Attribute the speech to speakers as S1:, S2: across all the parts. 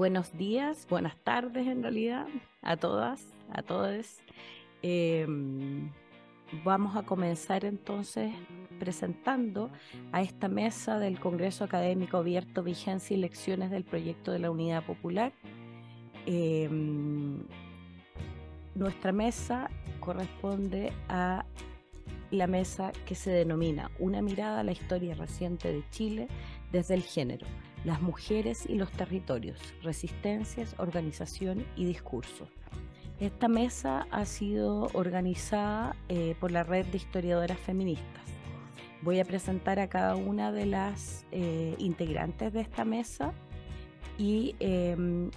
S1: buenos días, buenas tardes en realidad a todas, a todos. Em, vamos a comenzar entonces presentando a esta mesa del Congreso Académico Abierto Vigencia y Lecciones del Proyecto de la Unidad Popular. Em, nuestra mesa corresponde a la mesa que se denomina Una mirada a la historia reciente de Chile desde el género las mujeres y los territorios, resistencias, organización y discurso. Esta mesa ha sido organizada eh, por la Red de Historiadoras Feministas. Voy a presentar a cada una de las eh, integrantes de esta mesa y em,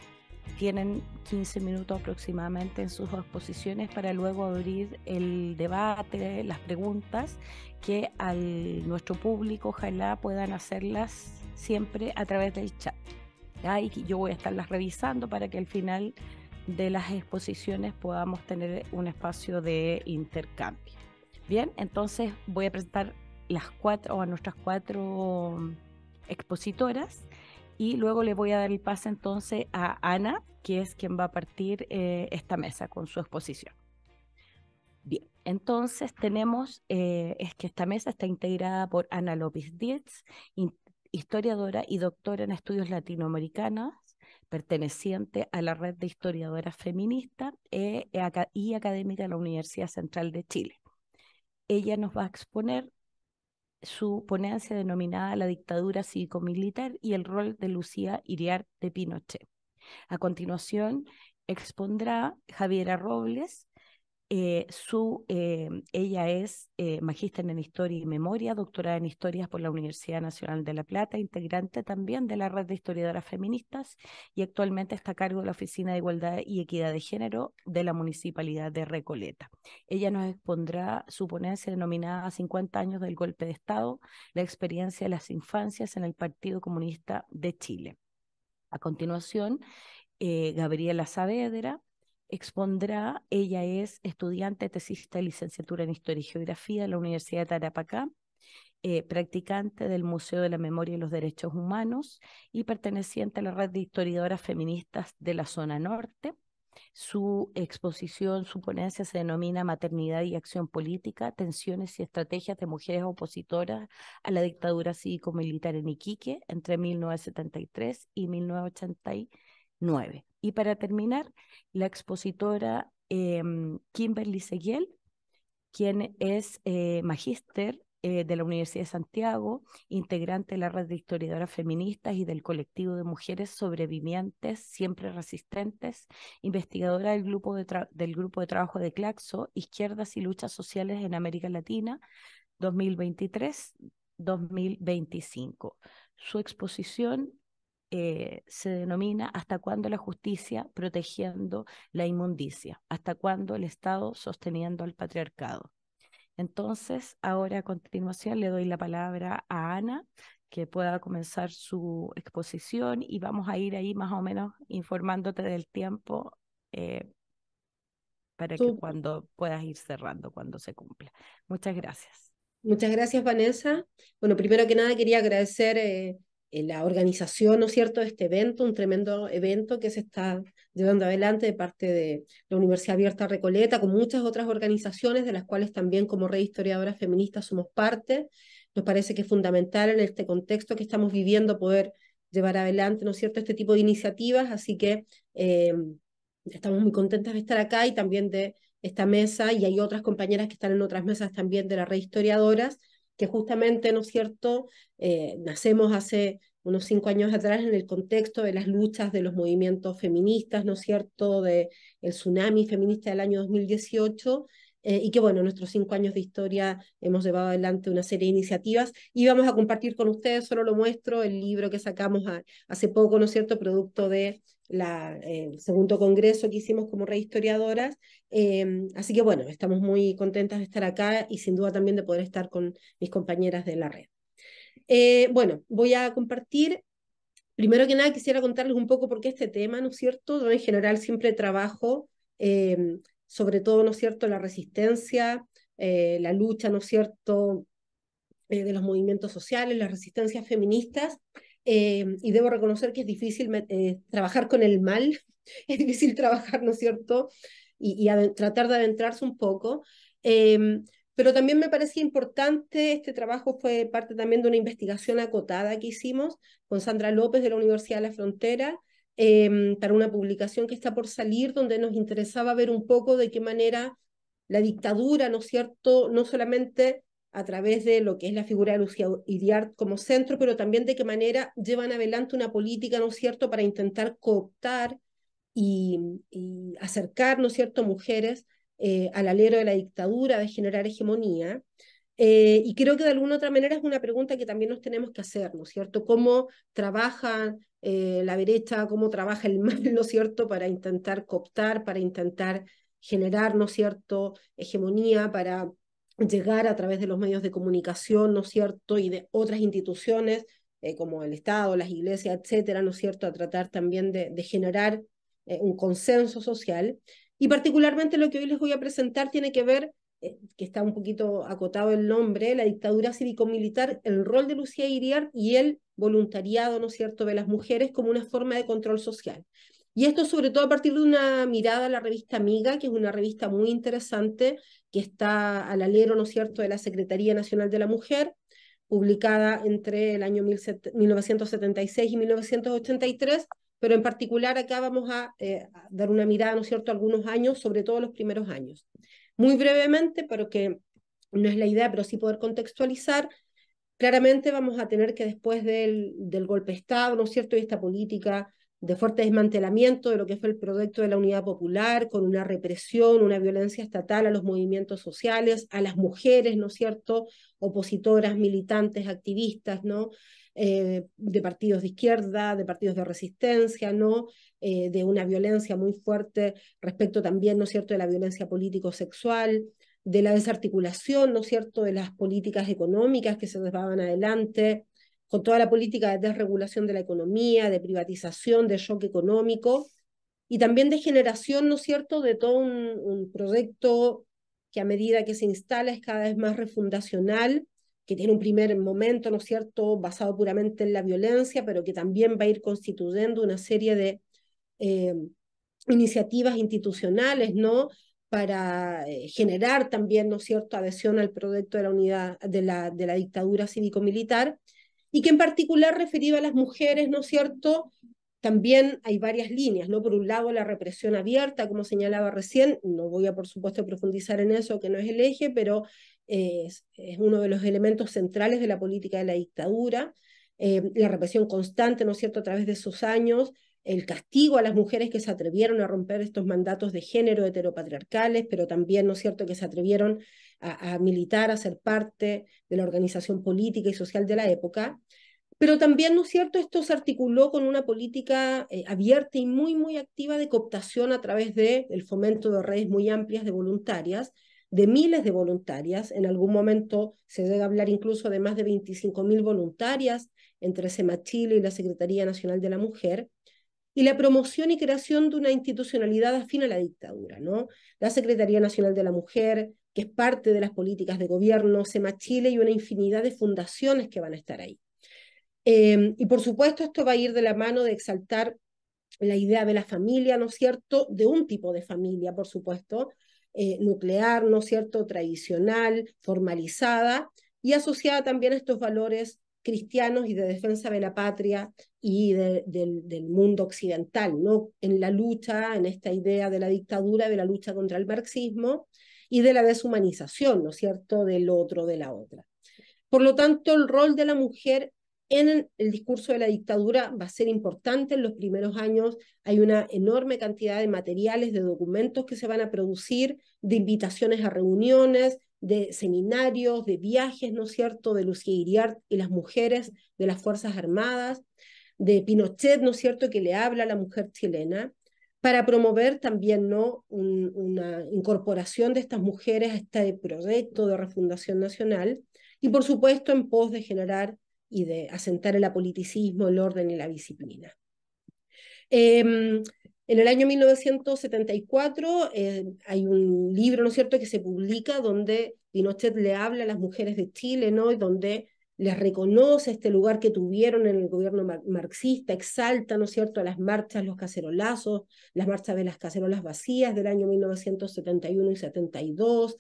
S1: tienen 15 minutos aproximadamente en sus exposiciones para luego abrir el debate, las preguntas, que al nuestro público ojalá puedan hacerlas siempre a través del chat. yo voy a estarlas revisando para que al final de las exposiciones podamos tener un espacio de intercambio. Bien, entonces voy a presentar las cuatro, a nuestras cuatro expositoras y luego le voy a dar el pase entonces a Ana, que es quien va a partir eh, esta mesa con su exposición. Bien, entonces tenemos, eh, es que esta mesa está integrada por Ana López Dietz, historiadora y doctora en estudios latinoamericanos, perteneciente a la red de historiadoras feministas eh, eh, y académica de la Universidad Central de Chile. Ella nos va a exponer su ponencia denominada La dictadura cívico-militar y el rol de Lucía Iriar de Pinochet. A continuación, expondrá Javiera Robles, eh, su, eh, ella es eh, magíster en Historia y Memoria, doctorada en Historias por la Universidad Nacional de La Plata, integrante también de la Red de Historiadoras Feministas y actualmente está a cargo de la Oficina de Igualdad y Equidad de Género de la Municipalidad de Recoleta. Ella nos expondrá su ponencia denominada a 50 años del golpe de Estado, la experiencia de las infancias en el Partido Comunista de Chile. A continuación, Gabriela Saavedra expondrá, ella es estudiante tesista de licenciatura en Historia y Geografía de la Universidad de Tarapacá, eh, practicante del Museo de la Memoria y los Derechos Humanos y perteneciente a la red de historiadoras feministas de la zona norte. Su exposición, su ponencia se denomina Maternidad y Acción Política, Tensiones y Estrategias de Mujeres Opositoras a la Dictadura Cívico-Militar en Iquique entre 1973 y 1989. Y para terminar, la expositora em, Kimberly Seguiel, quien es eh, magíster eh, de la Universidad de Santiago, integrante de la red de historiadoras feministas y del colectivo de mujeres sobrevivientes, siempre resistentes, investigadora del grupo de, del grupo de trabajo de Claxo, Izquierdas y Luchas Sociales en América Latina, 2023-2025. Su exposición eh, se denomina hasta cuándo la justicia protegiendo la inmundicia, hasta cuándo el Estado sosteniendo al patriarcado. Entonces, ahora a continuación le doy la palabra a Ana, que pueda comenzar su exposición y vamos a ir ahí más o menos informándote del tiempo eh, para que cuando puedas ir cerrando, cuando se cumpla.
S2: Muchas gracias. Muchas gracias, Vanessa. Bueno, primero que nada quería agradecer eh, eh, la organización, ¿no es cierto?, de este evento, un tremendo evento que se está llevando adelante de parte de la Universidad Abierta Recoleta, con muchas otras organizaciones de las cuales también como red feministas somos parte. Nos parece que es fundamental en este contexto que estamos viviendo poder llevar adelante, ¿no es cierto?, este tipo de iniciativas, así que em, estamos muy contentas de estar acá y también de esta mesa, y hay otras compañeras que están en otras mesas también de las red que justamente, ¿no es cierto?, eh, nacemos hace unos cinco años atrás en el contexto de las luchas de los movimientos feministas, ¿no es cierto?, de el tsunami feminista del año 2018, eh, y que bueno, nuestros cinco años de historia hemos llevado adelante una serie de iniciativas y vamos a compartir con ustedes, solo lo muestro, el libro que sacamos hace poco, ¿no es cierto?, producto de eh, el segundo congreso que hicimos como rehistoriadoras. Eh, así que bueno, estamos muy contentas de estar acá y sin duda también de poder estar con mis compañeras de la red. Eh, bueno, voy a compartir. Primero que nada quisiera contarles un poco por qué este tema, ¿no es cierto? Yo en general siempre trabajo em, sobre todo, ¿no es cierto?, la resistencia, eh, la lucha, ¿no es cierto?, de los movimientos sociales, las resistencias feministas. Em, y debo reconocer que es difícil eh, trabajar con el mal, es difícil trabajar, ¿no es cierto? Y, tratar de adentrarse un poco. Em, pero también me parecía importante, este trabajo fue parte también de una investigación acotada que hicimos con Sandra López de la Universidad de la Frontera, em, para una publicación que está por salir, donde nos interesaba ver un poco de qué manera la dictadura, ¿no es cierto?, no solamente a través de lo que es la figura de Lucía Iriart como centro, pero también de qué manera llevan adelante una política, ¿no es cierto?, para intentar cooptar y, acercar, ¿no es cierto?, mujeres eh, al alero de la dictadura, de generar hegemonía. Eh, y creo que de alguna otra manera es una pregunta que también nos tenemos que hacer, ¿no es cierto? ¿Cómo trabaja eh, la derecha, cómo trabaja el mal, ¿no es cierto?, para intentar cooptar, para intentar generar, ¿no es cierto?, hegemonía, para llegar a través de los medios de comunicación, ¿no es cierto?, y de otras instituciones eh, como el Estado, las iglesias, etcétera, ¿no es cierto?, a tratar también de, generar eh, un consenso social. Y particularmente lo que hoy les voy a presentar tiene que ver, eh, que está un poquito acotado el nombre, la dictadura cívico-militar, el rol de Lucía Iriar y el voluntariado, ¿no es cierto?, de las mujeres como una forma de control social. Y esto sobre todo a partir de una mirada a la revista Amiga, que es una revista muy interesante, que está al alero, ¿no es cierto?, de la Secretaría Nacional de la Mujer, publicada entre el año 1976 y 1983, pero en particular acá vamos eh, a, dar una mirada, ¿no es cierto?, algunos años, sobre todo los primeros años. Muy brevemente, pero que no es la idea, pero sí poder contextualizar, claramente vamos a tener que después del, del golpe de Estado, ¿no es cierto?, y esta política de fuerte desmantelamiento de lo que fue el proyecto de la unidad popular, con una represión, una violencia estatal a los movimientos sociales, a las mujeres, ¿no es cierto?, opositoras, militantes, activistas, ¿no?, eh, de partidos de izquierda, de partidos de resistencia, ¿no?, eh, de una violencia muy fuerte respecto también, ¿no es cierto?, de la violencia político-sexual, de la desarticulación, ¿no es cierto?, de las políticas económicas que se llevaban adelante, con toda la política de desregulación de la economía, de privatización, de shock económico, y también de generación, ¿no es cierto?, de todo un, proyecto que a medida que se instala es cada vez más refundacional, que tiene un primer momento, ¿no es cierto?, basado puramente en la violencia, pero que también va a ir constituyendo una serie de eh, iniciativas institucionales, ¿no?, para eh, generar también, ¿no es cierto?, adhesión al proyecto de la unidad, de de la dictadura cívico-militar, y que en particular referido a las mujeres, ¿no es cierto? También hay varias líneas, ¿no? Por un lado, la represión abierta, como señalaba recién, no voy a por supuesto profundizar en eso, que no es el eje, pero es, uno de los elementos centrales de la política de la dictadura, eh, la represión constante, ¿no es cierto?, a través de sus años, el castigo a las mujeres que se atrevieron a romper estos mandatos de género heteropatriarcales, pero también, ¿no es cierto?, que se atrevieron a, militar, a ser parte de la organización política y social de la época. Pero también, ¿no es cierto?, esto se articuló con una política eh, abierta y muy, muy activa de cooptación a través del el fomento de redes muy amplias de voluntarias, de miles de voluntarias. En algún momento se llega a hablar incluso de más de 25.000 voluntarias entre SEMA y la Secretaría Nacional de la Mujer y la promoción y creación de una institucionalidad afín a la dictadura, ¿no? La Secretaría Nacional de la Mujer, que es parte de las políticas de gobierno, SEMA Chile y una infinidad de fundaciones que van a estar ahí. Em, y por supuesto esto va a ir de la mano de exaltar la idea de la familia, ¿no es cierto?, de un tipo de familia, por supuesto, eh, nuclear, ¿no es cierto?, tradicional, formalizada y asociada también a estos valores cristianos y de defensa de la patria y del mundo occidental, ¿no? en la lucha, en esta idea de la dictadura, de la lucha contra el marxismo y de la deshumanización, ¿no es cierto?, del otro, de la otra. Por lo tanto, el rol de la mujer en el discurso de la dictadura va a ser importante en los primeros años. Hay una enorme cantidad de materiales, de documentos que se van a producir, de invitaciones a reuniones, de seminarios, de viajes, ¿no es cierto?, de Lucía Iriart y las mujeres de las Fuerzas Armadas, de Pinochet, ¿no es cierto?, que le habla a la mujer chilena, para promover también, ¿no?, una incorporación de estas mujeres a este proyecto de refundación nacional y, por supuesto, en pos de generar y de asentar el apoliticismo, el orden y la disciplina. Eh, en el año 1974 eh, hay un libro, ¿no es cierto?, que se publica donde Pinochet le habla a las mujeres de Chile, ¿no? Y donde les reconoce este lugar que tuvieron en el gobierno marxista, exalta, ¿no es cierto?, las marchas, los cacerolazos, las marchas de las cacerolas vacías del año 1971 y 72,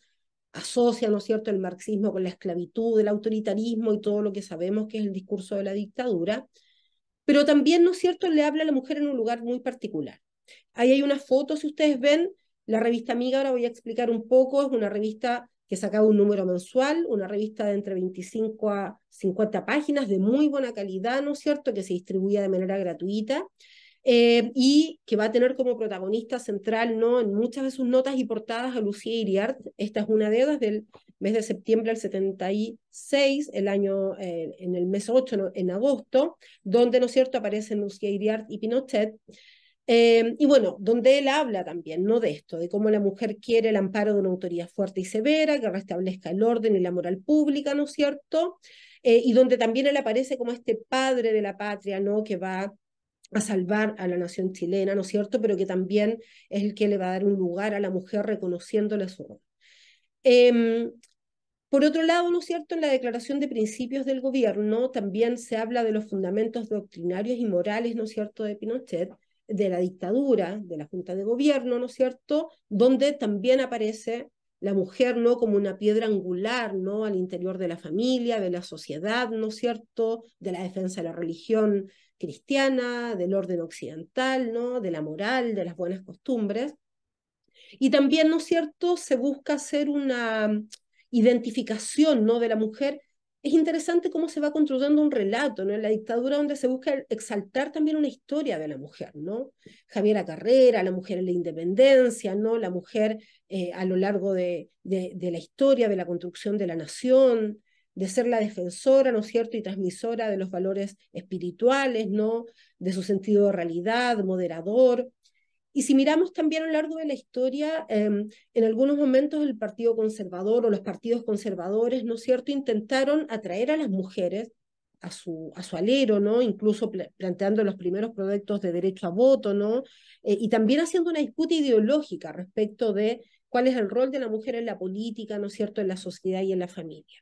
S2: asocia, ¿no es cierto?, el marxismo con la esclavitud, el autoritarismo y todo lo que sabemos que es el discurso de la dictadura, pero también, ¿no es cierto?, le habla a la mujer en un lugar muy particular. Ahí hay una foto, si ustedes ven, la revista Amiga, ahora voy a explicar un poco, es una revista que sacaba un número mensual, una revista de entre 25 a 50 páginas de muy buena calidad, ¿no es cierto?, que se distribuía de manera gratuita. Eh, y que va a tener como protagonista central ¿no? en muchas de sus notas y portadas a Lucía Iriart. Esta es una de ellas del mes de septiembre del 76, el año, eh, en el mes 8, en agosto, donde, ¿no es cierto?, aparecen Lucía Iriart y Pinochet. Eh, y bueno, donde él habla también, ¿no? De esto, de cómo la mujer quiere el amparo de una autoridad fuerte y severa, que restablezca el orden y la moral pública, ¿no es cierto? Eh, y donde también él aparece como este padre de la patria, ¿no? Que va a salvar a la nación chilena, ¿no es cierto? Pero que también es el que le va a dar un lugar a la mujer reconociéndole su rol. Em, por otro lado, ¿no es cierto?, en la declaración de principios del gobierno también se habla de los fundamentos doctrinarios y morales, ¿no es cierto?, de Pinochet, de la dictadura, de la Junta de Gobierno, ¿no es cierto?, donde también aparece la mujer no como una piedra angular no al interior de la familia de la sociedad no es cierto de la defensa de la religión cristiana del orden occidental no de la moral de las buenas costumbres y también no es cierto se busca hacer una identificación no de la mujer es interesante cómo se va construyendo un relato, En la dictadura donde se busca exaltar también una historia de la mujer, ¿no? Javiera Carrera, la mujer en la independencia, ¿no? La mujer eh, a lo largo de, la historia, de la construcción de la nación, de ser la defensora, ¿no cierto?, y transmisora de los valores espirituales, ¿no?, de su sentido de realidad, moderador, y si miramos también a lo largo de la historia, em, en algunos momentos el Partido Conservador o los partidos conservadores, ¿no es cierto?, intentaron atraer a las mujeres a su, alero, ¿no? Incluso planteando los primeros proyectos de derecho a voto, ¿no? Eh, y también haciendo una disputa ideológica respecto de cuál es el rol de la mujer en la política, ¿no es cierto?, en la sociedad y en la familia.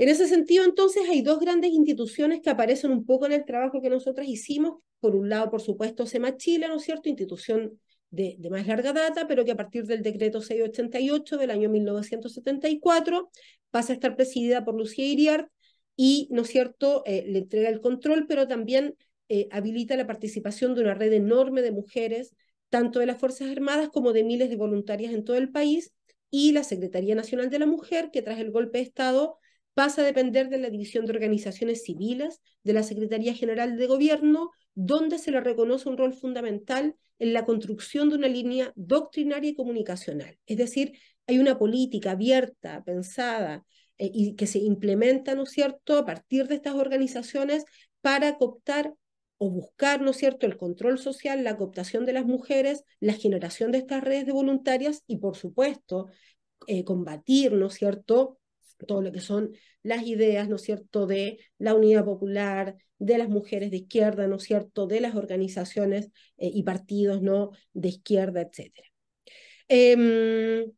S2: En ese sentido, entonces, hay dos grandes instituciones que aparecen un poco en el trabajo que nosotras hicimos. Por un lado, por supuesto, SEMA Chile, ¿no es cierto? Institución de, más larga data, pero que a partir del decreto 688 del año 1974 pasa a estar presidida por Lucía Iriart y, ¿no es cierto?, eh, le entrega el control, pero también eh, habilita la participación de una red enorme de mujeres, tanto de las Fuerzas Armadas como de miles de voluntarias en todo el país, y la Secretaría Nacional de la Mujer, que tras el golpe de Estado pasa a depender de la División de Organizaciones Civiles de la Secretaría General de Gobierno, donde se le reconoce un rol fundamental en la construcción de una línea doctrinaria y comunicacional. Es decir, hay una política abierta, pensada eh, y que se implementa, ¿no es cierto?, a partir de estas organizaciones para cooptar o buscar, ¿no es cierto?, el control social, la cooptación de las mujeres, la generación de estas redes de voluntarias y, por supuesto, eh, combatir, ¿no es cierto?, todo lo que son las ideas, ¿no es cierto?, de la unidad popular, de las mujeres de izquierda, ¿no es cierto?, de las organizaciones eh, y partidos, ¿no?, de izquierda, etc. Em,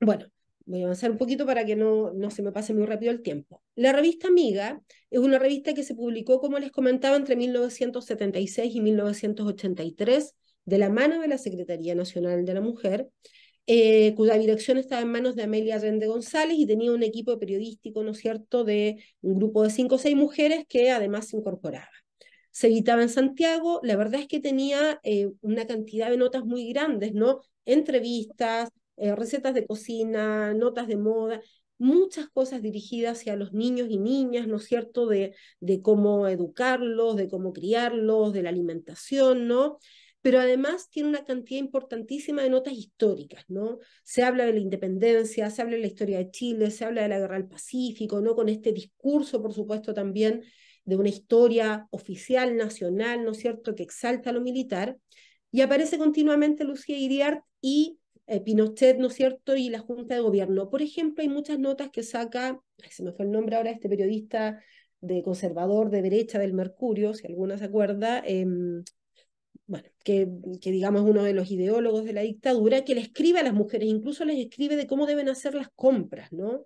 S2: bueno, voy a avanzar un poquito para que no, no se me pase muy rápido el tiempo. La revista Amiga es una revista que se publicó, como les comentaba, entre 1976 y 1983, de la mano de la Secretaría Nacional de la Mujer, eh, cuya dirección estaba en manos de Amelia Rende González y tenía un equipo periodístico, ¿no es cierto?, de un grupo de cinco o seis mujeres que además se incorporaba. Se editaba en Santiago, la verdad es que tenía eh, una cantidad de notas muy grandes, ¿no? Entrevistas, eh, recetas de cocina, notas de moda, muchas cosas dirigidas hacia los niños y niñas, ¿no es cierto?, de cómo educarlos, de cómo criarlos, de la alimentación, ¿no? pero además tiene una cantidad importantísima de notas históricas, ¿no? Se habla de la independencia, se habla de la historia de Chile, se habla de la guerra del Pacífico, ¿no? Con este discurso, por supuesto, también de una historia oficial nacional, ¿no es cierto?, que exalta lo militar, y aparece continuamente Lucía Iriart y eh, Pinochet, ¿no es cierto?, y la Junta de Gobierno. Por ejemplo, hay muchas notas que saca, se me fue el nombre ahora, de este periodista de conservador de derecha del Mercurio, si alguna se acuerda, eh, bueno, que, digamos uno de los ideólogos de la dictadura, que le escribe a las mujeres, incluso les escribe de cómo deben hacer las compras, ¿no?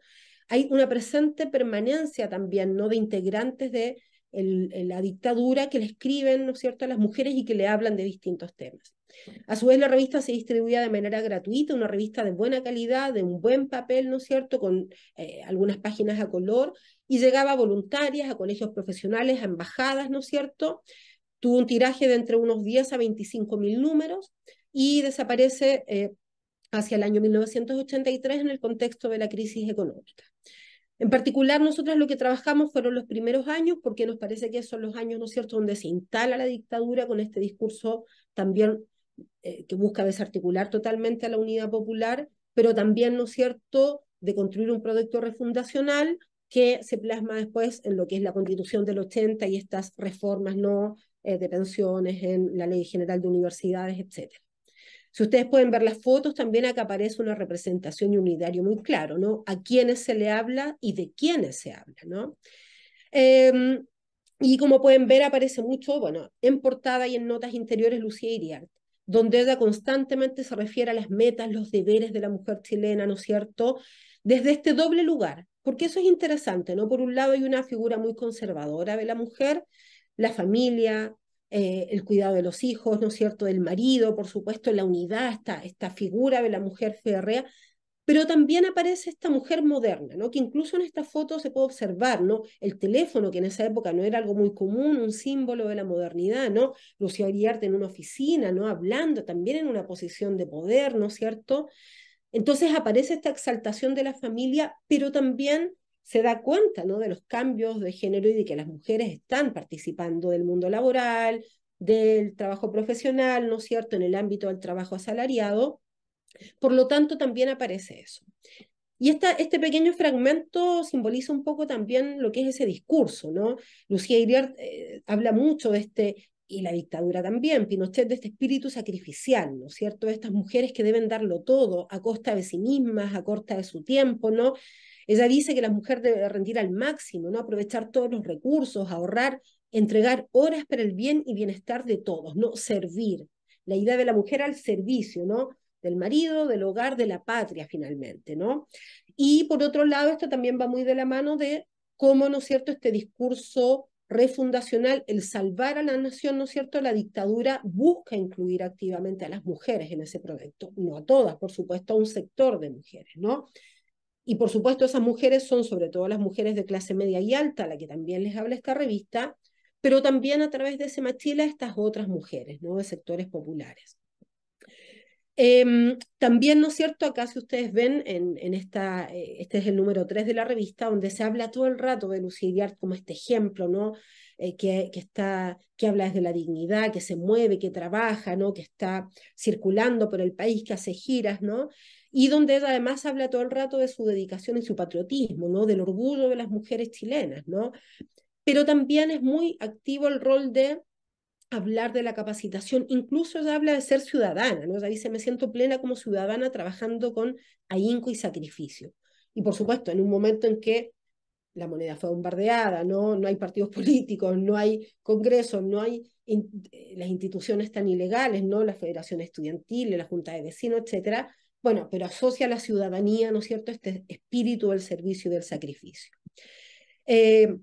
S2: Hay una presente permanencia también, ¿no? De integrantes de la dictadura que le escriben, ¿no es cierto?, a las mujeres y que le hablan de distintos temas. A su vez, la revista se distribuía de manera gratuita, una revista de buena calidad, de un buen papel, ¿no es cierto?, con eh, algunas páginas a color, y llegaba a voluntarias, a colegios profesionales, a embajadas, ¿no es cierto?, tuvo un tiraje de entre unos 10 a 25 mil números y desaparece eh, hacia el año 1983 en el contexto de la crisis económica. En particular, nosotros lo que trabajamos fueron los primeros años, porque nos parece que son los años, ¿no es cierto?, donde se instala la dictadura con este discurso también eh, que busca desarticular totalmente a la unidad popular, pero también, ¿no es cierto?, de construir un proyecto refundacional que se plasma después en lo que es la constitución del 80 y estas reformas no eh, de pensiones, en la ley general de universidades, etc. Si ustedes pueden ver las fotos, también acá aparece una representación y muy claro, ¿no? A quiénes se le habla y de quiénes se habla, ¿no? Em, y como pueden ver, aparece mucho, bueno, en portada y en notas interiores Lucía Iriarte donde ella constantemente se refiere a las metas, los deberes de la mujer chilena, ¿no es cierto? Desde este doble lugar, porque eso es interesante, ¿no? Por un lado hay una figura muy conservadora de la mujer, la familia, eh, el cuidado de los hijos, ¿no es cierto?, del marido, por supuesto, la unidad, esta, esta figura de la mujer férrea, pero también aparece esta mujer moderna, ¿no? que incluso en esta foto se puede observar ¿no? el teléfono, que en esa época no era algo muy común, un símbolo de la modernidad, ¿no? Lucía Uriarte en una oficina, ¿no? hablando también en una posición de poder, ¿no es cierto? Entonces aparece esta exaltación de la familia, pero también se da cuenta ¿no? de los cambios de género y de que las mujeres están participando del mundo laboral, del trabajo profesional, ¿no es cierto?, en el ámbito del trabajo asalariado. Por lo tanto, también aparece eso. Y esta, este pequeño fragmento simboliza un poco también lo que es ese discurso, ¿no? Lucía Iriart eh, habla mucho de este, y la dictadura también, Pinochet, de este espíritu sacrificial, ¿no es cierto? De estas mujeres que deben darlo todo a costa de sí mismas, a costa de su tiempo, ¿no? Ella dice que la mujer debe rendir al máximo, ¿no? aprovechar todos los recursos, ahorrar, entregar horas para el bien y bienestar de todos, no servir. La idea de la mujer al servicio, ¿no? del marido, del hogar, de la patria finalmente, ¿no? Y por otro lado, esto también va muy de la mano de cómo, ¿no es cierto?, este discurso refundacional, el salvar a la nación, ¿no es cierto?, la dictadura busca incluir activamente a las mujeres en ese proyecto, no a todas, por supuesto, a un sector de mujeres, ¿no? Y por supuesto esas mujeres son sobre todo las mujeres de clase media y alta, a la que también les habla esta revista, pero también a través de ese machila estas otras mujeres, ¿no? De sectores populares. Em, también, ¿no es cierto? Acá si ustedes ven, en, esta, eh, este es el número 3 de la revista, donde se habla todo el rato de Lucidiar como este ejemplo, ¿no? Eh, que, está, que habla desde la dignidad, que se mueve, que trabaja, ¿no? Que está circulando por el país, que hace giras, ¿no? y donde además habla todo el rato de su dedicación y su patriotismo, ¿no? del orgullo de las mujeres chilenas, ¿no? pero también es muy activo el rol de hablar de la capacitación, incluso ella habla de ser ciudadana, ¿no? ella dice, me siento plena como ciudadana trabajando con ahínco y sacrificio. Y por supuesto, en un momento en que la moneda fue bombardeada, no, no hay partidos políticos, no hay congresos, no hay eh, las instituciones tan ilegales, no la federación estudiantil, la junta de vecinos, etc., bueno, pero asocia a la ciudadanía, ¿no es cierto?, este espíritu del servicio y del sacrificio. Eh,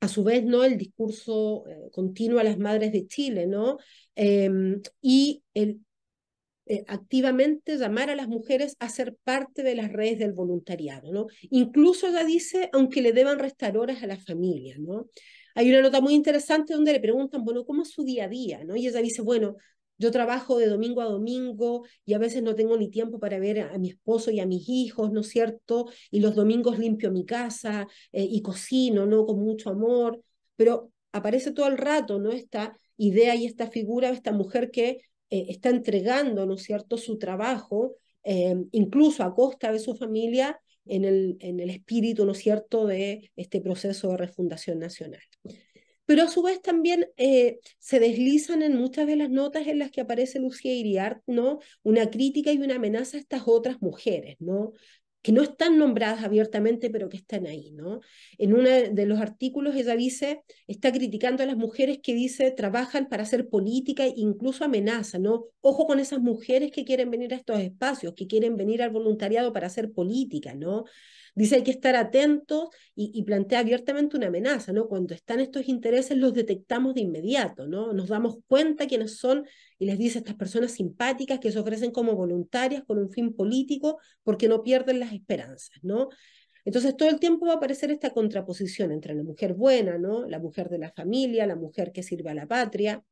S2: a su vez, ¿no? El discurso continúa eh, continuo a las madres de Chile, ¿no? Em, y el eh, activamente llamar a las mujeres a ser parte de las redes del voluntariado, ¿no? Incluso ella dice, aunque le deban restar horas a la familia, ¿no? Hay una nota muy interesante donde le preguntan, bueno, ¿cómo es su día a día, ¿no? Y ella dice, bueno, yo trabajo de domingo a domingo y a veces no tengo ni tiempo para ver a, mi esposo y a mis hijos, ¿no es cierto? Y los domingos limpio mi casa eh, y cocino, ¿no? Con mucho amor, pero aparece todo el rato, ¿no? Esta idea y esta figura, de esta mujer que eh, está entregando, ¿no es cierto?, su trabajo, eh, incluso a costa de su familia, en el, en el espíritu, ¿no es cierto?, de este proceso de refundación nacional pero a su vez también eh, se deslizan en muchas de las notas en las que aparece Lucía Iriart, ¿no? Una crítica y una amenaza a estas otras mujeres, ¿no? que no están nombradas abiertamente, pero que están ahí, ¿no? En uno de los artículos ella dice, está criticando a las mujeres que dice, trabajan para hacer política e incluso amenaza, ¿no? Ojo con esas mujeres que quieren venir a estos espacios, que quieren venir al voluntariado para hacer política, ¿no? Dice hay que estar atentos y, plantea abiertamente una amenaza, ¿no? Cuando están estos intereses los detectamos de inmediato, ¿no? Nos damos cuenta quiénes son y les dice estas personas simpáticas que se ofrecen como voluntarias con un fin político porque no pierden las esperanzas, ¿no? Entonces todo el tiempo va a aparecer esta contraposición entre la mujer buena, ¿no? La mujer de la familia, la mujer que sirve a la patria,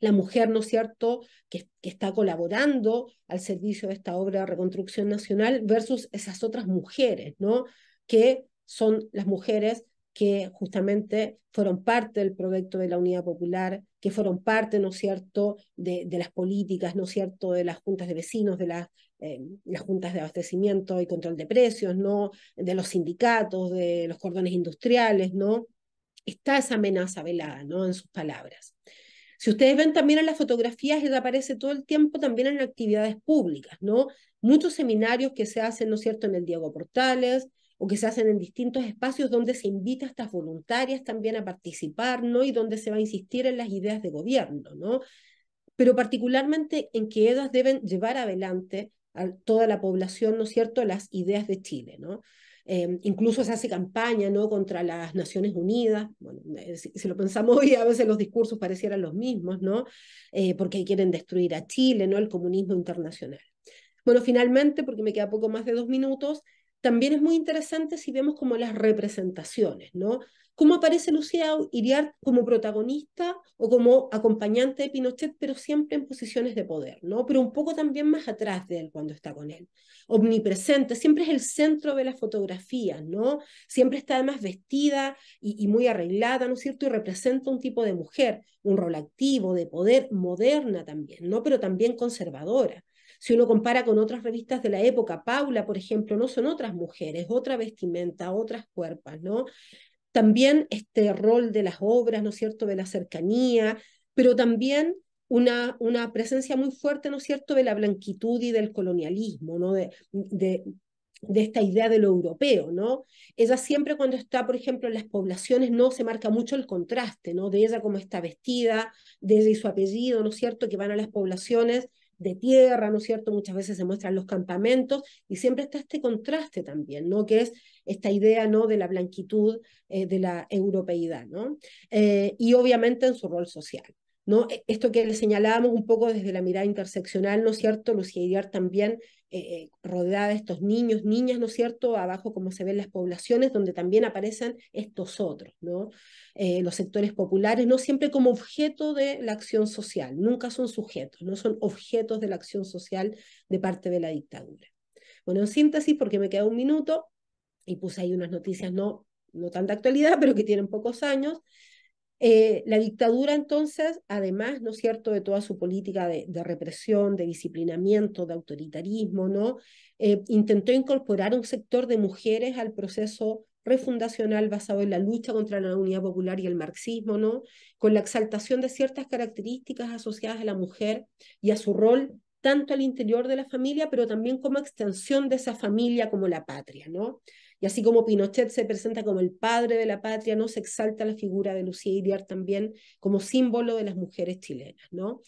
S2: la mujer, ¿no es cierto?, que, está colaborando al servicio de esta obra de reconstrucción nacional versus esas otras mujeres, ¿no?, que son las mujeres que justamente fueron parte del proyecto de la Unidad Popular, que fueron parte, ¿no es cierto?, de, las políticas, ¿no es cierto?, de las juntas de vecinos, de las, eh, las juntas de abastecimiento y control de precios, ¿no?, de los sindicatos, de los cordones industriales, ¿no? Está esa amenaza velada, ¿no?, en sus palabras. Si ustedes ven también en las fotografías, él aparece todo el tiempo también en actividades públicas, ¿no? Muchos seminarios que se hacen, ¿no es cierto?, en el Diego Portales o que se hacen en distintos espacios donde se invita a estas voluntarias también a participar, ¿no? Y donde se va a insistir en las ideas de gobierno, ¿no? Pero particularmente en que ellas deben llevar adelante a toda la población, ¿no es cierto?, las ideas de Chile, ¿no? Em, incluso se hace campaña ¿no? contra las Naciones Unidas. Bueno, eh, si, lo pensamos hoy, a veces los discursos parecieran los mismos, ¿no? Eh, porque quieren destruir a Chile, ¿no? El comunismo internacional. Bueno, finalmente, porque me queda poco más de dos minutos, también es muy interesante si vemos como las representaciones, ¿no? cómo aparece Lucía Iriart como protagonista o como acompañante de Pinochet, pero siempre en posiciones de poder, ¿no? Pero un poco también más atrás de él cuando está con él. Omnipresente, siempre es el centro de la fotografía, ¿no? Siempre está además vestida y, muy arreglada, ¿no es cierto? Y representa un tipo de mujer, un rol activo, de poder, moderna también, ¿no? Pero también conservadora. Si uno compara con otras revistas de la época, Paula, por ejemplo, no son otras mujeres, otra vestimenta, otras cuerpos, ¿no? también este rol de las obras, ¿no es cierto?, de la cercanía, pero también una, una presencia muy fuerte, ¿no es cierto?, de la blanquitud y del colonialismo, ¿no?, de, de, esta idea de lo europeo, ¿no? Ella siempre cuando está, por ejemplo, en las poblaciones, ¿no? Se marca mucho el contraste, ¿no? De ella como está vestida, de ella y su apellido, ¿no es cierto? Que van a las poblaciones de tierra, ¿no es cierto? Muchas veces se muestran los campamentos y siempre está este contraste también, ¿no? Que es esta idea, ¿no? De la blanquitud, eh, de la europeidad, ¿no? Eh, y obviamente en su rol social. E, esto que le señalábamos un poco desde la mirada interseccional, ¿no es cierto? Lucía Iriar también eh, eh, rodeada de estos niños, niñas, ¿no es cierto? Abajo como se ven las poblaciones, donde también aparecen estos otros, ¿no? Eh, los sectores populares, no siempre como objeto de la acción social, nunca son sujetos, no son objetos de la acción social de parte de la dictadura. Bueno, en síntesis, porque me queda un minuto, y puse ahí unas noticias no, no tan actualidad, pero que tienen pocos años, eh, la dictadura entonces, además, ¿no es cierto?, de toda su política de, represión, de disciplinamiento, de autoritarismo, ¿no? Eh, intentó incorporar un sector de mujeres al proceso refundacional basado en la lucha contra la unidad popular y el marxismo, ¿no? Con la exaltación de ciertas características asociadas a la mujer y a su rol tanto al interior de la familia, pero también como extensión de esa familia como la patria, ¿no? Y así como Pinochet se presenta como el padre de la patria, no se exalta la figura de Lucía Iriar también como símbolo de las mujeres chilenas, ¿no?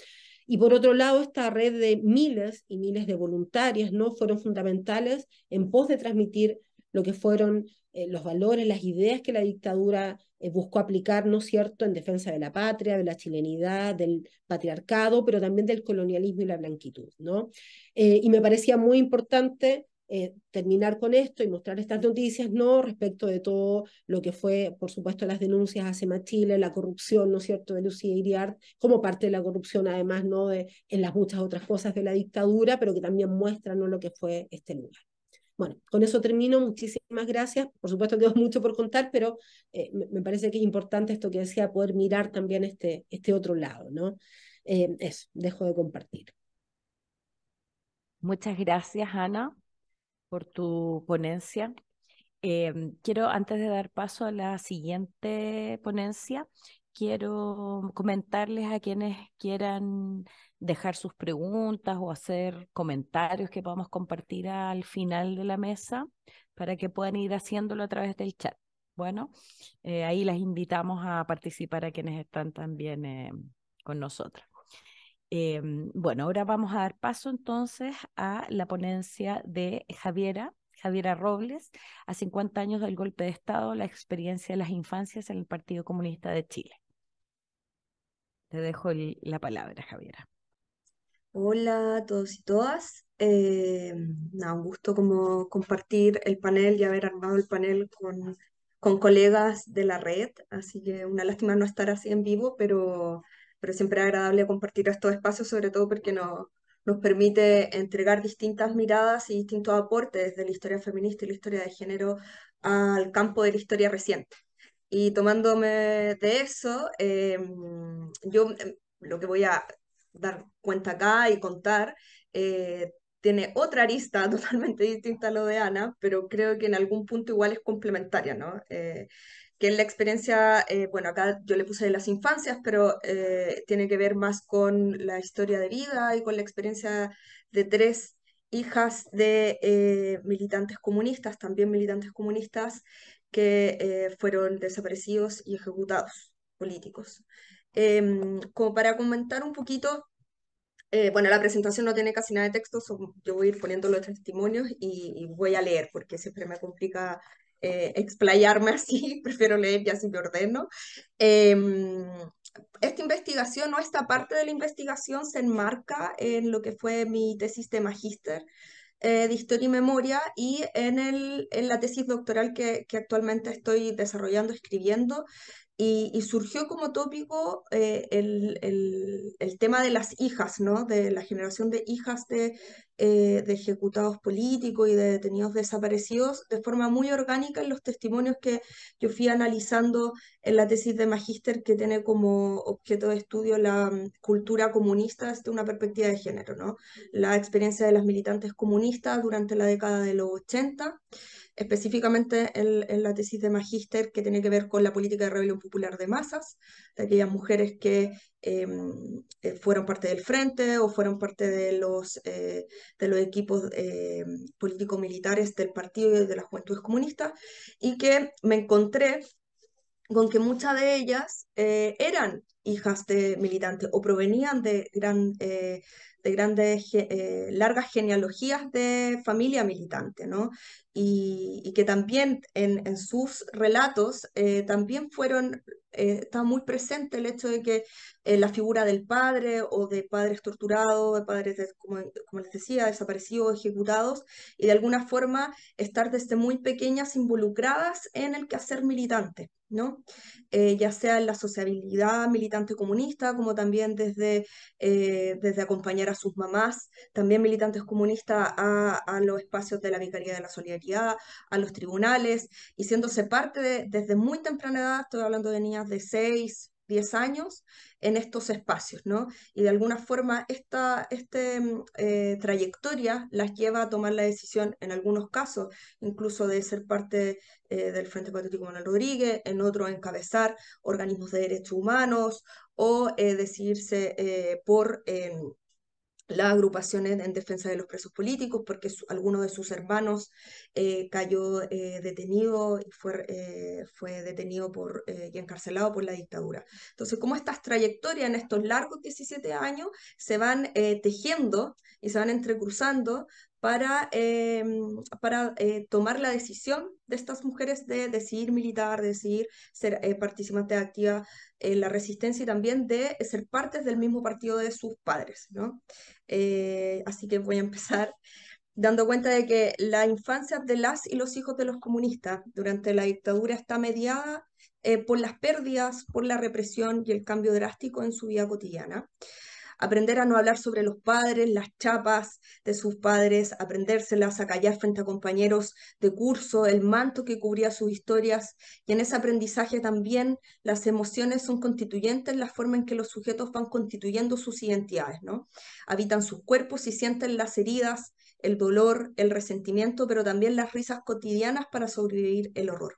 S2: Y por otro lado, esta red de miles y miles de voluntarias, ¿no? Fueron fundamentales en pos de transmitir lo que fueron eh, los valores, las ideas que la dictadura eh, buscó aplicar, ¿no cierto?, en defensa de la patria, de la chilenidad, del patriarcado, pero también del colonialismo y la blanquitud, ¿no? Eh, y me parecía muy importante eh, terminar con esto y mostrar estas noticias, no respecto de todo lo que fue, por supuesto, las denuncias hacia Machile, la corrupción, ¿no es cierto?, de Lucía Iriart, como parte de la corrupción, además, ¿no?, de, en las muchas otras cosas de la dictadura, pero que también muestran lo que fue este lugar. Bueno, con eso termino. Muchísimas gracias. Por supuesto, quedó mucho por contar, pero eh, me parece que es importante esto que decía, poder
S1: mirar también este, este otro lado, ¿no? Eh, eso, dejo de compartir. Muchas gracias, Ana por tu ponencia. Em, quiero, antes de dar paso a la siguiente ponencia, quiero comentarles a quienes quieran dejar sus preguntas o hacer comentarios que podamos compartir al final de la mesa para que puedan ir haciéndolo a través del chat. Bueno, eh, ahí las invitamos a participar a quienes están también eh, con nosotros. Em, bueno, ahora vamos a dar paso entonces a la ponencia de Javiera, Javiera Robles, a 50 años del golpe de Estado, la experiencia de las infancias en el Partido Comunista de Chile. Te dejo la palabra, Javiera. Hola
S3: a todos y todas. Em, un gusto como compartir el panel y haber armado el panel con, con colegas de la red, así que una lástima no estar así en vivo, pero pero siempre es agradable compartir estos espacios, sobre todo porque nos, nos permite entregar distintas miradas y distintos aportes desde la historia feminista y la historia de género al campo de la historia reciente. Y tomándome de eso, em, yo em, lo que voy a dar cuenta acá y contar eh, tiene otra arista totalmente distinta a lo de Ana, pero creo que en algún punto igual es complementaria, ¿no? Eh, que es la experiencia, eh, bueno, acá yo le puse de las infancias, pero eh, tiene que ver más con la historia de vida y con la experiencia de tres hijas de eh, militantes comunistas, también militantes comunistas, que fueron desaparecidos y ejecutados políticos. Em, como para comentar un poquito, bueno, la presentación no tiene casi nada de texto, yo voy a ir poniendo los testimonios y, y voy a leer porque siempre me complica eh, explayarme así, prefiero leer ya así me ordeno. Em, esta investigación o esta parte de la investigación se enmarca en lo que fue mi tesis de magíster eh, de historia y memoria y en, el, en la tesis doctoral que, que actualmente estoy desarrollando, escribiendo, y, surgió como tópico eh, el, el, tema de las hijas, ¿no? De la generación de hijas de, eh, de ejecutados políticos y de detenidos desaparecidos de forma muy orgánica en los testimonios que yo fui analizando en la tesis de magíster que tiene como objeto de estudio la mm, cultura comunista desde una perspectiva de género, ¿no? La experiencia de las militantes comunistas durante la década de los 80 específicamente en, la tesis de magíster que tiene que ver con la política de rebelión popular de masas, de aquellas mujeres que em, eh, fueron parte del frente o fueron parte de los, eh, de los equipos eh, políticos político-militares del partido y de las juventudes comunistas, y que me encontré con que muchas de ellas eran hijas de militantes o provenían de gran grandes, eh, largas genealogías de familia militante, ¿no? Y, que también en, sus relatos eh, también fueron eh, está muy presente el hecho de que eh, la figura del padre o de padres torturados, de padres, como, les decía, desaparecidos, ejecutados, y de alguna forma estar desde muy pequeñas involucradas en el quehacer militante, ¿no? Eh, ya sea en la sociabilidad militante comunista, como también desde, desde acompañar a sus mamás, también militantes comunistas, a, los espacios de la Vicaría de la Solidaridad, a los tribunales, y siéndose parte desde muy temprana edad, estoy hablando de niñas de 6, 10 años en estos espacios, ¿no? Y de alguna forma esta, este, mm, eh, trayectoria las lleva a tomar la decisión en algunos casos, incluso de ser parte eh, del Frente Patriótico Manuel Rodríguez, en otros encabezar organismos de derechos humanos o eh, decidirse por em, las agrupaciones en defensa de los presos políticos, porque alguno de sus hermanos eh, cayó eh, detenido y fue, eh, fue detenido por, y encarcelado por la dictadura. Entonces, cómo estas trayectorias en estos largos 17 años se van tejiendo y se van entrecruzando para, para tomar la decisión de estas mujeres de decidir militar, de decidir ser participante participantes activas eh, la resistencia y también de ser parte del mismo partido de sus padres, eh, así que voy a empezar dando cuenta de que la infancia de las y los hijos de los comunistas durante la dictadura está mediada eh, por las pérdidas, por la represión y el cambio drástico en su vida cotidiana aprender a no hablar sobre los padres, las chapas de sus padres, aprendérselas, a callar frente a compañeros de curso, el manto que cubría sus historias. Y en ese aprendizaje también las emociones son constituyentes, en la forma en que los sujetos van constituyendo sus identidades, ¿no? Habitan sus cuerpos y sienten las heridas, el dolor, el resentimiento, pero también las risas cotidianas para sobrevivir el horror.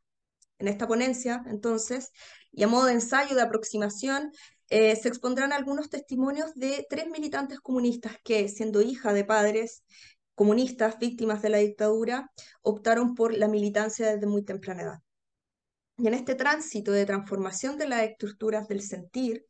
S3: En esta ponencia, entonces, y a modo de ensayo, de aproximación, eh, se expondrán algunos testimonios de tres militantes comunistas que, siendo hijas de padres comunistas víctimas de la dictadura, optaron por la militancia desde muy temprana edad. Y en este tránsito de transformación de las estructuras del sentir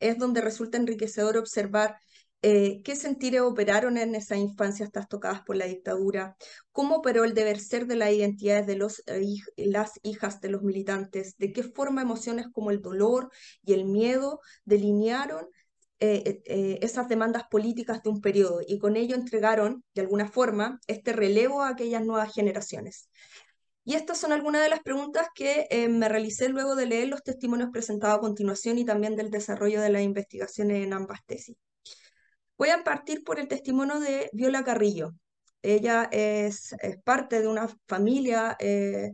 S3: es donde resulta enriquecedor observar eh, qué sentires operaron en esa infancia infancias tocadas por la dictadura, cómo operó el deber ser de las identidades de eh, las hijas de los militantes, de qué forma emociones como el dolor y el miedo delinearon eh, esas demandas políticas de un periodo y con ello entregaron, de alguna forma, este relevo a aquellas nuevas generaciones. Y estas son algunas de las preguntas que me realicé luego de leer los testimonios presentados a continuación y también del desarrollo de las investigaciones en ambas tesis. Voy a partir por el testimonio de Viola Carrillo. Ella es, parte de una familia eh,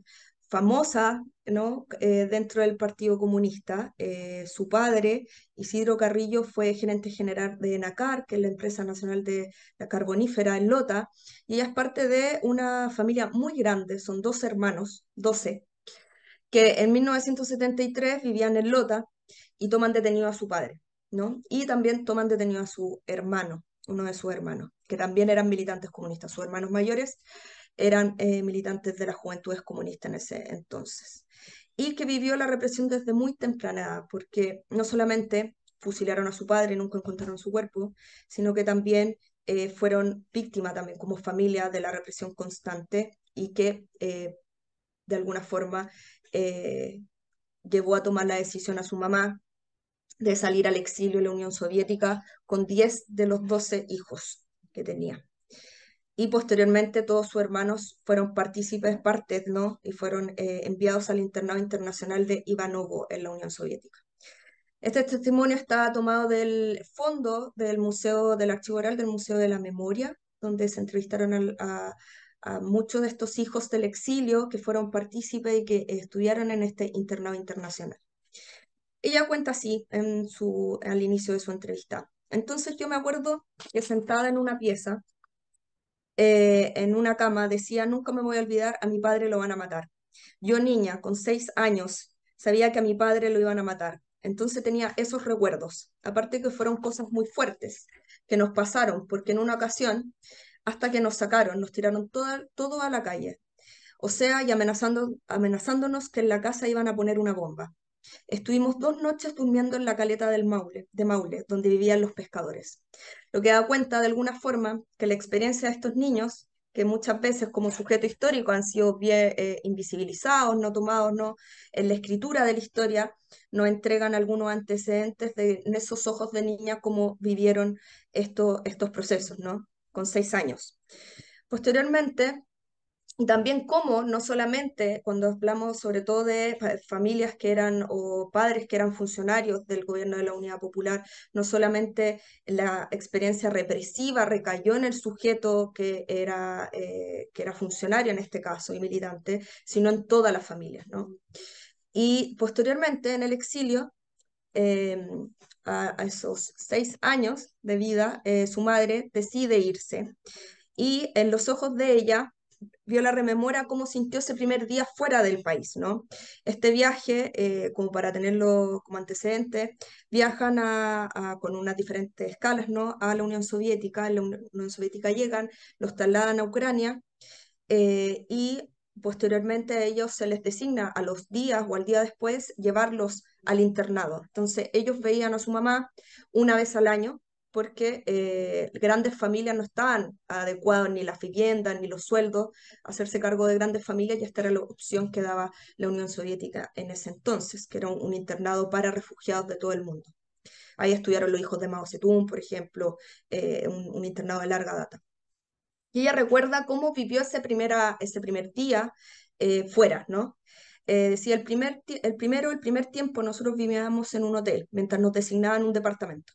S3: famosa eh, dentro del Partido Comunista. Eh, su padre, Isidro Carrillo, fue gerente general de NACAR, que es la empresa nacional de la carbonífera en Lota, y ella es parte de una familia muy grande, son dos hermanos, doce, que en 1973 vivían en Lota y toman detenido a su padre. Y también toman detenido a su hermano, uno de sus hermanos, que también eran militantes comunistas. Sus hermanos mayores eran eh, militantes de la juventudes comunistas en ese entonces. Y que vivió la represión desde muy temprana edad, porque no solamente fusilaron a su padre, y nunca encontraron su cuerpo, sino que también eh, fueron víctimas también como familia de la represión constante y que eh, de alguna forma llevó a tomar la decisión a su mamá de salir al exilio en la Unión Soviética con 10 de los 12 hijos que tenía. Y posteriormente todos sus hermanos fueron partícipes, partes, ¿no? Y fueron eh, enviados al internado internacional de Ivanovo en la Unión Soviética. Este testimonio está tomado del fondo del Museo del Archivo Oral del Museo de la Memoria, donde se entrevistaron a muchos de estos hijos del exilio que fueron partícipes y que estudiaron en este internado internacional. Ella cuenta así en su, al inicio de su entrevista. Entonces yo me acuerdo que sentada en una pieza, eh, en una cama, decía, nunca me voy a olvidar, a mi padre lo van a matar. Yo niña, con seis años, sabía que a mi padre lo iban a matar. Entonces tenía esos recuerdos, aparte que fueron cosas muy fuertes que nos pasaron, porque en una ocasión, hasta que nos sacaron, nos tiraron todo a la calle. O sea, y amenazando, amenazándonos que en la casa iban a poner una bomba. Estuvimos dos noches durmiendo en la caleta del Maule, de Maule, donde vivían los pescadores, lo que da cuenta de alguna forma que la experiencia de estos niños, que muchas veces como sujeto histórico han sido bien eh, invisibilizados, no tomados no en la escritura de la historia, no entregan algunos antecedentes de esos ojos de niña como vivieron estos procesos, ¿no? Con seis años. Posteriormente, y también cómo no solamente cuando hablamos sobre todo de familias que eran o padres que eran funcionarios del gobierno de la Unidad Popular, no solamente la experiencia represiva recayó en el sujeto que era, eh, que era funcionario en este caso y militante, sino en todas las familias. ¿no? Y posteriormente en el exilio, em, a, esos seis años de vida, eh, su madre decide irse. Y en los ojos de ella, Viola rememora cómo sintió ese primer día fuera del país, ¿no? Este viaje, eh, como para tenerlo como antecedente, viajan con unas diferentes escalas, ¿no? A la Unión Soviética, en la Unión Soviética llegan, los trasladan a Ucrania eh, y posteriormente a ellos se les designa a los días o al día después llevarlos al internado. Entonces ellos veían a su mamá una vez al año, porque eh, grandes familias no estaban adecuadas, ni las viviendas ni los sueldos a hacerse cargo de grandes familias y esta era la opción que daba la Unión Soviética en ese entonces, que era un, internado para refugiados de todo el mundo. Ahí estudiaron los hijos de Mao Zedong, por ejemplo, eh, un, internado de larga data. Y ella recuerda cómo vivió ese, primera, ese primer día eh, fuera, ¿no? decía, el, primer, el primero, el primer tiempo nosotros vivíamos en un hotel, mientras nos designaban un departamento.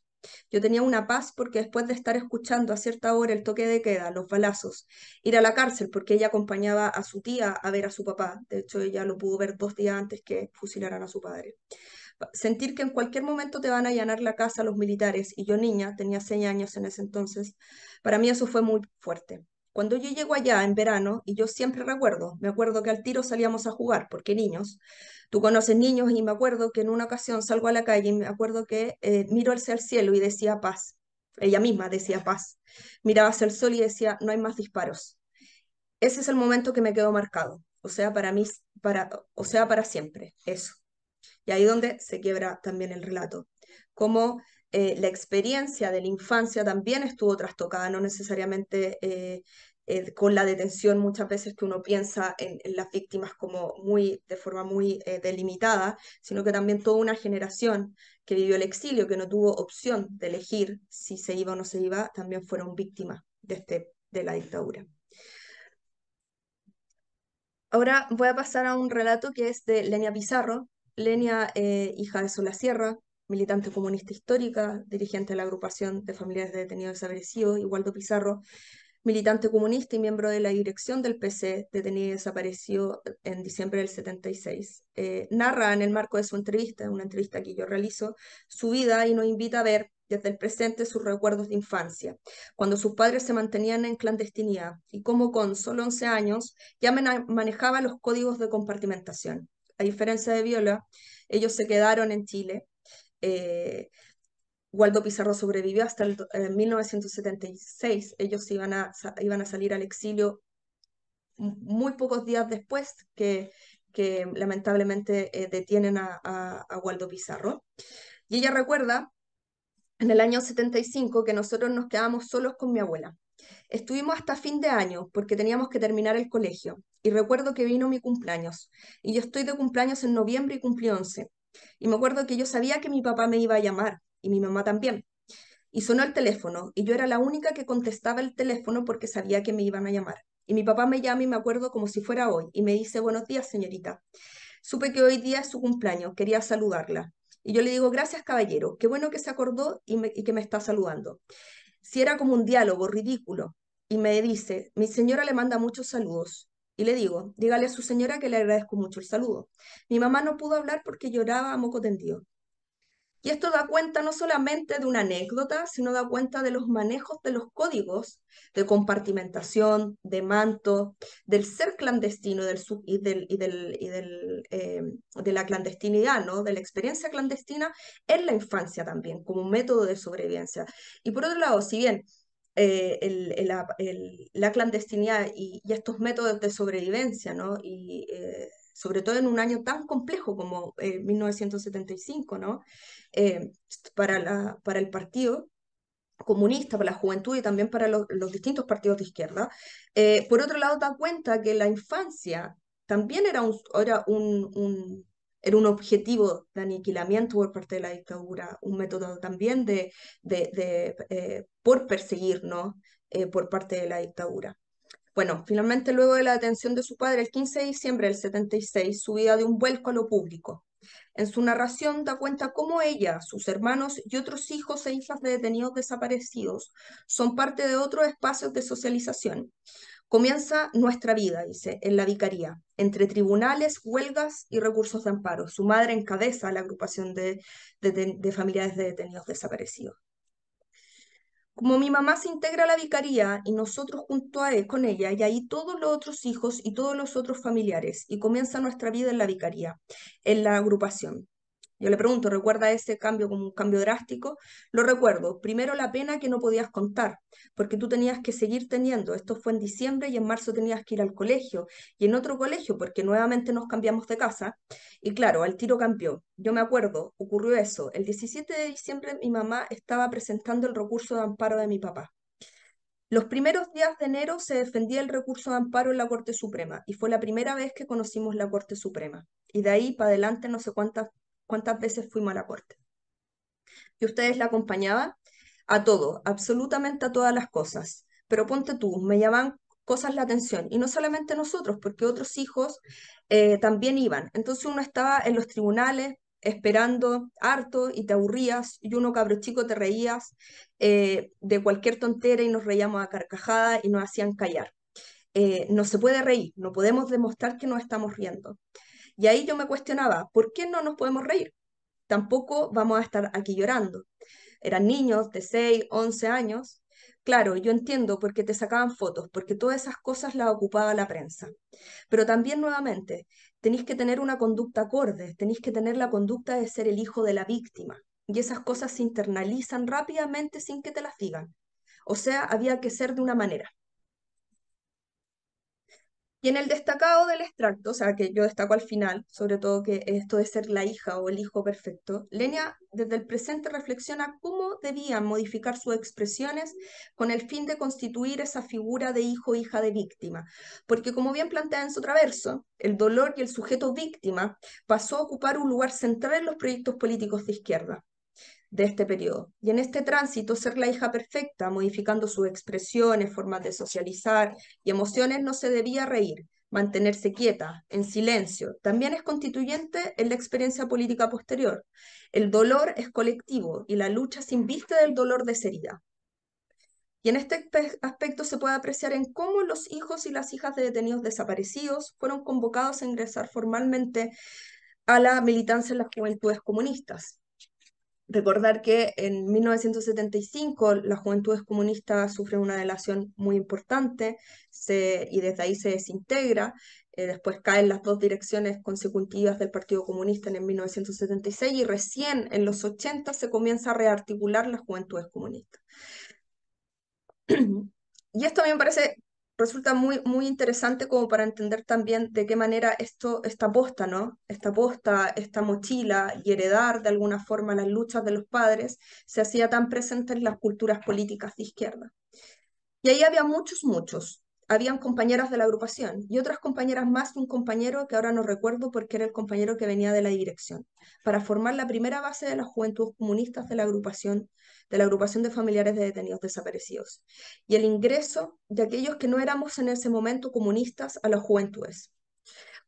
S3: Yo tenía una paz porque después de estar escuchando a cierta hora el toque de queda, los balazos, ir a la cárcel porque ella acompañaba a su tía a ver a su papá. De hecho, ella lo pudo ver dos días antes que fusilaran a su padre. Sentir que en cualquier momento te van a llenar la casa los militares, y yo niña, tenía seis años en ese entonces, para mí eso fue muy fuerte. Cuando yo llego allá en verano, y yo siempre recuerdo, me acuerdo que al tiro salíamos a jugar, porque niños, tú conoces niños y me acuerdo que en una ocasión salgo a la calle y me acuerdo que eh, miro hacia el cielo y decía paz, ella misma decía paz, miraba hacia el sol y decía no hay más disparos. Ese es el momento que me quedó marcado, o sea, para mí, para, o sea, para siempre, eso. Y ahí donde se quiebra también el relato. Como eh, la experiencia de la infancia también estuvo trastocada, no necesariamente eh, eh, con la detención muchas veces que uno piensa en, las víctimas como muy de forma muy delimitada, sino que también toda una generación que vivió el exilio, que no tuvo opción de elegir si se iba o no se iba, también fueron víctimas de, este, de la dictadura. Ahora voy a pasar a un relato que es de Lenia Pizarro. Lenia, hija de Sola Sierra, militante comunista histórica, dirigente de la agrupación de familiares de detenidos desaparecidos, Igualdo Pizarro, militante comunista y miembro de la dirección del PC, detenido y desaparecido en diciembre del 76. Eh, narra en el marco de su entrevista, una entrevista que yo realizo, su vida y nos invita a ver desde el presente sus recuerdos de infancia, cuando sus padres se mantenían en clandestinidad y cómo con solo 11 años ya manejaba los códigos de compartimentación. A diferencia de Viola, ellos se quedaron en Chile eh, Waldo Pizarro sobrevivió hasta el, 1976. Ellos iban a, iban a salir al exilio muy pocos días después que, que lamentablemente eh, detienen a, a, Waldo Pizarro. Y ella recuerda en el año 75 que nosotros nos quedamos solos con mi abuela. Estuvimos hasta fin de año porque teníamos que terminar el colegio. Y recuerdo que vino mi cumpleaños. Y yo estoy de cumpleaños en noviembre y cumplí once y me acuerdo que yo sabía que mi papá me iba a llamar y mi mamá también. Y sonó el teléfono y yo era la única que contestaba el teléfono porque sabía que me iban a llamar. Y mi papá me llama y me acuerdo como si fuera hoy y me dice, buenos días señorita. Supe que hoy día es su cumpleaños, quería saludarla. Y yo le digo, gracias caballero, qué bueno que se acordó y, y que me está saludando. Si era como un diálogo ridículo. Y me dice, mi señora le manda muchos saludos. Y le digo, dígale a su señora que le agradezco mucho el saludo. Mi mamá no pudo hablar porque lloraba a moco tendido. Y esto da cuenta no solamente de una anécdota, sino da cuenta de los manejos de los códigos de compartimentación, de manto, del ser clandestino del, y, del, y, del, eh, de la clandestinidad, ¿no? de la experiencia clandestina en la infancia también, como método de sobrevivencia. Y por otro lado, si bien eh, la clandestinidad y, estos métodos de sobrevivencia, ¿no? Y eh, sobre todo en un año tan complejo como 1975, eh, ¿no? para, la, para el partido comunista, para la juventud y también para los distintos partidos de izquierda. por otro lado, da cuenta que la infancia también era un, era un era un objetivo de aniquilamiento por parte de la dictadura, un método también de, de, eh, por perseguirnos eh, por parte de la dictadura. Bueno, finalmente luego de la detención de su padre el 15 de diciembre del 76, su vida de un vuelco a lo público. En su narración da cuenta cómo ella, sus hermanos y otros hijos e hijas de detenidos desaparecidos son parte de otros espacios de socialización. Comienza nuestra vida, dice, en la vicaría, entre tribunales, huelgas y recursos de amparo. Su madre encabeza la agrupación de, familiares de detenidos desaparecidos. Como mi mamá se integra a la vicaría y nosotros junto a él, e, con ella, y ahí todos los otros hijos y todos los otros familiares, y comienza nuestra vida en la vicaría, en la agrupación. Yo le pregunto, ¿recuerda ese cambio como un cambio drástico? Lo recuerdo. Primero la pena que no podías contar, porque tú tenías que seguir teniendo. Esto fue en diciembre y en marzo tenías que ir al colegio y en otro colegio, porque nuevamente nos cambiamos de casa. Y claro, al tiro cambió. Yo me acuerdo, ocurrió eso. El 17 de diciembre mi mamá estaba presentando el recurso de amparo de mi papá. Los primeros días de enero se defendía el recurso de amparo en la Corte Suprema y fue la primera vez que conocimos la Corte Suprema. Y de ahí para adelante no sé cuántas cuántas veces fuimos a la corte. Y ustedes la acompañaban a todo, absolutamente a todas las cosas. Pero ponte tú, me llamaban cosas la atención. Y no solamente nosotros, porque otros hijos eh, también iban. Entonces uno estaba en los tribunales esperando harto y te aburrías y uno cabro chico te reías eh, de cualquier tontera y nos reíamos a carcajada y nos hacían callar. Eh, no se puede reír, no podemos demostrar que no estamos riendo. Y ahí yo me cuestionaba, ¿por qué no nos podemos reír? Tampoco vamos a estar aquí llorando. Eran niños de 6, 11 años. Claro, yo entiendo porque te sacaban fotos, porque todas esas cosas las ocupaba la prensa. Pero también nuevamente, tenéis que tener una conducta acorde, tenéis que tener la conducta de ser el hijo de la víctima. Y esas cosas se internalizan rápidamente sin que te las digan. O sea, había que ser de una manera. Y en el destacado del extracto, o sea, que yo destaco al final, sobre todo que esto de ser la hija o el hijo perfecto, Lenia desde el presente reflexiona cómo debían modificar sus expresiones con el fin de constituir esa figura de hijo hija de víctima. Porque como bien plantea en su traverso, el dolor y el sujeto víctima pasó a ocupar un lugar central en los proyectos políticos de izquierda de este periodo. Y en este tránsito, ser la hija perfecta, modificando sus expresiones, formas de socializar y emociones, no se debía reír, mantenerse quieta, en silencio. También es constituyente en la experiencia política posterior. El dolor es colectivo y la lucha sin inviste del dolor de herida. Y en este aspecto se puede apreciar en cómo los hijos y las hijas de detenidos desaparecidos fueron convocados a ingresar formalmente a la militancia en las juventudes comunistas recordar que en 1975 la juventud comunistas sufre una delación muy importante y desde ahí se desintegra. Eh, después caen las dos direcciones consecutivas del Partido Comunista en 1976 y recién en los 80 se comienza a rearticular la juventud comunistas. Y esto a mí me parece resulta muy, muy interesante como para entender también de qué manera esto, esta posta, ¿no? Esta posta, esta mochila y heredar de alguna forma las luchas de los padres se hacía tan presente en las culturas políticas de izquierda. Y ahí había muchos, muchos, habían compañeras de la agrupación y otras compañeras más de un compañero que ahora no recuerdo porque era el compañero que venía de la dirección, para formar la primera base de las juventudes comunistas de la agrupación, de la agrupación de familiares de detenidos desaparecidos, y el ingreso de aquellos que no éramos en ese momento comunistas a las juventudes.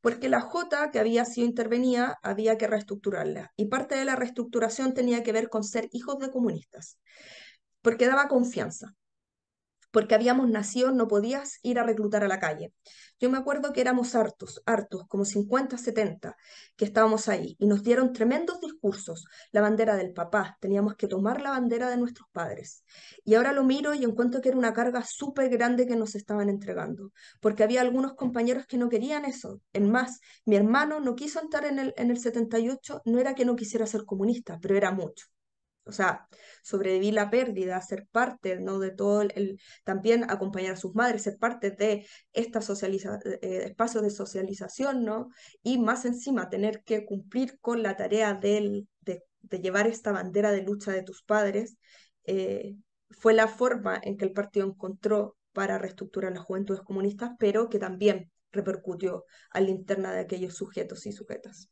S3: Porque la J que había sido intervenida había que reestructurarla, y parte de la reestructuración tenía que ver con ser hijos de comunistas, porque daba confianza, porque habíamos nacido, no podías ir a reclutar a la calle. Yo me acuerdo que éramos hartos, hartos, como 50, 70, que estábamos ahí, y nos dieron tremendos discursos, la bandera del papá, teníamos que tomar la bandera de nuestros padres. Y ahora lo miro y encuentro que era una carga súper grande que nos estaban entregando, porque había algunos compañeros que no querían eso. En más, mi hermano no quiso entrar en el, en el 78, no era que no quisiera ser comunista, pero era mucho o sea, sobrevivir la pérdida, ser parte, ¿no? De todo el, también acompañar a sus madres, ser parte de estos eh, espacios de socialización, ¿no? Y más encima, tener que cumplir con la tarea de, llevar esta bandera de lucha de tus padres, eh, fue la forma en que el partido encontró para reestructurar las juventudes comunistas, pero que también repercutió a la interna de aquellos sujetos y sujetas.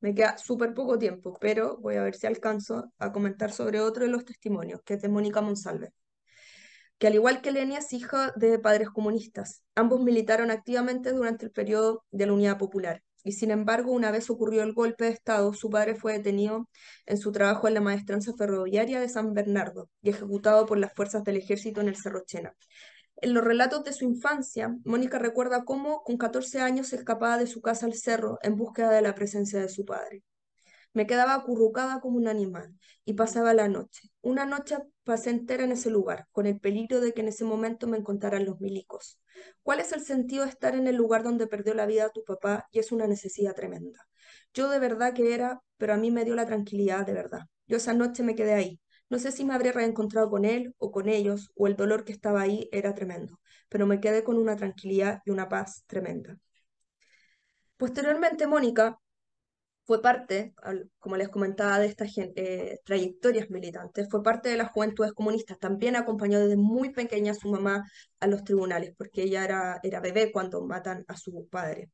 S3: Me queda súper poco tiempo, pero voy a ver si alcanzo a comentar sobre otro de los testimonios, que es de Mónica Monsalve, que al igual que Lenia es hija de padres comunistas. Ambos militaron activamente durante el periodo de la Unidad Popular. Y sin embargo, una vez ocurrió el golpe de Estado, su padre fue detenido en su trabajo en la maestranza ferroviaria de San Bernardo y ejecutado por las fuerzas del ejército en el Cerro Chena. En los relatos de su infancia, Mónica recuerda cómo con 14 años se escapaba de su casa al cerro en búsqueda de la presencia de su padre. Me quedaba acurrucada como un animal y pasaba la noche. Una noche pasé entera en ese lugar, con el peligro de que en ese momento me encontraran los milicos. ¿Cuál es el sentido de estar en el lugar donde perdió la vida tu papá y es una necesidad tremenda? Yo de verdad que era, pero a mí me dio la tranquilidad de verdad. Yo esa noche me quedé ahí, no sé si me habría reencontrado con él o con ellos, o el dolor que estaba ahí era tremendo, pero me quedé con una tranquilidad y una paz tremenda. Posteriormente, Mónica fue parte, como les comentaba, de estas eh, trayectorias militantes, fue parte de las juventudes comunistas, también acompañó desde muy pequeña a su mamá a los tribunales, porque ella era, era bebé cuando matan a su padre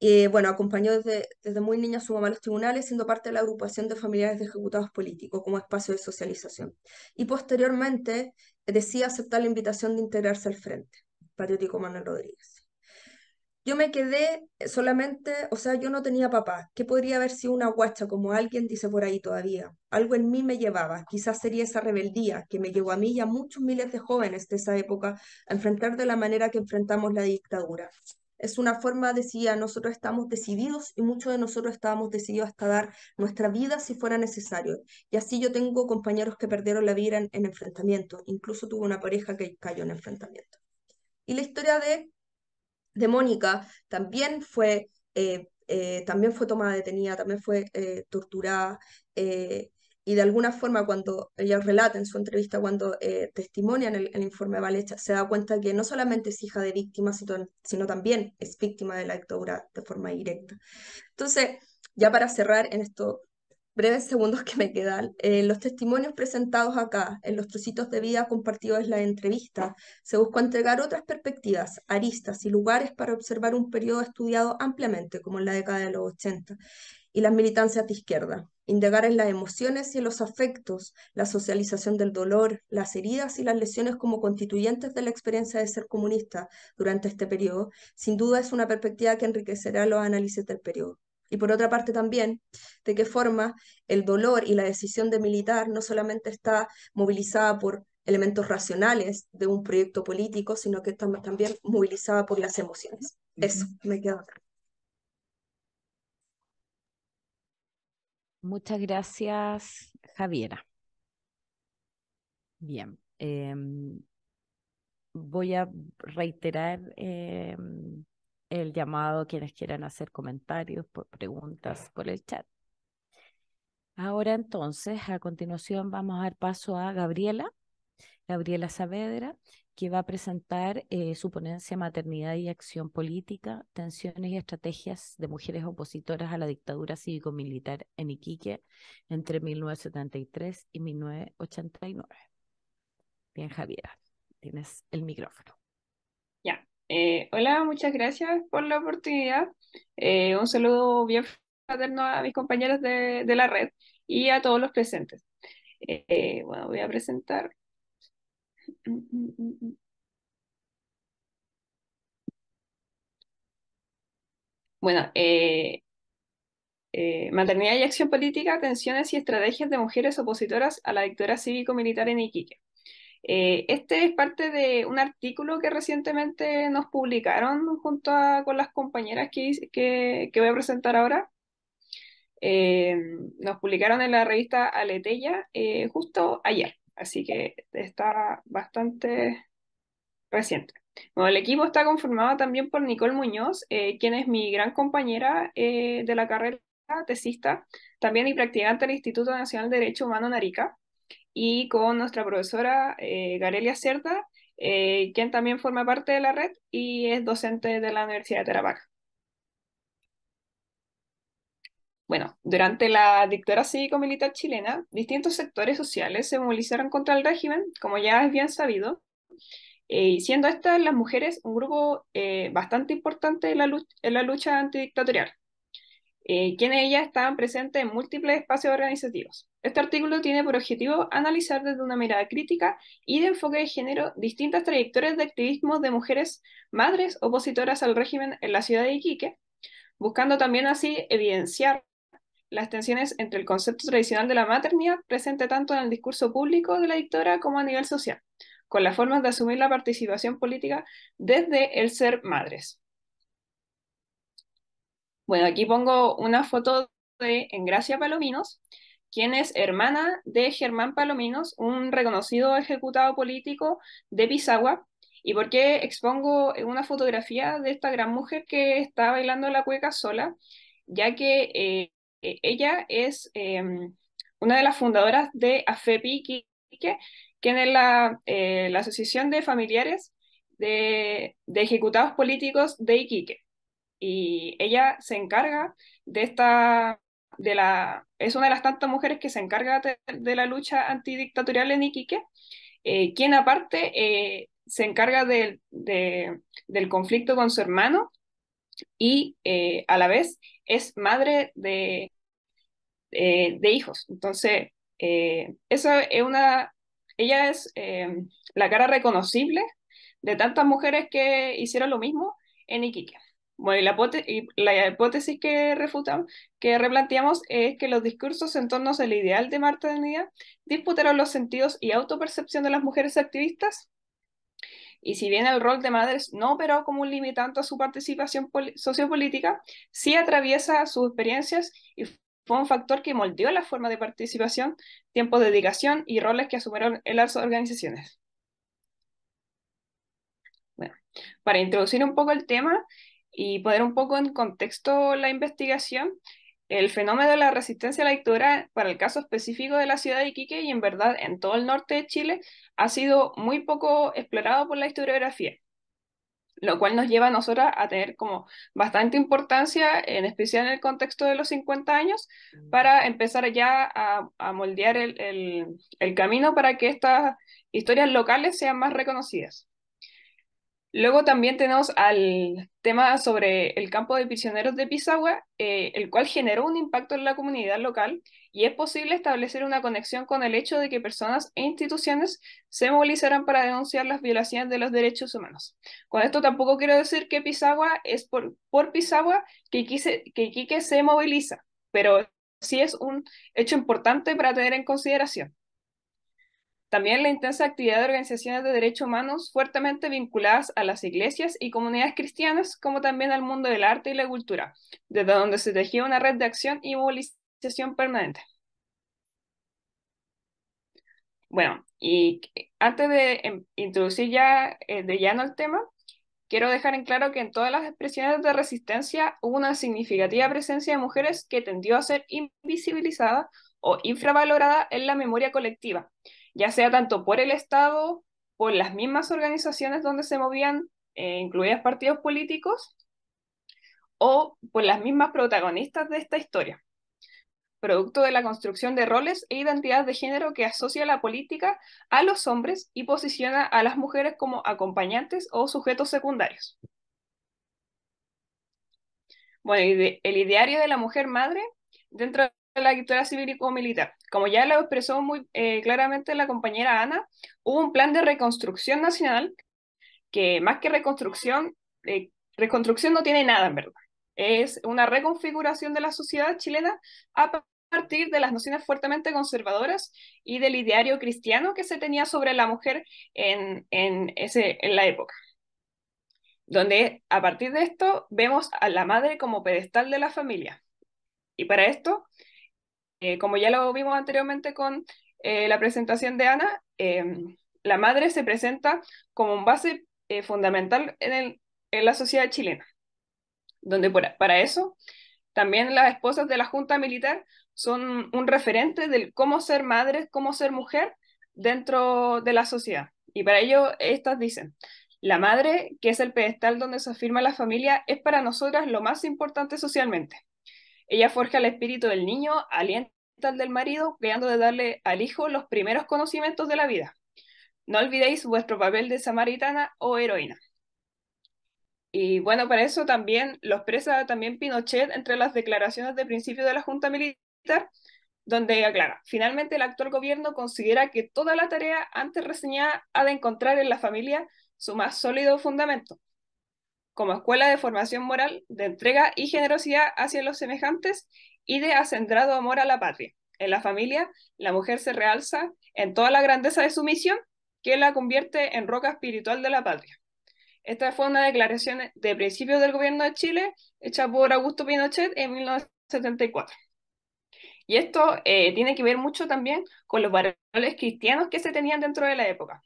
S3: y eh, bueno, acompañó desde, muy niña a su mamá a los tribunales, siendo parte de la agrupación de familiares de ejecutados políticos como espacio de socialización. Y posteriormente eh, decía aceptar la invitación de integrarse al Frente Patriótico Manuel Rodríguez. Yo me quedé eh, solamente, o sea, yo no tenía papá. ¿Qué podría haber sido una guacha, como alguien dice por ahí todavía? Algo en mí me llevaba, quizás sería esa rebeldía que me llevó a mí y a muchos miles de jóvenes de esa época a enfrentar de la manera que enfrentamos la dictadura es una forma, decía, nosotros estamos decididos y muchos de nosotros estábamos decididos hasta dar nuestra vida si fuera necesario. Y así yo tengo compañeros que perdieron la vida en, enfrentamiento, incluso tuve una pareja que cayó en enfrentamiento. Y la historia de, de Mónica también fue, eh, eh, también fue tomada detenida, también fue eh, torturada y de alguna forma cuando ella relata en su entrevista, cuando eh, testimonian el, informe informe Valecha, se da cuenta que no solamente es hija de víctimas sino también es víctima de la dictadura de forma directa. Entonces, ya para cerrar en estos breves segundos que me quedan, eh, los testimonios presentados acá, en los trocitos de vida compartidos en la entrevista, se buscó entregar otras perspectivas, aristas y lugares para observar un periodo estudiado ampliamente, como en la década de los 80, y las militancias de izquierda, indagar en las emociones y en los afectos, la socialización del dolor, las heridas y las lesiones como constituyentes de la experiencia de ser comunista durante este periodo, sin duda es una perspectiva que enriquecerá los análisis del periodo. Y por otra parte también, de qué forma el dolor y la decisión de militar no solamente está movilizada por elementos racionales de un proyecto político, sino que está también movilizada por las emociones. Eso, me quedo acá.
S1: Muchas gracias, Javiera. Bien. Em, voy a reiterar em, el llamado a quienes quieran hacer comentarios, por preguntas por el chat. Ahora entonces, a continuación vamos a dar paso a Gabriela, Gabriela Saavedra, que va a presentar eh, su ponencia Maternidad y Acción Política, Tensiones y Estrategias de Mujeres Opositoras a la Dictadura Cívico-Militar en Iquique entre 1973 y 1989. Bien, Javier, tienes el micrófono.
S4: Ya, eh, hola, muchas gracias por la oportunidad. Eh, un saludo bien fraterno a mis compañeros de, de, la red y a todos los presentes. bueno, voy a presentar bueno, eh, eh, maternidad y acción política, tensiones y estrategias de mujeres opositoras a la dictadura cívico-militar en Iquique. Eh, este es parte de un artículo que recientemente nos publicaron junto con las compañeras que, que, voy a presentar ahora. nos publicaron en la revista Aleteya justo ayer. Así que está bastante reciente. Bueno, el equipo está conformado también por Nicole Muñoz, eh, quien es mi gran compañera eh, de la carrera, tesista, también y practicante del Instituto Nacional de Derecho Humano Narica, y con nuestra profesora eh, Garelia Cerda, quien también forma parte de la red y es docente de la Universidad de Tarapacá. Bueno, durante la dictadura cívico-militar chilena, distintos sectores sociales se movilizaron contra el régimen, como ya es bien sabido, eh, siendo estas las mujeres un grupo eh, bastante importante en la, lucha, en la lucha antidictatorial, eh, quienes ellas estaban presentes en múltiples espacios organizativos. Este artículo tiene por objetivo analizar desde una mirada crítica y de enfoque de género distintas trayectorias de activismo de mujeres madres opositoras al régimen en la ciudad de Iquique, buscando también así evidenciar las tensiones entre el concepto tradicional de la maternidad presente tanto en el discurso público de la dictadura como a nivel social, con las formas de asumir la participación política desde el ser madres. Bueno, aquí pongo una foto de Engracia Palominos, quien es hermana de Germán Palominos, un reconocido ejecutado político de Pisagua. ¿Y por qué expongo una fotografía de esta gran mujer que está bailando la cueca sola? Ya que eh, eh, ella es em, una de las fundadoras de AFEPI, que que es eh, la, Asociación de Familiares de, Ejecutados Políticos de Iquique. Y ella se encarga de esta, de la, es una de las tantas mujeres que se encarga de, la lucha antidictatorial en Iquique, eh, quien aparte se encarga del conflicto con su hermano y eh, a la vez es madre de, eh, hijos. Entonces, eh, es una, ella es la cara reconocible de tantas mujeres que hicieron lo mismo en Iquique. Bueno, la, hipótesis que refutamos que replanteamos, es que los discursos en torno al ideal de maternidad disputaron los sentidos y autopercepción de las mujeres activistas y si bien el rol de madres no operó como un limitante a su participación sociopolítica, sí atraviesa sus experiencias y fue un factor que moldeó la forma de participación, tiempo de dedicación y roles que asumieron en las organizaciones. Bueno, para introducir un poco el tema y poner un poco en contexto la investigación, el fenómeno de la resistencia a la dictadura para el caso específico de la ciudad de Iquique y en verdad en todo el norte de Chile ha sido muy poco explorado por la historiografía, lo cual nos lleva a nosotras a tener como bastante importancia, en especial en el contexto de los 50 años, para empezar ya a, moldear el camino para que estas historias locales sean más reconocidas. Luego también tenemos al tema sobre el campo de prisioneros de Pisagua, eh, el cual generó un impacto en la comunidad local y es posible establecer una conexión con el hecho de que personas e instituciones se movilizarán para denunciar las violaciones de los derechos humanos. Con esto tampoco quiero decir que Pisagua es por, por Pisagua que, que Iquique se moviliza, pero sí es un hecho importante para tener en consideración. También la intensa actividad de organizaciones de derechos humanos fuertemente vinculadas a las iglesias y comunidades cristianas, como también al mundo del arte y la cultura, desde donde se tejía una red de acción y movilización permanente. Bueno, y antes de em, introducir ya eh, de lleno el tema, quiero dejar en claro que en todas las expresiones de resistencia hubo una significativa presencia de mujeres que tendió a ser invisibilizada o infravalorada en la memoria colectiva, ya sea tanto por el Estado, por las mismas organizaciones donde se movían, eh, incluidas partidos políticos, o por las mismas protagonistas de esta historia, producto de la construcción de roles e identidad de género que asocia la política a los hombres y posiciona a las mujeres como acompañantes o sujetos secundarios. Bueno, el ideario de la mujer madre, dentro la dictadura civil y militar. Como ya lo expresó muy eh, claramente la compañera Ana, hubo un plan de reconstrucción nacional que más que reconstrucción, eh, reconstrucción no tiene nada en verdad. Es una reconfiguración de la sociedad chilena a partir de las nociones fuertemente conservadoras y del ideario cristiano que se tenía sobre la mujer en, en, ese, en la época. Donde a partir de esto vemos a la madre como pedestal de la familia. Y para esto eh, como ya lo vimos anteriormente con eh, la presentación de Ana, em, la madre se presenta como un base eh, fundamental en, la sociedad chilena, donde para eso también las esposas de la Junta Militar son un referente del cómo ser madre, cómo ser mujer dentro de la sociedad. Y para ello, estas dicen, la madre, que es el pedestal donde se afirma la familia, es para nosotras lo más importante socialmente. Ella forja el espíritu del niño, alienta al del marido, creando de darle al hijo los primeros conocimientos de la vida. No olvidéis vuestro papel de samaritana o heroína. Y bueno, para eso también lo expresa también Pinochet entre las declaraciones de principio de la Junta Militar, donde aclara, finalmente el actual gobierno considera que toda la tarea antes reseñada ha de encontrar en la familia su más sólido fundamento, como escuela de formación moral, de entrega y generosidad hacia los semejantes y de acendrado amor a la patria. En la familia, la mujer se realza en toda la grandeza de su misión que la convierte en roca espiritual de la patria. Esta fue una declaración de principios del gobierno de Chile hecha por Augusto Pinochet en 1974. Y esto eh, tiene que ver mucho también con los valores cristianos que se tenían dentro de la época.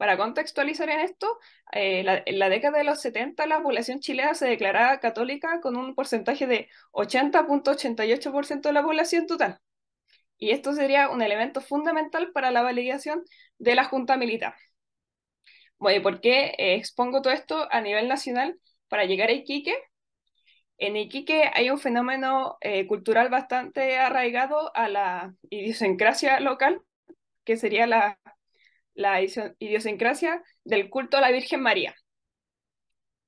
S4: Para contextualizar en esto, eh, la, en la década de los 70 la población chilena se declaraba católica con un porcentaje de 80.88% de la población total. Y esto sería un elemento fundamental para la validación de la Junta Militar. Bueno, ¿por qué eh, expongo todo esto a nivel nacional para llegar a Iquique? En Iquique hay un fenómeno eh, cultural bastante arraigado a la idiosincrasia local, que sería la la idiosincrasia del culto a la Virgen María.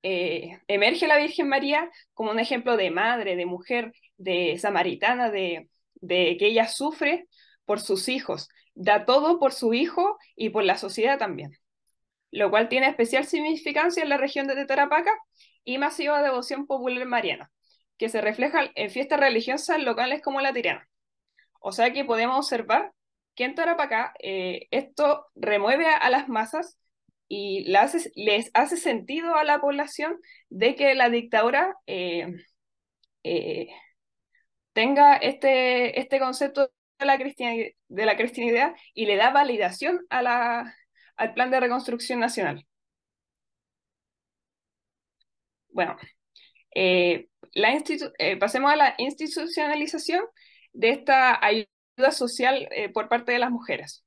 S4: Eh, emerge la Virgen María como un ejemplo de madre, de mujer, de samaritana, de, de que ella sufre por sus hijos, da todo por su hijo y por la sociedad también, lo cual tiene especial significancia en la región de Tetarapaca y masiva devoción popular mariana, que se refleja en fiestas religiosas locales como la Tirana. O sea que podemos observar para para acá eh, esto remueve a, las masas y les hace sentido a la población de que la dictadura eh, eh, tenga este, este concepto de la, cristianidad, de la y le da validación a al plan de reconstrucción nacional. Bueno, la pasemos a la institucionalización de esta ayuda social eh, por parte de las mujeres.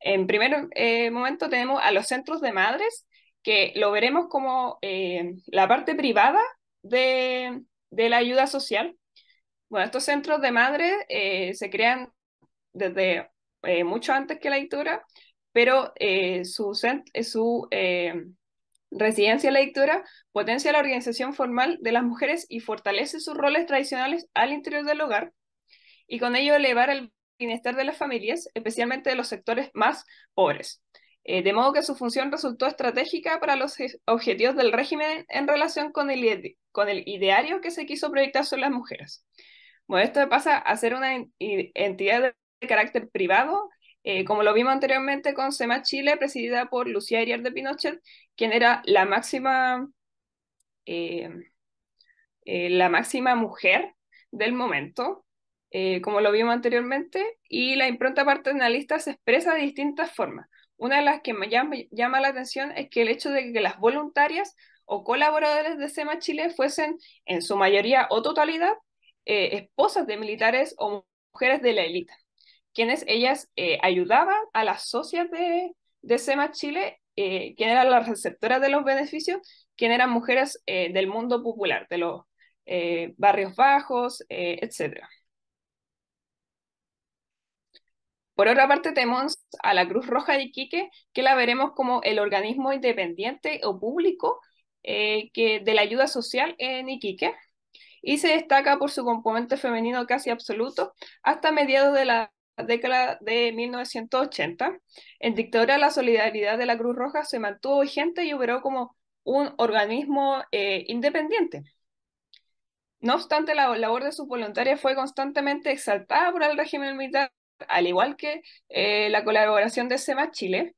S4: En primer eh, momento tenemos a los centros de madres, que lo veremos como eh, la parte privada de, la ayuda social. Bueno, estos centros de madres se crean desde mucho antes que la dictadura, pero su, su residencia en la dictadura potencia la organización formal de las mujeres y fortalece sus roles tradicionales al interior del hogar y con ello elevar el bienestar de las familias, especialmente de los sectores más pobres. Eh, de modo que su función resultó estratégica para los objetivos del régimen en relación con el, ideario que se quiso proyectar sobre las mujeres. Bueno, esto pasa a ser una entidad de carácter privado, eh, como lo vimos anteriormente con SEMA Chile, presidida por Lucía Ariar de Pinochet, quien era la máxima, eh, la máxima mujer del momento, eh, como lo vimos anteriormente, y la impronta paternalista se expresa de distintas formas. Una de las que me llama, llama la atención es que el hecho de que las voluntarias o colaboradores de SEMA Chile fuesen, en su mayoría o totalidad, eh, esposas de militares o mujeres de la élite, quienes ellas eh, ayudaban a las socias de, de SEMA Chile, eh, quienes eran las receptoras de los beneficios, quienes eran mujeres del mundo popular, de los barrios bajos, etc. Por otra parte, tenemos a la Cruz Roja de Iquique, que la veremos como el organismo independiente o público eh, que, de la ayuda social en Iquique, y se destaca por su componente femenino casi absoluto hasta mediados de la década de 1980. En dictadura, la solidaridad de la Cruz Roja se mantuvo vigente y operó como un organismo eh, independiente. No obstante, la labor de su voluntaria fue constantemente exaltada por el régimen militar al igual que eh, la colaboración de SEMA Chile,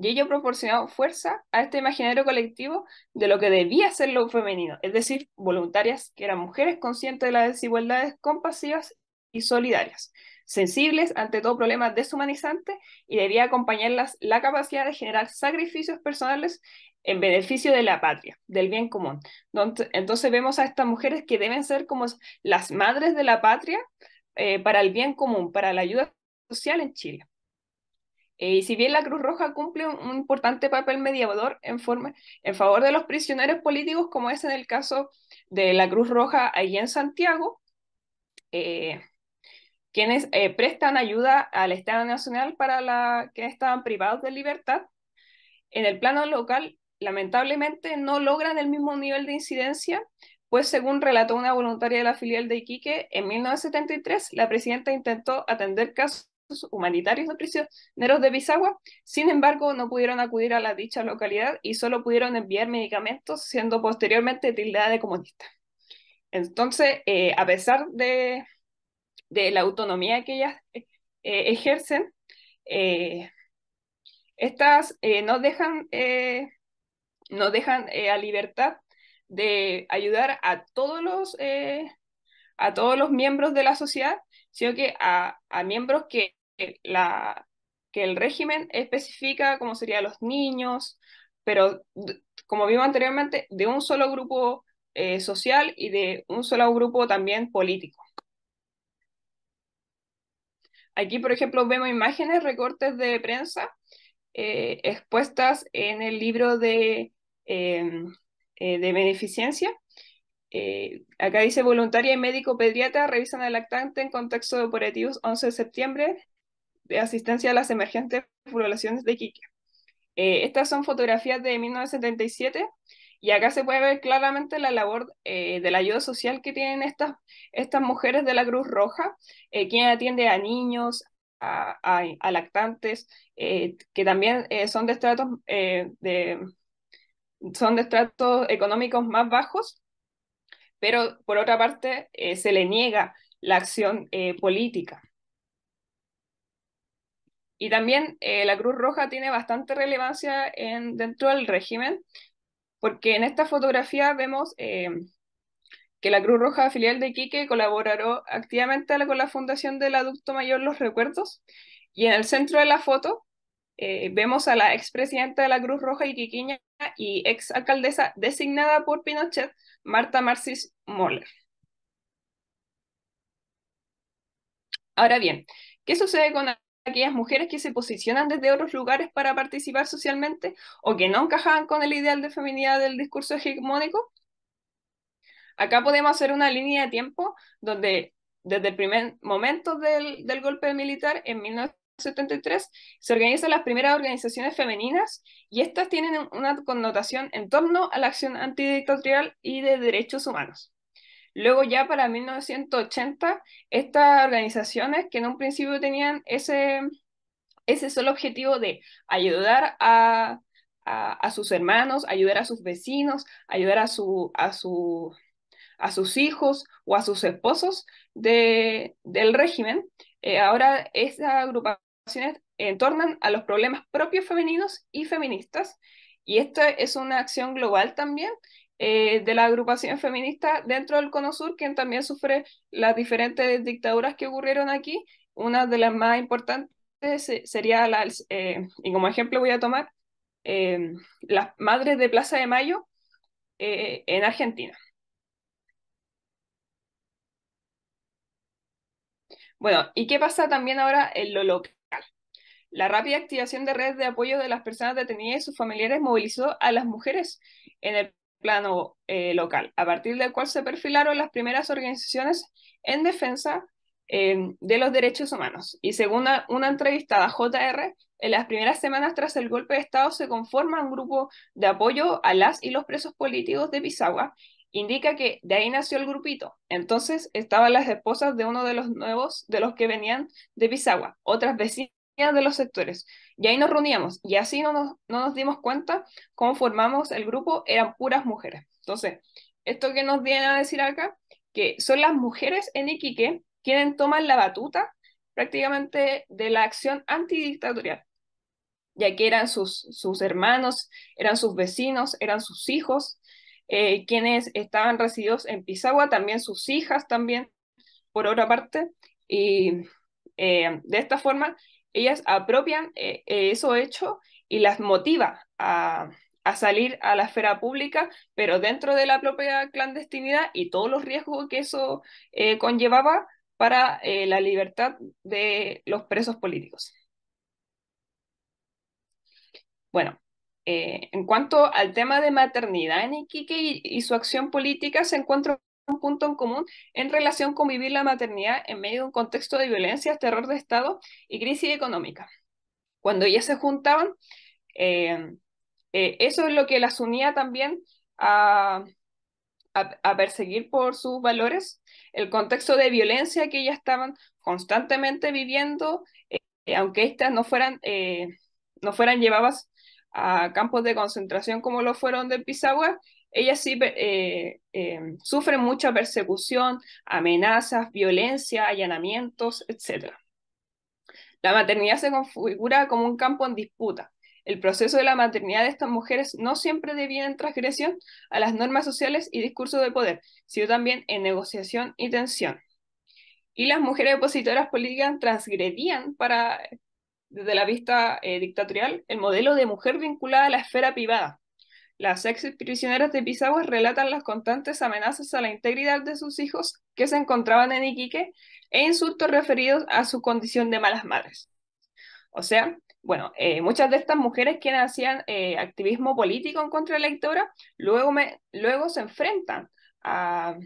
S4: y ello proporcionó fuerza a este imaginario colectivo de lo que debía ser lo femenino, es decir, voluntarias que eran mujeres conscientes de las desigualdades, compasivas y solidarias, sensibles ante todo problema deshumanizante y debía acompañarlas la capacidad de generar sacrificios personales en beneficio de la patria, del bien común. Entonces vemos a estas mujeres que deben ser como las madres de la patria eh, para el bien común, para la ayuda social en Chile. Eh, y si bien la Cruz Roja cumple un, importante papel mediador en, forma, en favor de los prisioneros políticos, como es en el caso de la Cruz Roja allí en Santiago, eh, quienes eh, prestan ayuda al Estado Nacional para la, que estaban privados de libertad, en el plano local, lamentablemente, no logran el mismo nivel de incidencia, pues según relató una voluntaria de la filial de Iquique, en 1973 la presidenta intentó atender casos humanitarios de prisioneros de Pisagua. Sin embargo, no pudieron acudir a la dicha localidad y solo pudieron enviar medicamentos, siendo posteriormente tildada de comunista. Entonces, eh, a pesar de, de, la autonomía que ellas eh, eh, ejercen, estas no dejan, no dejan a libertad de ayudar a todos los a todos los miembros de la sociedad, sino que a, a miembros que que, eh, la, que el régimen especifica cómo serían los niños, pero como vimos anteriormente, de un solo grupo eh, social y de un solo grupo también político. Aquí, por ejemplo, vemos imágenes, recortes de prensa eh, expuestas en el libro de, em, de beneficencia. acá dice voluntaria y médico pediatra revisan al lactante en contexto de operativos 11 de septiembre asistencia a las emergentes poblaciones de Iquique. Eh, estas son fotografías de 1977 y acá se puede ver claramente la labor eh, de la ayuda social que tienen estas, estas mujeres de la Cruz Roja, eh, quien atiende a niños, a, lactantes, que también son de estratos de, son de estratos económicos más bajos, pero por otra parte se le niega la acción política. Y también eh, la Cruz Roja tiene bastante relevancia dentro del régimen, porque en esta fotografía vemos eh, que la Cruz Roja filial de Quique colaboró activamente con la fundación del Aducto Mayor Los Recuerdos, y en el centro de la foto eh, vemos a la expresidenta de la Cruz Roja Iquiquiña y ex alcaldesa designada por Pinochet, Marta Marcis Moller. Ahora bien, ¿qué sucede con aquellas mujeres que se posicionan desde otros lugares para participar socialmente o que no encajaban con el ideal de feminidad del discurso hegemónico. Acá podemos hacer una línea de tiempo donde desde el primer momento del, golpe militar en 1973 se organizan las primeras organizaciones femeninas y estas tienen una connotación en torno a la acción antidictatorial y de derechos humanos. Luego ya para 1980, estas organizaciones que en un principio tenían ese, ese solo objetivo de ayudar a, sus hermanos, ayudar a sus vecinos, ayudar a, sus hijos o a sus esposos del régimen, eh, ahora estas agrupaciones entornan a los problemas propios femeninos y feministas. Y esta es una acción global también eh, de la agrupación feminista dentro del Cono Sur, quien también sufre las diferentes dictaduras que ocurrieron aquí. Una de las más importantes sería, eh, y como ejemplo voy a tomar, eh, las madres de Plaza de Mayo en Argentina. Bueno, ¿y qué pasa también ahora en lo local? La rápida activación de redes de apoyo de las personas detenidas y sus familiares movilizó a las mujeres en el plano eh, local, a partir del cual se perfilaron las primeras organizaciones en defensa eh, de los derechos humanos. Y según una, entrevista entrevistada JR, en las primeras semanas tras el golpe de Estado se conforma un grupo de apoyo a las y los presos políticos de Pisagua. Indica que de ahí nació el grupito. Entonces estaban las esposas de uno de los nuevos, de los que venían de Pisagua, otras vecinas de los sectores. Y ahí nos reuníamos y así no nos, no nos dimos cuenta cómo formamos el grupo, eran puras mujeres. Entonces, esto que nos viene a decir acá, que son las mujeres en Iquique quienes toman la batuta prácticamente de la acción antidictatorial, ya que eran sus, sus hermanos, eran sus vecinos, eran sus hijos, eh, quienes estaban resididos en Pisagua, también sus hijas también, por otra parte, y eh, de esta forma ellas apropian eh, eh, eso hecho y las motiva a, salir a la esfera pública, pero dentro de la propia clandestinidad y todos los riesgos que eso eh, conllevaba para la libertad de los presos políticos. Bueno, en cuanto al tema de maternidad en Iquique y, y, su acción política, se encuentra un punto en común en relación con vivir la maternidad en medio de un contexto de violencia, terror de Estado y crisis económica. Cuando ellas se juntaban, eh, eh, eso es lo que las unía también a, perseguir por sus valores, el contexto de violencia que ellas estaban constantemente viviendo, eh, aunque éstas no fueran, no fueran llevadas a campos de concentración como lo fueron de Pisagua, ellas sí eh, em, sufren mucha persecución, amenazas, violencia, allanamientos, etc. La maternidad se configura como un campo en disputa. El proceso de la maternidad de estas mujeres no siempre debía en transgresión a las normas sociales y discursos de poder, sino también en negociación y tensión. Y las mujeres opositoras políticas transgredían para, desde la vista eh, dictatorial, el modelo de mujer vinculada a la esfera privada, las ex prisioneras de Pisagua relatan las constantes amenazas a la integridad de sus hijos que se encontraban en Iquique e insultos referidos a su condición de malas madres. O sea, bueno, eh, muchas de estas mujeres que hacían eh, activismo político en contra de la lectora luego, luego se enfrentan a,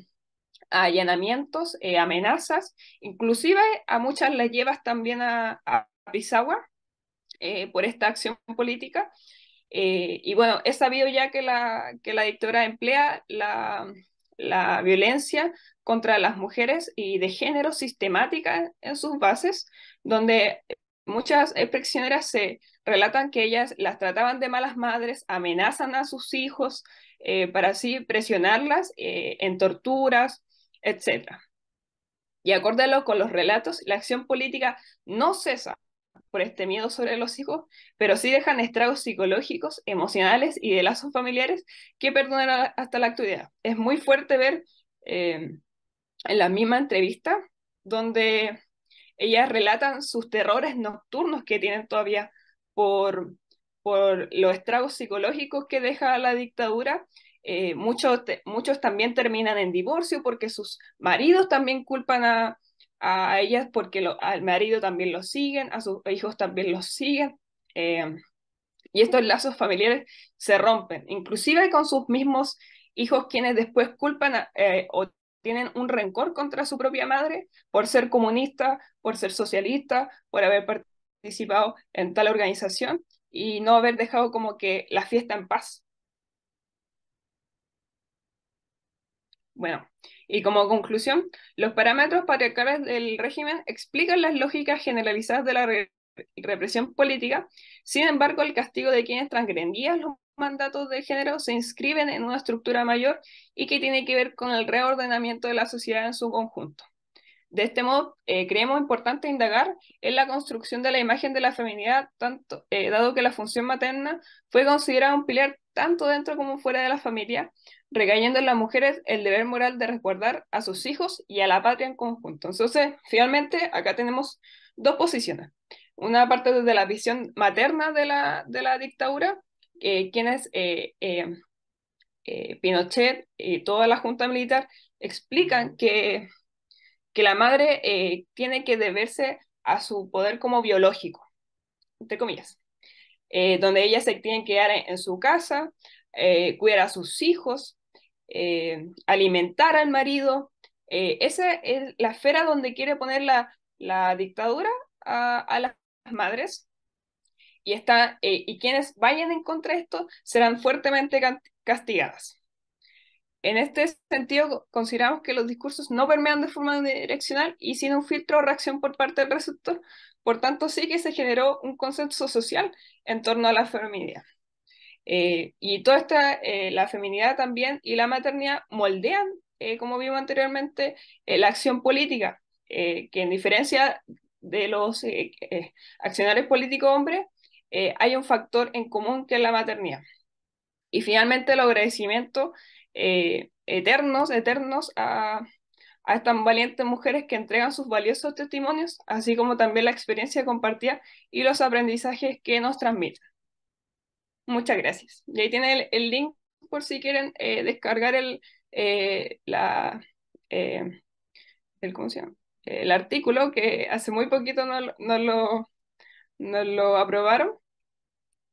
S4: allanamientos, eh, amenazas, inclusive a muchas las llevas también a, a Pisagua por esta acción política eh, y bueno, es sabido ya que la, que la dictadura emplea la, violencia contra las mujeres y de género sistemática en sus bases, donde muchas expresioneras se relatan que ellas las trataban de malas madres, amenazan a sus hijos eh, para así presionarlas eh, en torturas, etc. Y acórdelo con los relatos, la acción política no cesa por este miedo sobre los hijos, pero sí dejan estragos psicológicos, emocionales y de lazos familiares que perduran hasta la actualidad. Es muy fuerte ver eh, en la misma entrevista donde ellas relatan sus terrores nocturnos que tienen todavía por, por los estragos psicológicos que deja la dictadura eh, muchos, muchos, también terminan en divorcio porque sus maridos también culpan a, a ellas porque al marido también lo siguen, a sus hijos también los siguen, em, y estos lazos familiares se rompen, inclusive con sus mismos hijos quienes después culpan eh, o tienen un rencor contra su propia madre por ser comunista, por ser socialista, por haber participado en tal organización y no haber dejado como que la fiesta en paz. Bueno, y como conclusión, los parámetros patriarcales del régimen explican las lógicas generalizadas de la represión política, sin embargo, el castigo de quienes transgredían los mandatos de género se inscriben en una estructura mayor y que tiene que ver con el reordenamiento de la sociedad en su conjunto. De este modo, eh, creemos importante indagar en la construcción de la imagen de la feminidad, tanto, eh, dado que la función materna fue considerada un pilar tanto dentro como fuera de la familia, recayendo en las mujeres el deber moral de resguardar a sus hijos y a la patria en conjunto. Entonces, finalmente, acá tenemos dos posiciones. Una parte desde la visión materna de la, de la dictadura, quienes eh, eh, eh, Pinochet y toda la Junta Militar explican que, que la madre tiene que deberse a su poder como biológico, entre comillas, donde ella se tienen que quedar en, su casa, cuidar a sus hijos, eh, alimentar al marido. Eh, esa es la esfera donde quiere poner la, dictadura a, las madres. Y, eh, y quienes vayan en contra de esto serán fuertemente castigadas. En este sentido, consideramos que los discursos no permean de forma direccional y sin un filtro o reacción por parte del receptor. Por tanto, sí que se generó un consenso social en torno a la feminidad. Eh, y toda esta, eh, la feminidad también y la maternidad moldean, eh, como vimos anteriormente, la acción política, que en diferencia de los accionarios políticos hombres, hay un factor en común que es la maternidad. Y finalmente el agradecimiento eternos, eternos a, a estas valientes mujeres que entregan sus valiosos testimonios, así como también la experiencia compartida y los aprendizajes que nos transmiten. Muchas gracias. Y ahí tiene el, link por si quieren eh, descargar el, eh, la, eh, el, el artículo que hace muy poquito nos no lo, lo aprobaron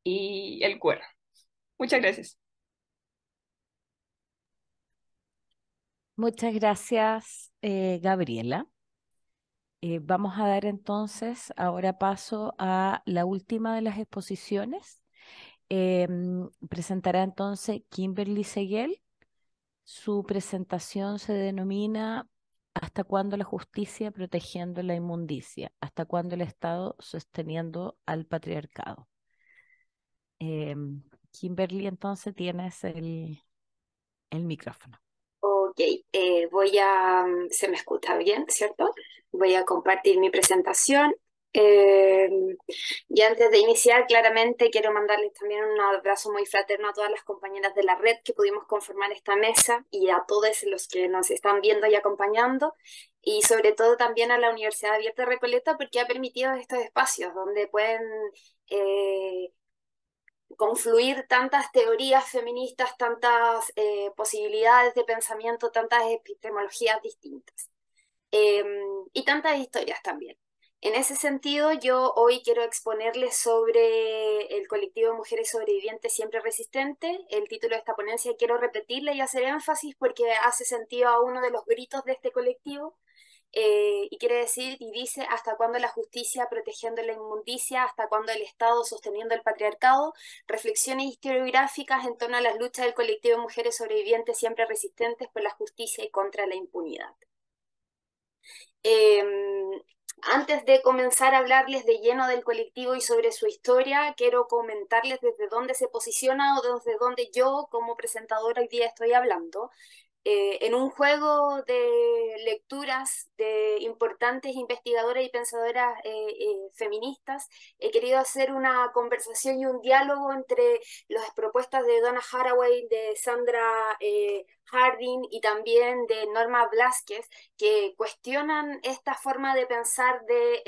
S4: y el cuero. Muchas gracias.
S1: Muchas gracias, Gabriela. vamos a dar entonces ahora paso a la última de las exposiciones Em, presentará entonces Kimberly Seguel. Su presentación se denomina ¿Hasta cuándo la justicia protegiendo la inmundicia? ¿Hasta cuándo el Estado sosteniendo al patriarcado? Em, Kimberly, entonces tienes el, el micrófono.
S5: Ok, eh, voy a, mm, se me escucha bien, ¿cierto? Voy a compartir mi presentación. Eh, y antes de iniciar, claramente quiero mandarles también un abrazo muy fraterno a todas las compañeras de la red que pudimos conformar esta mesa y a todos los que nos están viendo y acompañando y sobre todo también a la Universidad Abierta Recoleta porque ha permitido estos espacios donde pueden eh, confluir tantas teorías feministas, tantas eh, posibilidades de pensamiento, tantas epistemologías distintas em, y tantas historias también. En ese sentido, yo hoy quiero exponerles sobre el colectivo de mujeres sobrevivientes siempre Resistentes. El título de esta ponencia quiero repetirle y hacer énfasis porque hace sentido a uno de los gritos de este colectivo eh, y quiere decir y dice hasta cuándo la justicia protegiendo la inmundicia, hasta cuándo el Estado sosteniendo el patriarcado, reflexiones historiográficas en torno a las luchas del colectivo de mujeres sobrevivientes siempre resistentes por la justicia y contra la impunidad. Em, antes de comenzar a hablarles de lleno del colectivo y sobre su historia, quiero comentarles desde dónde se posiciona o desde dónde yo como presentadora hoy día estoy hablando. Eh, en un juego de lecturas de importantes investigadoras y pensadoras eh, eh, feministas, he querido hacer una conversación y un diálogo entre las propuestas de Donna Haraway, de Sandra Harding y también de Norma Blasquez, que cuestionan esta forma de pensar de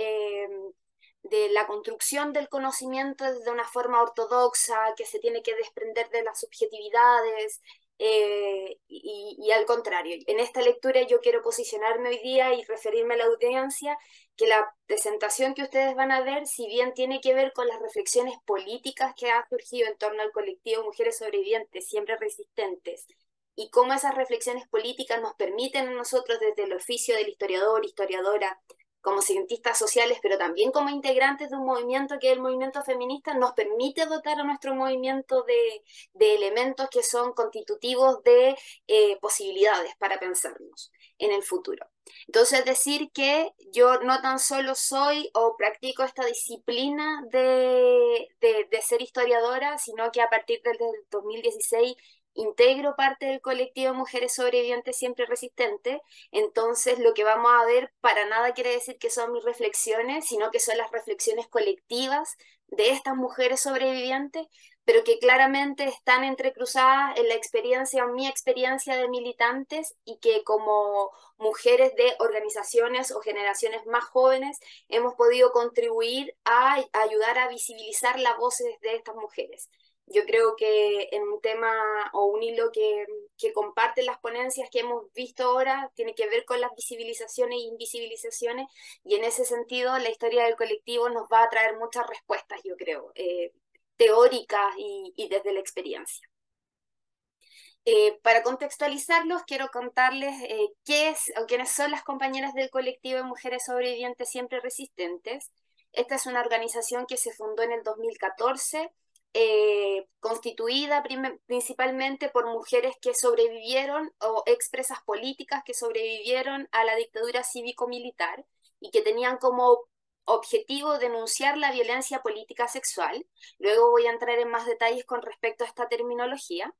S5: de la construcción del conocimiento de una forma ortodoxa, que se tiene que desprender de las subjetividades, eh, y, al contrario, en esta lectura yo quiero posicionarme hoy día y referirme a la audiencia que la presentación que ustedes van a ver, si bien tiene que ver con las reflexiones políticas que ha surgido en torno al colectivo Mujeres Sobrevivientes, siempre resistentes, y cómo esas reflexiones políticas nos permiten a nosotros desde el oficio del historiador, historiadora, como cientistas sociales, pero también como integrantes de un movimiento que es el movimiento feminista, nos permite dotar a nuestro movimiento de, elementos que son constitutivos de eh, posibilidades para pensarnos en el futuro. Entonces, decir que yo no tan solo soy o practico esta disciplina de, ser historiadora, sino que a partir del 2016 integro parte del colectivo mujeres sobrevivientes siempre resistentes, entonces lo que vamos a ver para nada quiere decir que son mis reflexiones, sino que son las reflexiones colectivas de estas mujeres sobrevivientes, pero que claramente están entrecruzadas en la experiencia, o mi experiencia de militantes y que como mujeres de organizaciones o generaciones más jóvenes hemos podido contribuir a ayudar a visibilizar las voces de estas mujeres yo creo que en un tema o un hilo que, que, comparten las ponencias que hemos visto ahora tiene que ver con las visibilizaciones e invisibilizaciones y en ese sentido la historia del colectivo nos va a traer muchas respuestas, yo creo, eh, teóricas y, desde la experiencia. Eh, para contextualizarlos, quiero contarles eh, qué es o quiénes son las compañeras del colectivo de mujeres sobrevivientes siempre resistentes. Esta es una organización que se fundó en el 2014 eh, constituida principalmente por mujeres que sobrevivieron o expresas políticas que sobrevivieron a la dictadura cívico-militar y que tenían como objetivo denunciar la violencia política sexual. Luego voy a entrar en más detalles con respecto a esta terminología,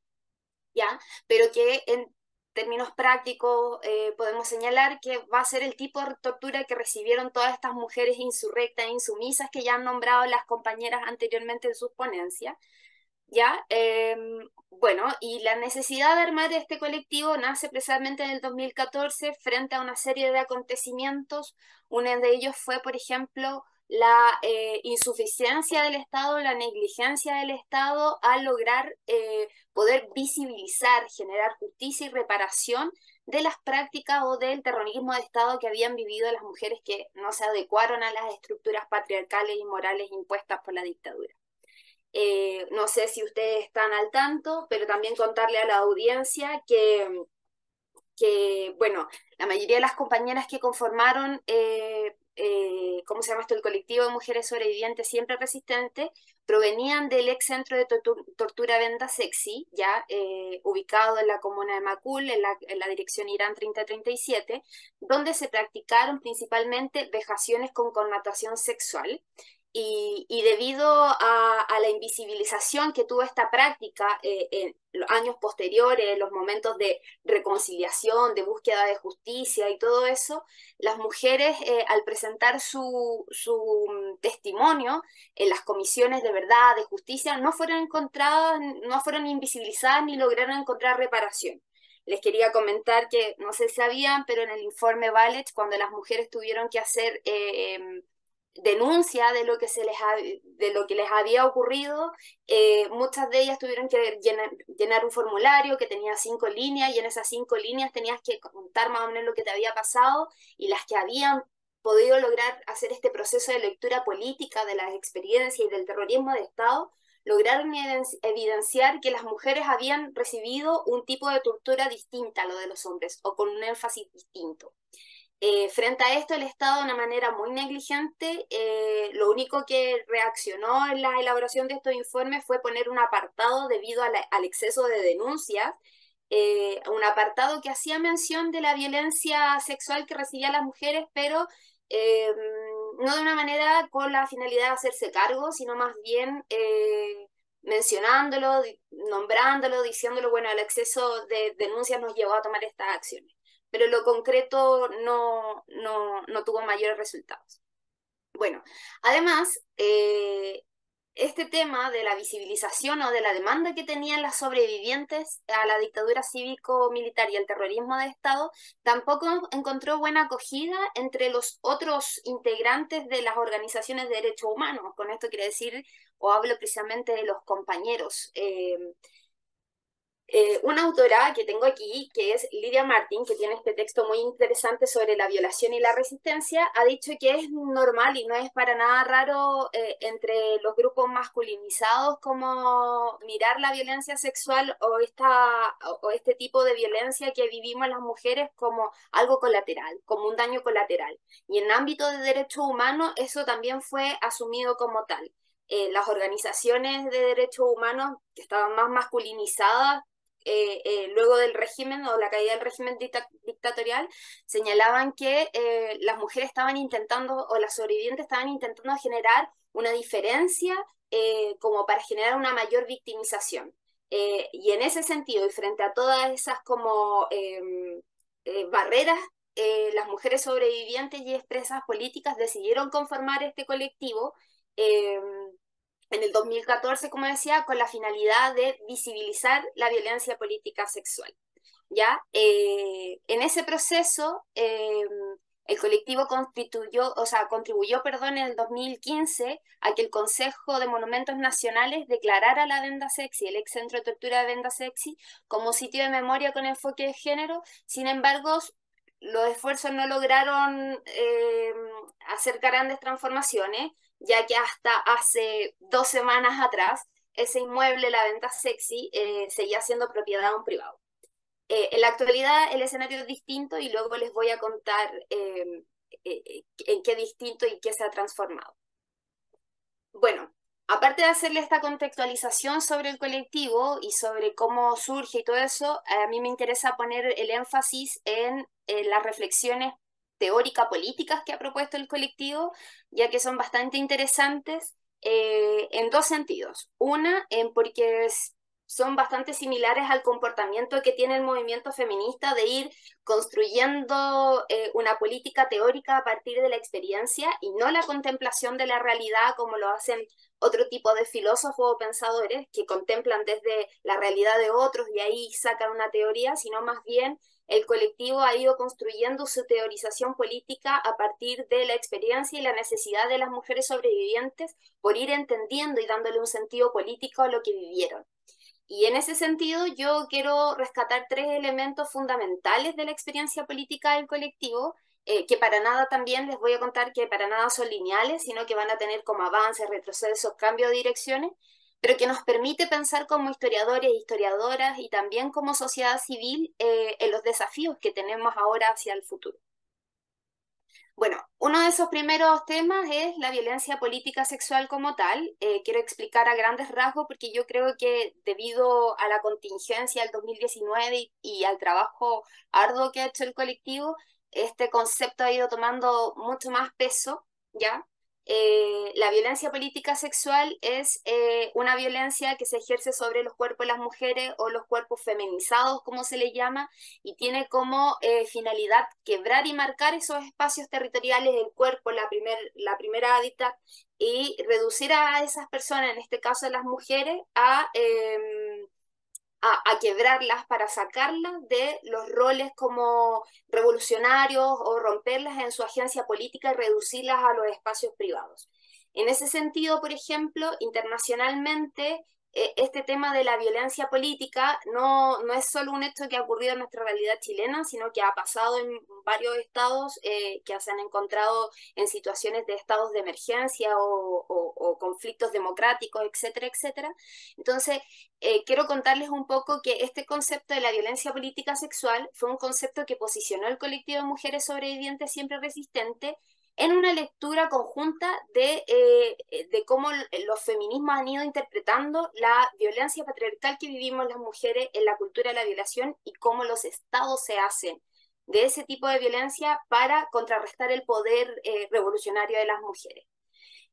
S5: ¿ya? Pero que en, términos prácticos, eh, podemos señalar que va a ser el tipo de tortura que recibieron todas estas mujeres insurrectas e insumisas que ya han nombrado las compañeras anteriormente en sus ponencias. ¿Ya? Em, bueno, y la necesidad de armar este colectivo nace precisamente en el 2014 frente a una serie de acontecimientos. Uno de ellos fue, por ejemplo, la eh, insuficiencia del Estado, la negligencia del Estado a lograr eh, poder visibilizar, generar justicia y reparación de las prácticas o del terrorismo de Estado que habían vivido las mujeres que no se adecuaron a las estructuras patriarcales y morales impuestas por la dictadura. Eh, no sé si ustedes están al tanto, pero también contarle a la audiencia que, que bueno, la mayoría de las compañeras que conformaron eh, ¿cómo se llama esto? El colectivo de mujeres sobrevivientes siempre resistentes, provenían del ex centro de tortura, venta Venda Sexy, ya eh, ubicado en la comuna de Macul, en la, en la dirección Irán 3037, donde se practicaron principalmente vejaciones con connotación sexual y, debido a, la invisibilización que tuvo esta práctica eh, en los años posteriores, los momentos de reconciliación, de búsqueda de justicia y todo eso, las mujeres eh, al presentar su, su mm, testimonio en las comisiones de verdad, de justicia, no fueron encontradas, no fueron invisibilizadas ni lograron encontrar reparación. Les quería comentar que no se sabían, pero en el informe Ballet, cuando las mujeres tuvieron que hacer eh, em, denuncia de lo que se les de lo que les había ocurrido eh, muchas de ellas tuvieron que llenar, llenar, un formulario que tenía cinco líneas y en esas cinco líneas tenías que contar más o menos lo que te había pasado y las que habían podido lograr hacer este proceso de lectura política de las experiencias y del terrorismo de Estado lograron evidenciar que las mujeres habían recibido un tipo de tortura distinta a lo de los hombres o con un énfasis distinto. Eh, frente a esto, el Estado de una manera muy negligente, eh, lo único que reaccionó en la elaboración de estos informes fue poner un apartado debido al exceso de denuncias, eh, un apartado que hacía mención de la violencia sexual que recibían las mujeres, pero no de una manera con la finalidad de hacerse cargo, sino más bien mencionándolo, nombrándolo, diciéndolo, bueno, el exceso de denuncias nos llevó a tomar estas acciones pero lo concreto no, no, tuvo mayores resultados. Bueno, además, eh, este tema de la visibilización o de la demanda que tenían las sobrevivientes a la dictadura cívico-militar y al terrorismo de Estado tampoco encontró buena acogida entre los otros integrantes de las organizaciones de derechos humanos. Con esto quiere decir, o hablo precisamente de los compañeros. Eh, eh, una autora que tengo aquí, que es Lidia Martín, que tiene este texto muy interesante sobre la violación y la resistencia, ha dicho que es normal y no es para nada raro eh, entre los grupos masculinizados como mirar la violencia sexual o, esta, o este tipo de violencia que vivimos las mujeres como algo colateral, como un daño colateral. Y en ámbito de derechos humanos eso también fue asumido como tal. Eh, las organizaciones de derechos humanos que estaban más masculinizadas eh, eh, luego del régimen o la caída del régimen dictatorial, señalaban que eh, las mujeres estaban intentando, o las sobrevivientes estaban intentando generar una diferencia como para generar una mayor victimización. y en ese sentido, y frente a todas esas como em, barreras, las mujeres sobrevivientes y expresas políticas decidieron conformar este colectivo em, en el 2014, como decía, con la finalidad de visibilizar la violencia política sexual. ¿ya? Eh, en ese proceso, em, el colectivo constituyó, o sea, contribuyó perdón, en el 2015 a que el Consejo de Monumentos Nacionales declarara la Venda Sexy, el ex centro de tortura de Venda Sexy, como sitio de memoria con enfoque de género. Sin embargo, los esfuerzos no lograron em, hacer grandes transformaciones ya que hasta hace dos semanas atrás ese inmueble, la venta sexy, eh, seguía siendo propiedad de un privado. Eh, en la actualidad el escenario es distinto y luego les voy a contar em, eh, en qué distinto y qué se ha transformado. Bueno, aparte de hacerle esta contextualización sobre el colectivo y sobre cómo surge y todo eso, a mí me interesa poner el énfasis en, en las reflexiones teórica políticas que ha propuesto el colectivo, ya que son bastante interesantes eh, en dos sentidos. Una, en porque son bastante similares al comportamiento que tiene el movimiento feminista de ir construyendo eh, una política teórica a partir de la experiencia y no la contemplación de la realidad como lo hacen otro tipo de filósofos o pensadores que contemplan desde la realidad de otros y ahí sacan una teoría, sino más bien el colectivo ha ido construyendo su teorización política a partir de la experiencia y la necesidad de las mujeres sobrevivientes por ir entendiendo y dándole un sentido político a lo que vivieron. Y en ese sentido yo quiero rescatar tres elementos fundamentales de la experiencia política del colectivo eh, que para nada también les voy a contar que para nada son lineales, sino que van a tener como avances, retrocesos, cambios de direcciones, pero que nos permite pensar como historiadores, e historiadoras y también como sociedad civil eh, en los desafíos que tenemos ahora hacia el futuro. Bueno, uno de esos primeros temas es la violencia política sexual como tal. Eh, quiero explicar a grandes rasgos porque yo creo que debido a la contingencia del 2019 y al trabajo arduo que ha hecho el colectivo, este concepto ha ido tomando mucho más peso, ¿ya? Eh, la violencia política sexual es eh, una violencia que se ejerce sobre los cuerpos de las mujeres o los cuerpos feminizados, como se le llama, y tiene como eh, finalidad quebrar y marcar esos espacios territoriales del cuerpo, la, primer, la primera hábitat, y reducir a esas personas, en este caso a las mujeres, a em, a, quebrarlas para sacarlas de los roles como revolucionarios o romperlas en su agencia política y reducirlas a los espacios privados. En ese sentido, por ejemplo, internacionalmente e, este tema de la violencia política no, es solo un hecho que ha ocurrido en nuestra realidad chilena, sino que ha pasado en varios estados eh, que se han encontrado en situaciones de estados de emergencia o, conflictos democráticos, etcétera, etcétera. Entonces, eh, quiero contarles un poco que este concepto de la violencia política sexual fue un concepto que posicionó el colectivo de mujeres sobrevivientes siempre resistente en una lectura conjunta de, eh, cómo los feminismos han ido interpretando la violencia patriarcal que vivimos las mujeres en la cultura de la violación y cómo los estados se hacen de ese tipo de violencia para contrarrestar el poder eh, revolucionario de las mujeres.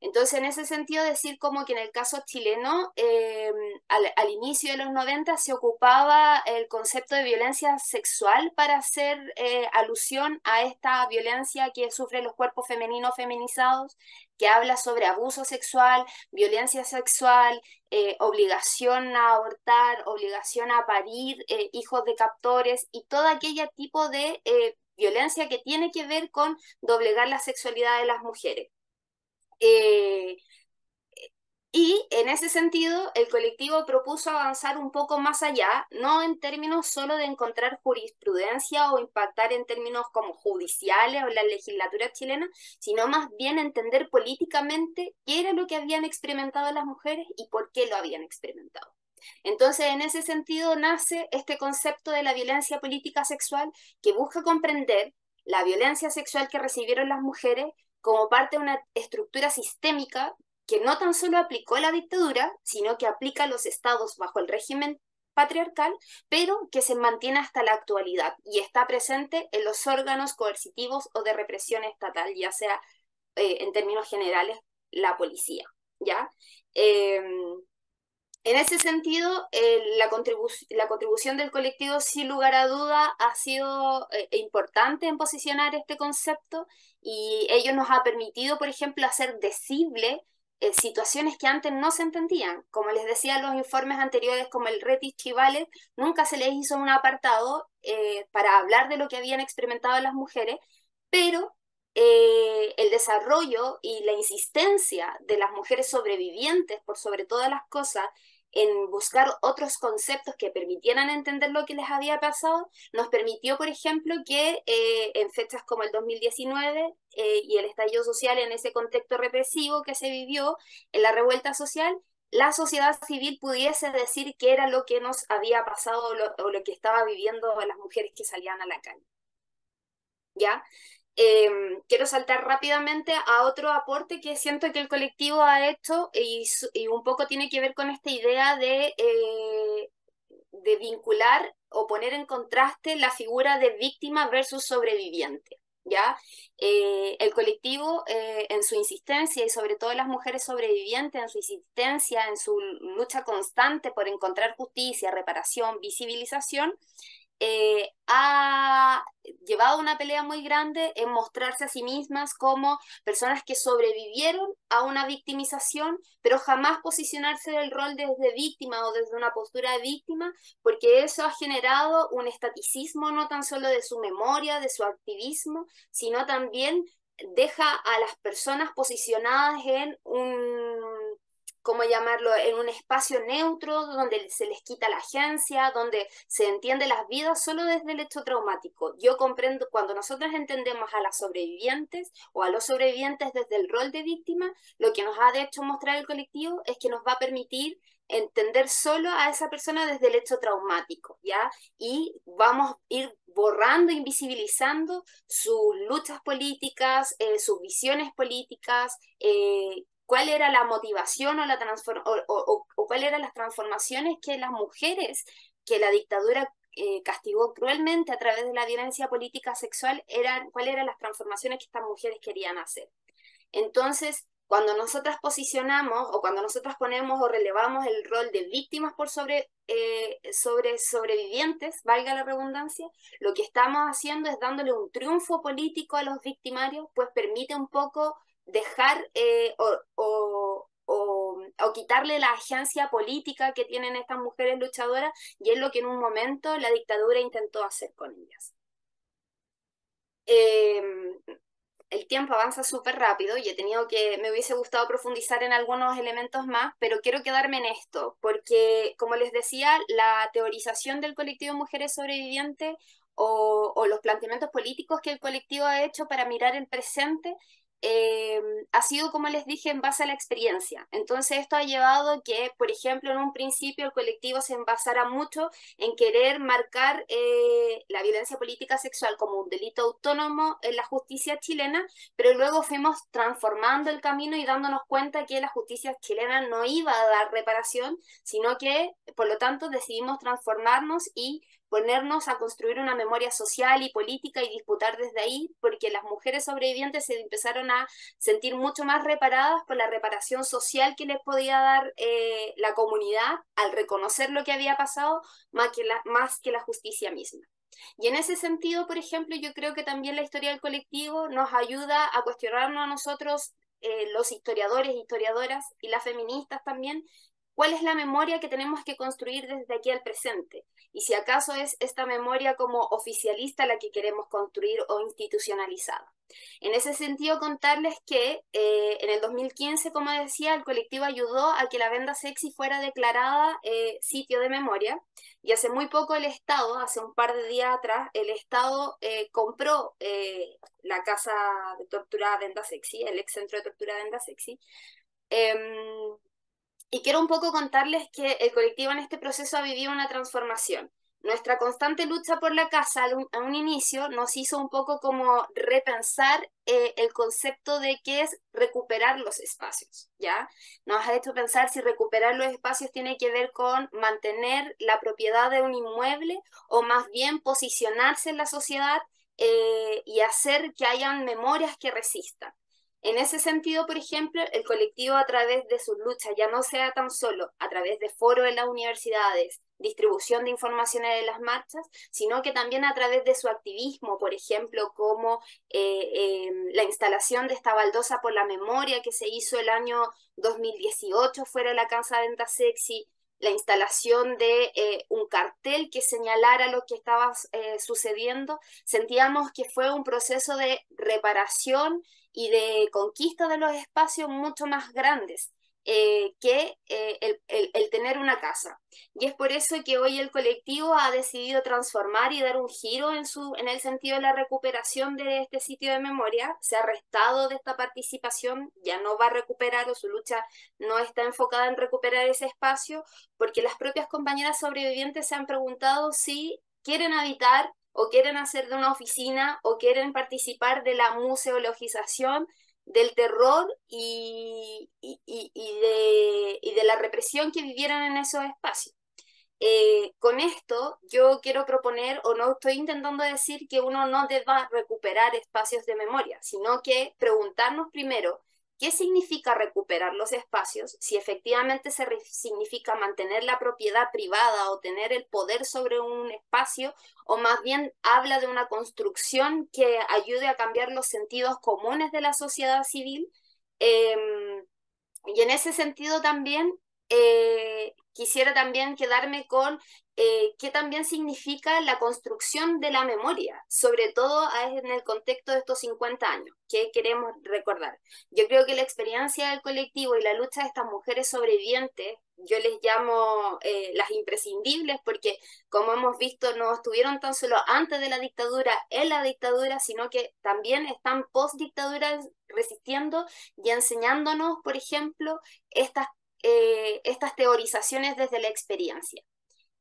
S5: Entonces, en ese sentido, decir como que en el caso chileno, eh, al, inicio de los 90 se ocupaba el concepto de violencia sexual para hacer eh, alusión a esta violencia que sufren los cuerpos femeninos feminizados, que habla sobre abuso sexual, violencia sexual, eh, obligación a abortar, obligación a parir hijos de captores y todo aquella tipo de violencia que tiene que ver con doblegar la sexualidad de las mujeres. Eh, y en ese sentido, el colectivo propuso avanzar un poco más allá, no en términos solo de encontrar jurisprudencia o impactar en términos como judiciales o la legislatura chilena, sino más bien entender políticamente qué era lo que habían experimentado las mujeres y por qué lo habían experimentado. Entonces, en ese sentido nace este concepto de la violencia política sexual que busca comprender la violencia sexual que recibieron las mujeres como parte de una estructura sistémica que no tan solo aplicó la dictadura, sino que aplica a los estados bajo el régimen patriarcal, pero que se mantiene hasta la actualidad y está presente en los órganos coercitivos o de represión estatal, ya sea eh, en términos generales la policía, ¿ya? Em, en ese sentido, la, contribución del colectivo, sin lugar a duda, ha sido eh, importante en posicionar este concepto y ello nos ha permitido, por ejemplo, hacer decible eh, situaciones que antes no se entendían. Como les decía, los informes anteriores, como el Retis Chivales, nunca se les hizo un apartado eh, para hablar de lo que habían experimentado las mujeres, pero eh, el desarrollo y la insistencia de las mujeres sobrevivientes, por sobre todas las cosas, en buscar otros conceptos que permitieran entender lo que les había pasado, nos permitió, por ejemplo, que eh, en fechas como el 2019 eh, y el estallido social en ese contexto represivo que se vivió en la revuelta social, la sociedad civil pudiese decir qué era lo que nos había pasado o lo, que estaba viviendo las mujeres que salían a la calle. ¿Ya? Em, quiero saltar rápidamente a otro aporte que siento que el colectivo ha hecho y, un poco tiene que ver con esta idea de, eh, de vincular o poner en contraste la figura de víctima versus sobreviviente. ¿ya? Eh, el colectivo eh, en su insistencia y sobre todo las mujeres sobrevivientes en su insistencia, en su lucha constante por encontrar justicia, reparación, visibilización, eh, ha llevado una pelea muy grande en mostrarse a sí mismas como personas que sobrevivieron a una victimización, pero jamás posicionarse del rol desde víctima o desde una postura de víctima, porque eso ha generado un estaticismo no tan solo de su memoria, de su activismo, sino también deja a las personas posicionadas en un ¿cómo llamarlo?, en un espacio neutro donde se les quita la agencia, donde se entiende las vidas solo desde el hecho traumático. Yo comprendo, cuando nosotros entendemos a las sobrevivientes o a los sobrevivientes desde el rol de víctima, lo que nos ha de hecho mostrar el colectivo es que nos va a permitir entender solo a esa persona desde el hecho traumático, ¿ya? Y vamos a ir borrando, invisibilizando sus luchas políticas, eh, sus visiones políticas, eh, cuál era la motivación o, la transform o, o, cuáles eran las transformaciones que las mujeres que la dictadura eh, castigó cruelmente a través de la violencia política sexual, eran, cuáles eran las transformaciones que estas mujeres querían hacer. Entonces, cuando nosotras posicionamos o cuando nosotras ponemos o relevamos el rol de víctimas por sobre, eh, sobre sobrevivientes, valga la redundancia, lo que estamos haciendo es dándole un triunfo político a los victimarios, pues permite un poco dejar eh, o, quitarle la agencia política que tienen estas mujeres luchadoras y es lo que en un momento la dictadura intentó hacer con ellas.
S2: Em,
S5: el tiempo avanza súper rápido y he tenido que, me hubiese gustado profundizar en algunos elementos más, pero quiero quedarme en esto, porque como les decía, la teorización del colectivo Mujeres Sobrevivientes o, los planteamientos políticos que el colectivo ha hecho para mirar el presente eh, ha sido, como les dije, en base a la experiencia. Entonces, esto ha llevado que, por ejemplo, en un principio el colectivo se basara mucho en querer marcar eh, la violencia política sexual como un delito autónomo en la justicia chilena, pero luego fuimos transformando el camino y dándonos cuenta que la justicia chilena no iba a dar reparación, sino que, por lo tanto, decidimos transformarnos y ponernos a construir una memoria social y política y disputar desde ahí, porque las mujeres sobrevivientes se empezaron a sentir mucho más reparadas por la reparación social que les podía dar eh, la comunidad al reconocer lo que había pasado más que, la, más que la justicia misma. Y en ese sentido, por ejemplo, yo creo que también la historia del colectivo nos ayuda a cuestionarnos a nosotros eh, los historiadores, historiadoras y las feministas también, cuál es la memoria que tenemos que construir desde aquí al presente y si acaso es esta memoria como oficialista la que queremos construir o institucionalizada. En ese sentido, contarles que eh, en el 2015, como decía, el colectivo ayudó a que la venda sexy fuera declarada eh, sitio de memoria y hace muy poco el Estado, hace un par de días atrás, el Estado eh, compró la casa de tortura venda sexy, el ex centro de tortura venda sexy em, y quiero un poco contarles que el colectivo en este proceso ha vivido una transformación. Nuestra constante lucha por la casa a un, inicio nos hizo un poco como repensar eh, el concepto de qué es recuperar los espacios, ¿ya? Nos ha hecho pensar si recuperar los espacios tiene que ver con mantener la propiedad de un inmueble o más bien posicionarse en la sociedad eh, y hacer que hayan memorias que resistan. En ese sentido, por ejemplo, el colectivo a través de sus luchas, ya no sea tan solo a través de foros en las universidades, distribución de informaciones de las marchas, sino que también a través de su activismo, por ejemplo, como eh, em, la instalación de esta baldosa por la memoria que se hizo el año 2018 fuera de la Casa Venta Sexy, la instalación de eh, un cartel que señalara lo que estaba eh, sucediendo, sentíamos que fue un proceso de reparación y de conquista de los espacios mucho más grandes eh, que eh, el, el, tener una casa. Y es por eso que hoy el colectivo ha decidido transformar y dar un giro en, su, en el sentido de la recuperación de este sitio de memoria. Se ha restado de esta participación, ya no va a recuperar o su lucha no está enfocada en recuperar ese espacio, porque las propias compañeras sobrevivientes se han preguntado si quieren habitar o quieren hacer de una oficina o quieren participar de la museologización del terror y, de, la represión que vivieron en esos espacios. Eh, con esto yo quiero proponer, o no estoy intentando decir que uno no deba recuperar espacios de memoria, sino que preguntarnos primero ¿Qué significa recuperar los espacios si efectivamente se significa mantener la propiedad privada o tener el poder sobre un espacio o más bien habla de una construcción que ayude a cambiar los sentidos comunes de la sociedad civil? Em, y en ese sentido también eh, quisiera también quedarme con eh, que también significa la construcción de la memoria, sobre todo en el contexto de estos 50 años que queremos recordar. Yo creo que la experiencia del colectivo y la lucha de estas mujeres sobrevivientes, yo les llamo eh, las imprescindibles porque, como hemos visto, no estuvieron tan solo antes de la dictadura, en la dictadura, sino que también están post-dictadura resistiendo y enseñándonos, por ejemplo, estas eh, teorizaciones desde la experiencia.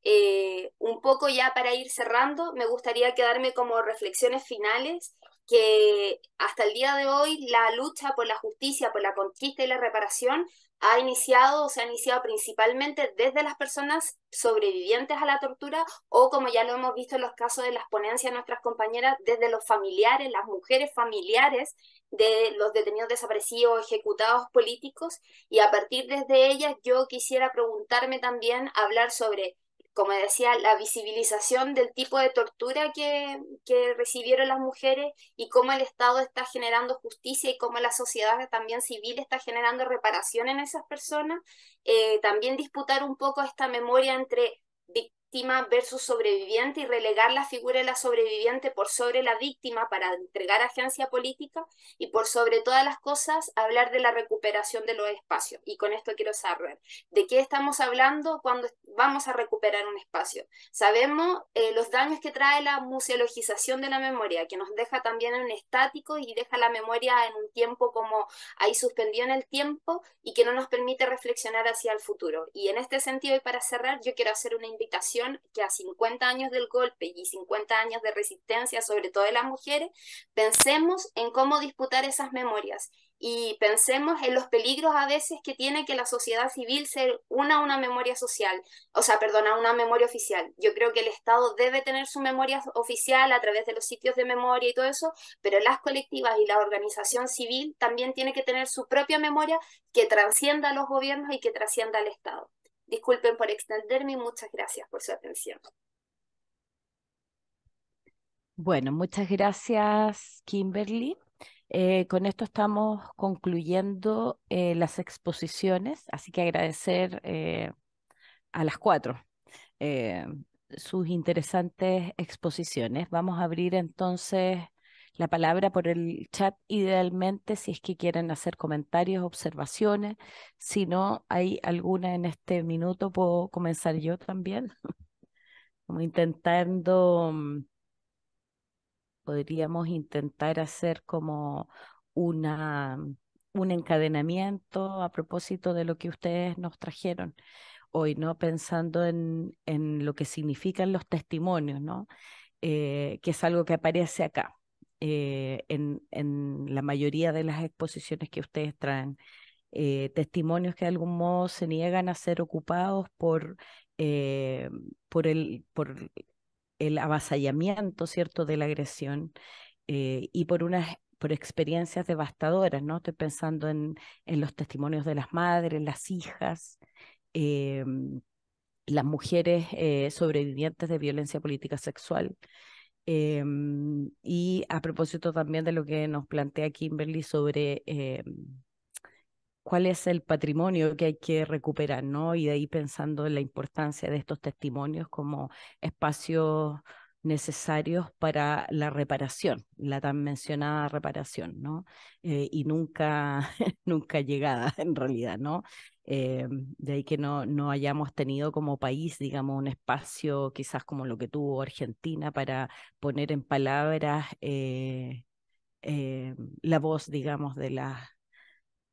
S5: Eh, un poco ya para ir cerrando, me gustaría quedarme como reflexiones finales que hasta el día de hoy la lucha por la justicia, por la conquista y la reparación ha iniciado o se ha iniciado principalmente desde las personas sobrevivientes a la tortura o como ya lo hemos visto en los casos de las ponencias de nuestras compañeras, desde los familiares, las mujeres familiares de los detenidos desaparecidos, o ejecutados políticos y a partir desde ellas yo quisiera preguntarme también, hablar sobre como decía, la visibilización del tipo de tortura que, que, recibieron las mujeres y cómo el Estado está generando justicia y cómo la sociedad también civil está generando reparación en esas personas, eh, también disputar un poco esta memoria entre víctima versus sobreviviente y relegar la figura de la sobreviviente por sobre la víctima para entregar agencia política y por sobre todas las cosas hablar de la recuperación de los espacios. Y con esto quiero saber ¿De qué estamos hablando cuando vamos a recuperar un espacio? Sabemos eh, los daños que trae la museologización de la memoria, que nos deja también en estático y deja la memoria en un tiempo como ahí suspendido en el tiempo y que no nos permite reflexionar hacia el futuro. Y en este sentido, y para cerrar, yo quiero hacer una invitación que a 50 años del golpe y 50 años de resistencia, sobre todo de las mujeres, pensemos en cómo disputar esas memorias y pensemos en los peligros a veces que tiene que la sociedad civil ser una una memoria social, o sea, perdón, una memoria oficial. Yo creo que el Estado debe tener su memoria oficial a través de los sitios de memoria y todo eso, pero las colectivas y la organización civil también tiene que tener su propia memoria que trascienda a los gobiernos y que trascienda al Estado. Disculpen por extenderme y muchas gracias por su atención.
S1: Bueno, muchas gracias, Kimberly. Eh, con esto estamos concluyendo eh, las exposiciones, así que agradecer eh, a las cuatro sus interesantes exposiciones. Vamos a abrir entonces la palabra por el chat, idealmente, si es que quieren hacer comentarios, observaciones. Si no hay alguna en este minuto, puedo comenzar yo también. Como intentando, mm, podríamos intentar hacer como una, mm, un encadenamiento a propósito de lo que ustedes nos trajeron hoy, ¿no? Pensando en, lo que significan los testimonios, ¿no? Eh, que es algo que aparece acá. Eh, en, la mayoría de las exposiciones que ustedes traen. Eh, testimonios que de algún modo se niegan a ser ocupados por, eh, por, el, por el avasallamiento, ¿cierto?, de la agresión y por unas por experiencias devastadoras, ¿no? Estoy pensando en, en los testimonios de las madres, las hijas, em, las mujeres sobrevivientes de violencia política sexual. Em, y a propósito también de lo que nos plantea Kimberly sobre em, cuál es el patrimonio que hay que recuperar, ¿no? Y de ahí pensando en la importancia de estos testimonios como espacios necesarios para la reparación, la tan mencionada reparación, ¿no? Eh, y nunca, nunca llegada en realidad, ¿no? Eh, de ahí que no, hayamos tenido como país, digamos, un espacio quizás como lo que tuvo Argentina para poner en palabras eh, eh, la voz, digamos, de,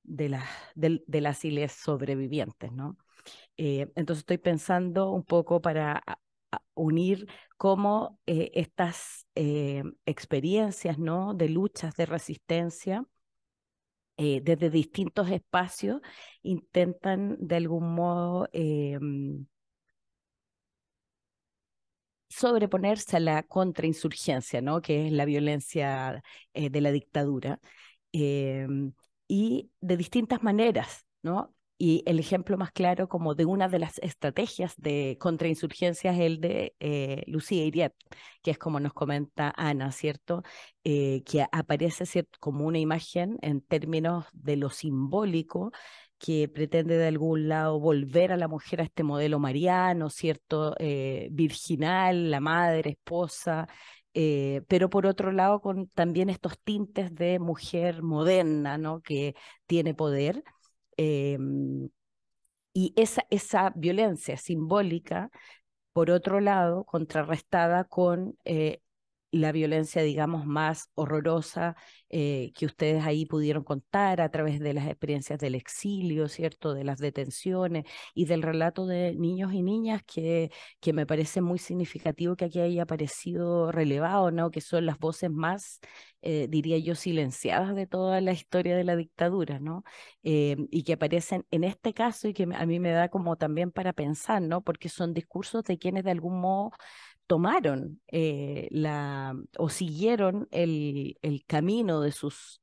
S1: de, las islas sobrevivientes, entonces estoy pensando un poco para unir cómo estas experiencias, ¿no? De luchas, de resistencia, eh, desde distintos espacios intentan de algún modo eh, mm, sobreponerse a la contrainsurgencia, ¿no? que es la violencia eh, de la dictadura, y de distintas maneras. ¿no? Y el ejemplo más claro como de una de las estrategias de contrainsurgencia es el de eh, Lucía Iriet, que es como nos comenta Ana, ¿cierto? Eh, que aparece como una imagen en términos de lo simbólico que pretende de algún lado volver a la mujer a este modelo mariano, ¿cierto? Eh, virginal, la madre, esposa, pero por otro lado con también estos tintes de mujer moderna, ¿no? Que tiene poder Em, y esa, esa violencia simbólica, por otro lado, contrarrestada con eh, la violencia, digamos, más horrorosa eh, que ustedes ahí pudieron contar a través de las experiencias del exilio, ¿cierto? De las detenciones y del relato de niños y niñas que, que me parece muy significativo que aquí haya aparecido relevado, ¿no? Que son las voces más, eh, diría yo, silenciadas de toda la historia de la dictadura, ¿no? Eh, y que aparecen en este caso y que a mí me da como también para pensar, ¿no? Porque son discursos de quienes de algún modo tomaron eh, la, o siguieron el, el camino de sus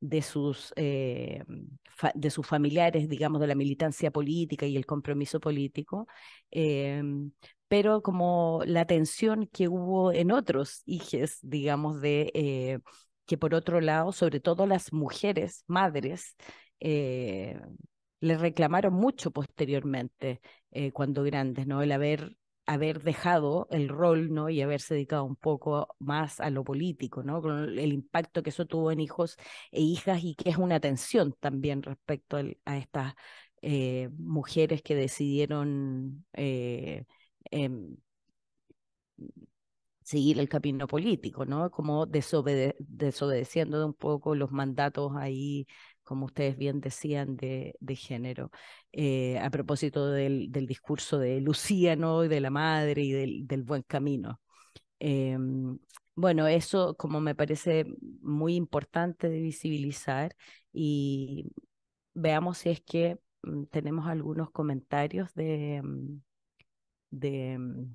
S1: de sus, eh, de sus familiares, digamos, de la militancia política y el compromiso político, eh, pero como la tensión que hubo en otros hijos, digamos, de que por otro lado, sobre todo las mujeres, madres, le reclamaron mucho posteriormente cuando grandes, ¿no? El haber haber dejado el rol, ¿no? Y haberse dedicado un poco más a lo político, ¿no? Con el impacto que eso tuvo en hijos e hijas y que es una tensión también respecto a estas eh, mujeres que decidieron eh, em, seguir el camino político, ¿no? Como desobedeciendo un poco los mandatos ahí como ustedes bien decían, de, género. Eh, a propósito del, discurso de Lucía, Y de la madre y del, buen camino. Em, bueno, eso como me parece muy importante de visibilizar y veamos si es que mm, tenemos algunos comentarios de mm, mm,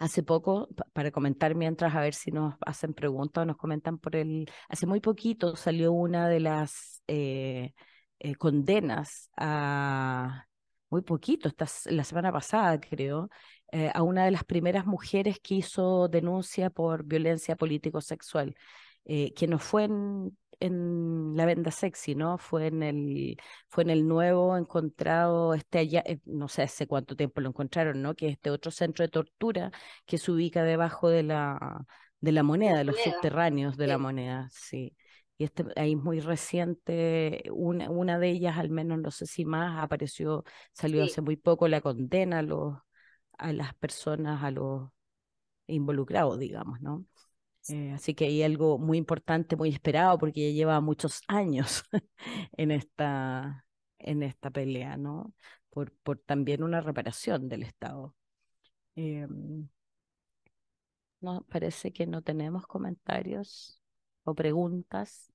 S1: Hace poco, para comentar mientras, a ver si nos hacen preguntas o nos comentan por el... Hace muy poquito salió una de las eh, eh, condenas a... Muy poquito, la semana pasada creo, eh, a una de las primeras mujeres que hizo denuncia por violencia político-sexual, que no fue en en la venda sexy, ¿no? Fue en el, fue en el nuevo encontrado, este allá, eh, no sé hace cuánto tiempo lo encontraron, ¿no? Que es este otro centro de tortura que se ubica debajo de la, de la moneda, de los subterráneos de la moneda, sí. Y este, ahí muy reciente, una, de ellas, al menos no sé si más, apareció, salió hace muy poco la condena a, los, a las personas, a los involucrados, digamos, ¿no? Eh, así que hay algo muy importante, muy esperado, porque ya lleva muchos años en esta, en esta pelea, ¿no? Por, por también una reparación del Estado. Em, no, parece que no tenemos comentarios o preguntas.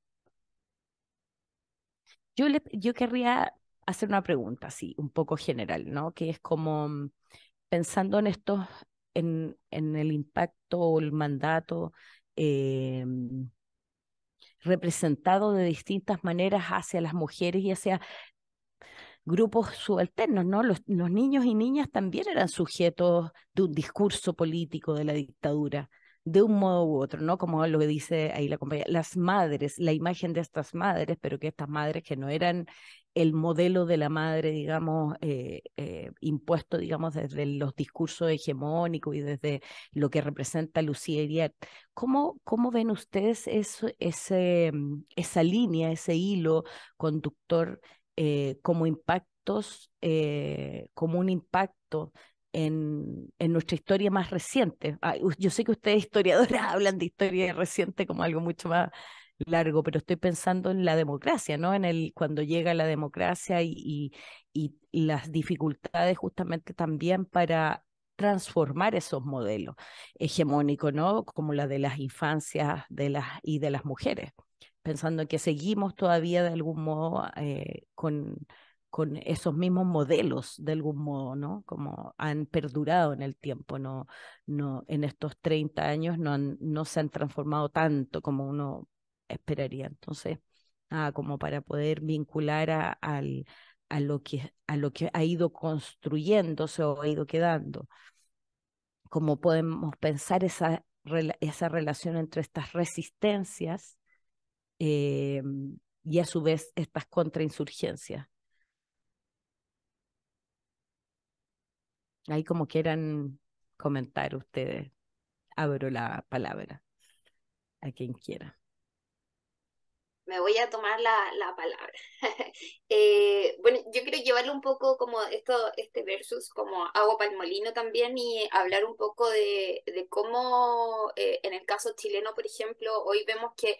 S1: Yo, yo querría hacer una pregunta, así, un poco general, ¿no? Que es como mm, pensando en esto, en, en el impacto o el mandato Em, representado de distintas maneras hacia las mujeres y hacia grupos subalternos, ¿no? Los, los, niños y niñas también eran sujetos de un discurso político de la dictadura, de un modo u otro, ¿no? Como lo dice ahí la compañía, las madres, la imagen de estas madres, pero que estas madres que no eran el modelo de la madre, digamos, eh, eh, impuesto, digamos, desde los discursos hegemónicos y desde lo que representa Lucía Iriart. ¿Cómo, cómo ven ustedes eso, ese, mm, esa línea, ese hilo conductor eh, como impactos, como un impacto en, en, nuestra historia más reciente. Ah, yo sé que ustedes historiadoras hablan de historia reciente como algo mucho más largo, pero estoy pensando en la democracia, ¿no? En el cuando llega la democracia y, y, las dificultades justamente también para transformar esos modelos hegemónicos, ¿no? Como la de las infancias de las, y de las mujeres, pensando que seguimos todavía de algún modo eh, con, con esos mismos modelos de algún modo, ¿no? Como han perdurado en el tiempo, no, no, en estos 30 años no, han, no se han transformado tanto como uno esperaría entonces como para poder vincular a, al, a, lo que, a lo que ha ido construyéndose o ha ido quedando. Cómo podemos pensar esa, esa relación entre estas resistencias eh, y a su vez estas contrainsurgencias. Ahí como quieran comentar ustedes, abro la palabra a quien quiera
S5: me voy a tomar la, la palabra. Eh, bueno, yo quiero llevarle un poco como esto, este versus como agua molino también y hablar un poco de, de cómo eh, en el caso chileno, por ejemplo, hoy vemos que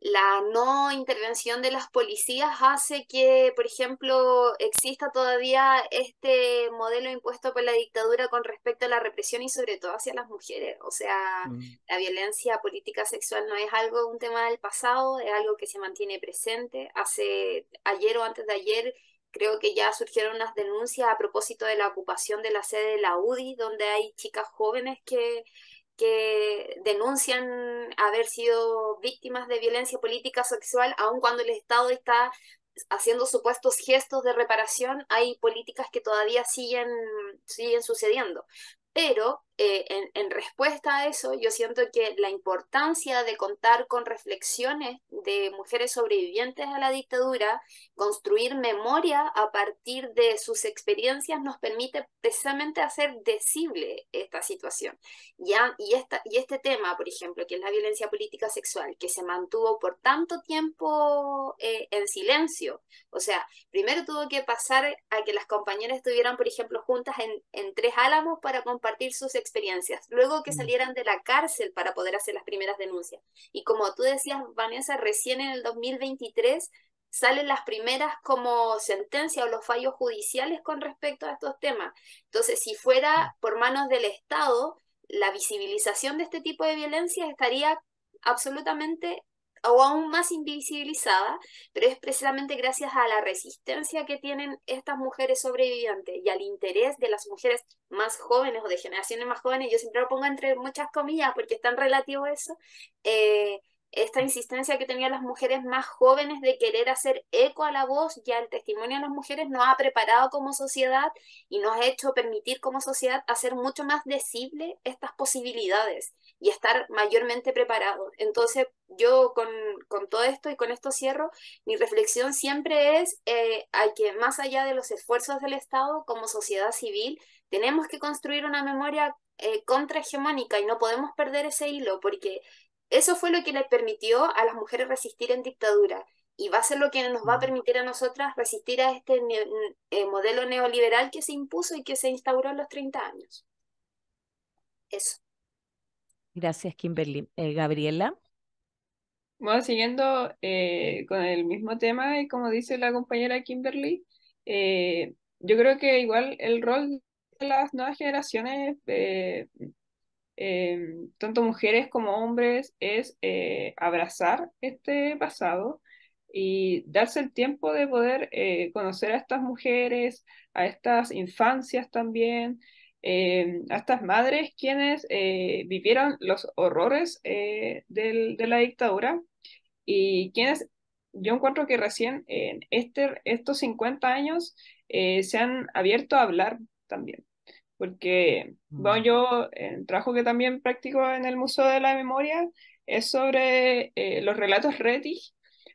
S5: la no intervención de las policías hace que, por ejemplo, exista todavía este modelo impuesto por la dictadura con respecto a la represión y sobre todo hacia las mujeres. O sea, mm. la violencia política sexual no es algo, un tema del pasado, es algo que se mantiene presente. Hace ayer o antes de ayer creo que ya surgieron unas denuncias a propósito de la ocupación de la sede de la UDI, donde hay chicas jóvenes que que denuncian haber sido víctimas de violencia política sexual, aun cuando el Estado está haciendo supuestos gestos de reparación, hay políticas que todavía siguen, siguen sucediendo. Pero eh, en, respuesta a eso, yo siento que la importancia de contar con reflexiones de mujeres sobrevivientes a la dictadura, construir memoria a partir de sus experiencias nos permite precisamente hacer decible esta situación. Ya, y, esta, y este tema, por ejemplo, que es la violencia política sexual, que se mantuvo por tanto tiempo eh, en silencio. O sea, primero tuvo que pasar a que las compañeras estuvieran, por ejemplo, juntas en, en tres álamos para compartir sus experiencias experiencias, luego que salieran de la cárcel para poder hacer las primeras denuncias. Y como tú decías, Vanessa, recién en el 2023 salen las primeras como sentencias o los fallos judiciales con respecto a estos temas. Entonces, si fuera por manos del Estado, la visibilización de este tipo de violencia estaría absolutamente o aún más invisibilizada, pero es precisamente gracias a la resistencia que tienen estas mujeres sobrevivientes y al interés de las mujeres más jóvenes o de generaciones más jóvenes, yo siempre lo pongo entre muchas comillas porque es tan relativo eso, eh, esta insistencia que tenían las mujeres más jóvenes de querer hacer eco a la voz y al testimonio de las mujeres nos ha preparado como sociedad y nos ha hecho permitir como sociedad hacer mucho más decible estas posibilidades y estar mayormente preparado. Entonces, yo con, todo esto y con esto cierro, mi reflexión siempre es eh, a que más allá de los esfuerzos del Estado, como sociedad civil, tenemos que construir una memoria eh, contrahegemónica y no podemos perder ese hilo porque eso fue lo que le permitió a las mujeres resistir en dictadura y va a ser lo que nos va a mm. permitir a nosotras resistir a este eh, modelo neoliberal que se impuso y que se instauró en los 30 años. Eso.
S1: Gracias, Kimberly. Eh, Gabriela.
S4: Bueno, siguiendo eh, con el mismo tema y como dice la compañera Kimberly, eh, yo creo que igual el rol de las nuevas generaciones, tanto mujeres como hombres, es abrazar este pasado y darse el tiempo de poder conocer a estas mujeres, a estas infancias también, eh, a estas madres quienes eh, vivieron los horrores eh, de la dictadura y quienes yo encuentro que recién en este, estos 50 años se han abierto a hablar también. Porque mm. yo, el trabajo que también practico en el Museo de la Memoria es sobre los relatos Rettig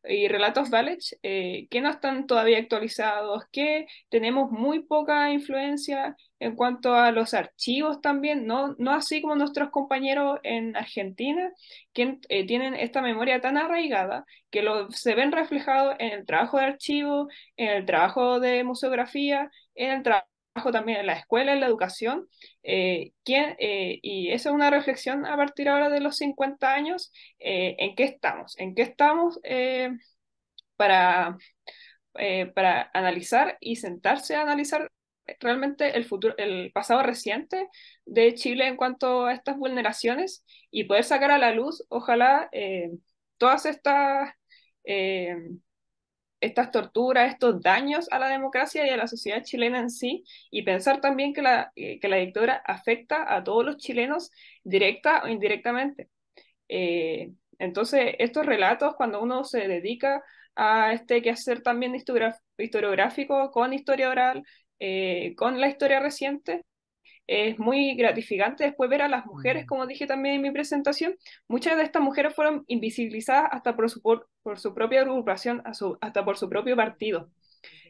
S4: y relatos Valech eh, que no están todavía actualizados, que tenemos muy poca influencia en cuanto a los archivos también, no, no así como nuestros compañeros en Argentina, que eh, tienen esta memoria tan arraigada que se ven reflejados en el trabajo de archivo, en el trabajo de museografía, en el trabajo también en la escuela, en la educación, eh, ¿quién, eh, y esa es una reflexión a partir ahora de los 50 años, eh, ¿en qué estamos? ¿En qué estamos para, para analizar y sentarse a analizar realmente el futuro, el pasado reciente de Chile en cuanto a estas vulneraciones y poder sacar a la luz, ojalá, todas estas estas torturas, estos daños a la democracia y a la sociedad chilena en sí, y pensar también que la, eh, dictadura afecta a todos los chilenos directa o indirectamente. Eh, entonces, estos relatos, cuando uno se dedica a este quehacer también historiográfico, con historia oral, eh, con la historia reciente, es muy gratificante después ver a las mujeres, mm. como dije también en mi presentación, muchas de estas mujeres fueron invisibilizadas hasta por su, por, su propia agrupación, hasta por su propio partido,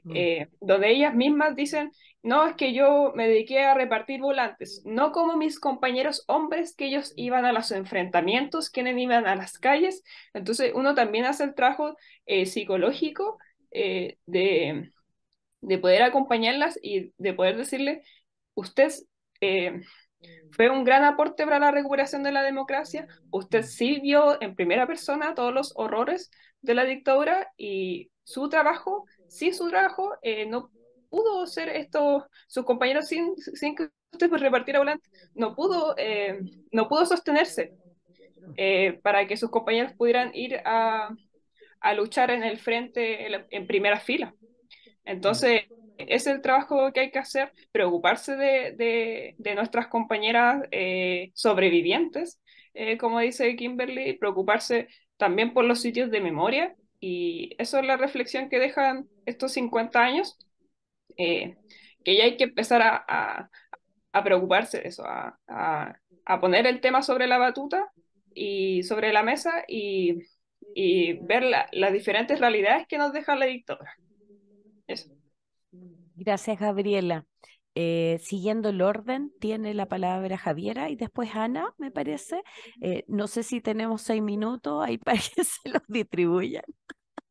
S4: mm. eh, donde ellas mismas dicen, no, es que yo me dediqué a repartir volantes, no como mis compañeros hombres que ellos mm. iban a los enfrentamientos, quienes iban a las calles, entonces uno también hace el trabajo eh, psicológico eh, de, de poder acompañarlas y de poder decirle, usted eh, fue un gran aporte para la recuperación de la democracia. Usted sí vio en primera persona todos los horrores de la dictadura y su trabajo, sin su trabajo, eh, no pudo ser esto, sus compañeros sin, sin que usted pues, repartiera volante, no pudo, eh, no pudo sostenerse para que sus compañeros pudieran ir a, a luchar en el frente, en primera fila. Entonces, es el trabajo que hay que hacer, preocuparse de, nuestras compañeras eh, sobrevivientes, eh, como dice Kimberly, preocuparse también por los sitios de memoria. Y eso es la reflexión que dejan estos 50 años, eh, que ya hay que empezar a, preocuparse eso, a, poner el tema sobre la batuta y sobre la mesa y, ver las diferentes realidades que nos deja la dictadura. Eso.
S1: Gracias, Gabriela. Eh, siguiendo el orden, tiene la palabra Javiera y después Ana, me parece. Eh, no sé si tenemos seis minutos ahí para que se los distribuyan.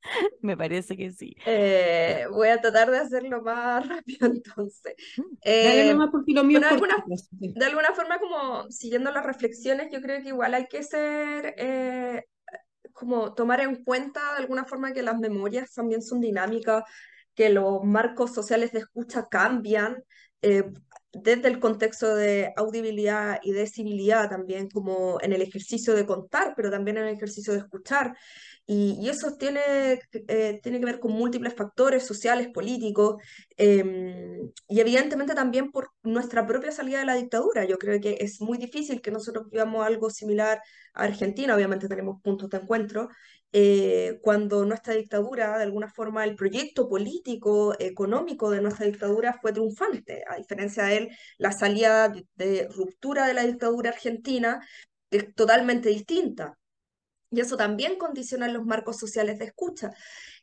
S1: me parece que sí.
S3: Eh, voy a tratar de hacerlo más rápido entonces. Mm,
S1: de,
S3: alguna, forma, como siguiendo las reflexiones, yo creo que igual hay que ser como tomar en cuenta de alguna forma que las memorias también son dinámicas, que los marcos sociales de escucha cambian eh, desde el contexto de audibilidad y de civilidad también, como en el ejercicio de contar, pero también en el ejercicio de escuchar. Y, eso tiene, eh, tiene que ver con múltiples factores sociales, políticos, em, y evidentemente también por nuestra propia salida de la dictadura. Yo creo que es muy difícil que nosotros vivamos algo similar a Argentina, obviamente tenemos puntos de encuentro, eh, cuando nuestra dictadura, de alguna forma, el proyecto político, económico de nuestra dictadura fue triunfante, a diferencia de él, la salida de, ruptura de la dictadura argentina es totalmente distinta. Y eso también condiciona los marcos sociales de escucha.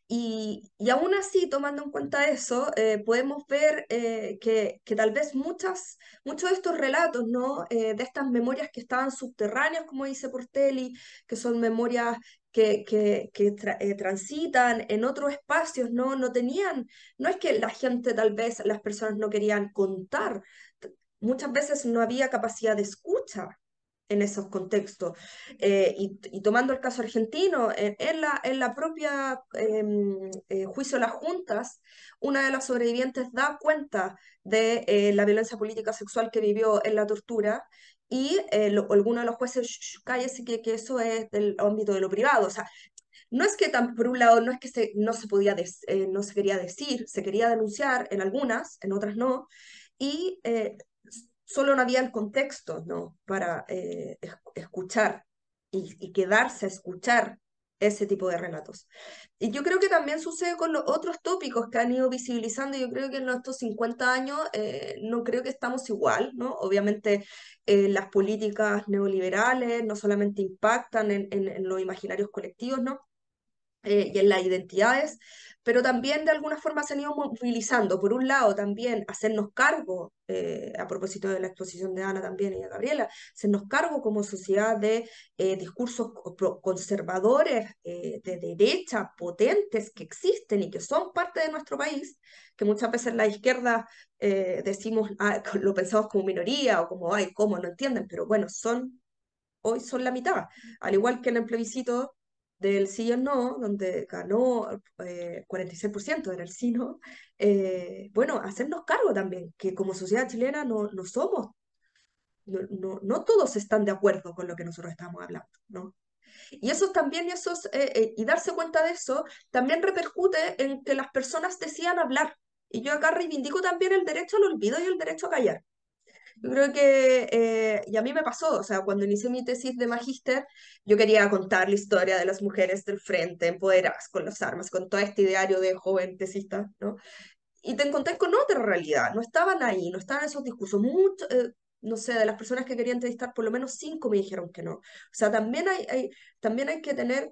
S3: Y, y aún así, tomando en cuenta eso, eh, podemos ver eh, que, que, tal vez muchas, muchos de estos relatos, ¿no? de estas memorias que estaban subterráneas, como dice Portelli, que son memorias que, eh, transitan en otros espacios, ¿no? no tenían, no es que la gente tal vez, las personas no querían contar, muchas veces no había capacidad de escucha en esos contextos. Eh, y, tomando el caso argentino, en, la, en la propia em, eh, juicio de las juntas, una de las sobrevivientes da cuenta de la violencia política sexual que vivió en la tortura y eh, alguno de los jueces, cállese que, que, eso es del ámbito de lo privado. O sea, no es que tan, por un lado, no es que se, no, se podía eh, no se quería decir, se quería denunciar en algunas, en otras no, y eh, solo no había el contexto ¿no? para eh, escuchar y, y, quedarse a escuchar ese tipo de relatos. Y yo creo que también sucede con los otros tópicos que han ido visibilizando. Yo creo que en estos 50 años eh, no creo que estamos igual, ¿no? Obviamente eh, las políticas neoliberales no solamente impactan en los imaginarios colectivos, ¿no? Eh, y en las identidades, pero también de alguna forma se han ido movilizando. Por un lado, también hacernos cargo, eh, a propósito de la exposición de Ana también y de Gabriela, hacernos cargo como sociedad de eh, discursos conservadores de derecha potentes que existen y que son parte de nuestro país, que muchas veces la izquierda decimos, ah, lo pensamos como minoría o como, ay, ¿cómo? No entienden, pero bueno, son... Hoy son la mitad, al igual que en el plebiscito del sí o no, donde ganó 46% eh, del el sí no, eh, bueno, hacernos cargo también, que como sociedad chilena no, no somos, no, todos están de acuerdo con lo que nosotros estamos hablando, ¿no? Y eso también, y, eh, y darse cuenta de eso, también repercute en que las personas decían hablar. Y yo acá reivindico también el derecho al olvido y el derecho a callar. Yo creo que, eh, y a mí me pasó, o sea, cuando inicié mi tesis de magíster, yo quería contar la historia de las mujeres del frente, empoderadas con las armas, con todo este ideario de joven tesista, ¿no? Y te encontré con otra realidad, no estaban ahí, no estaban esos discursos, mucho, eh, no sé, de las personas que querían entrevistar, por lo menos cinco me dijeron que no. O sea, también hay, hay, también hay que tener,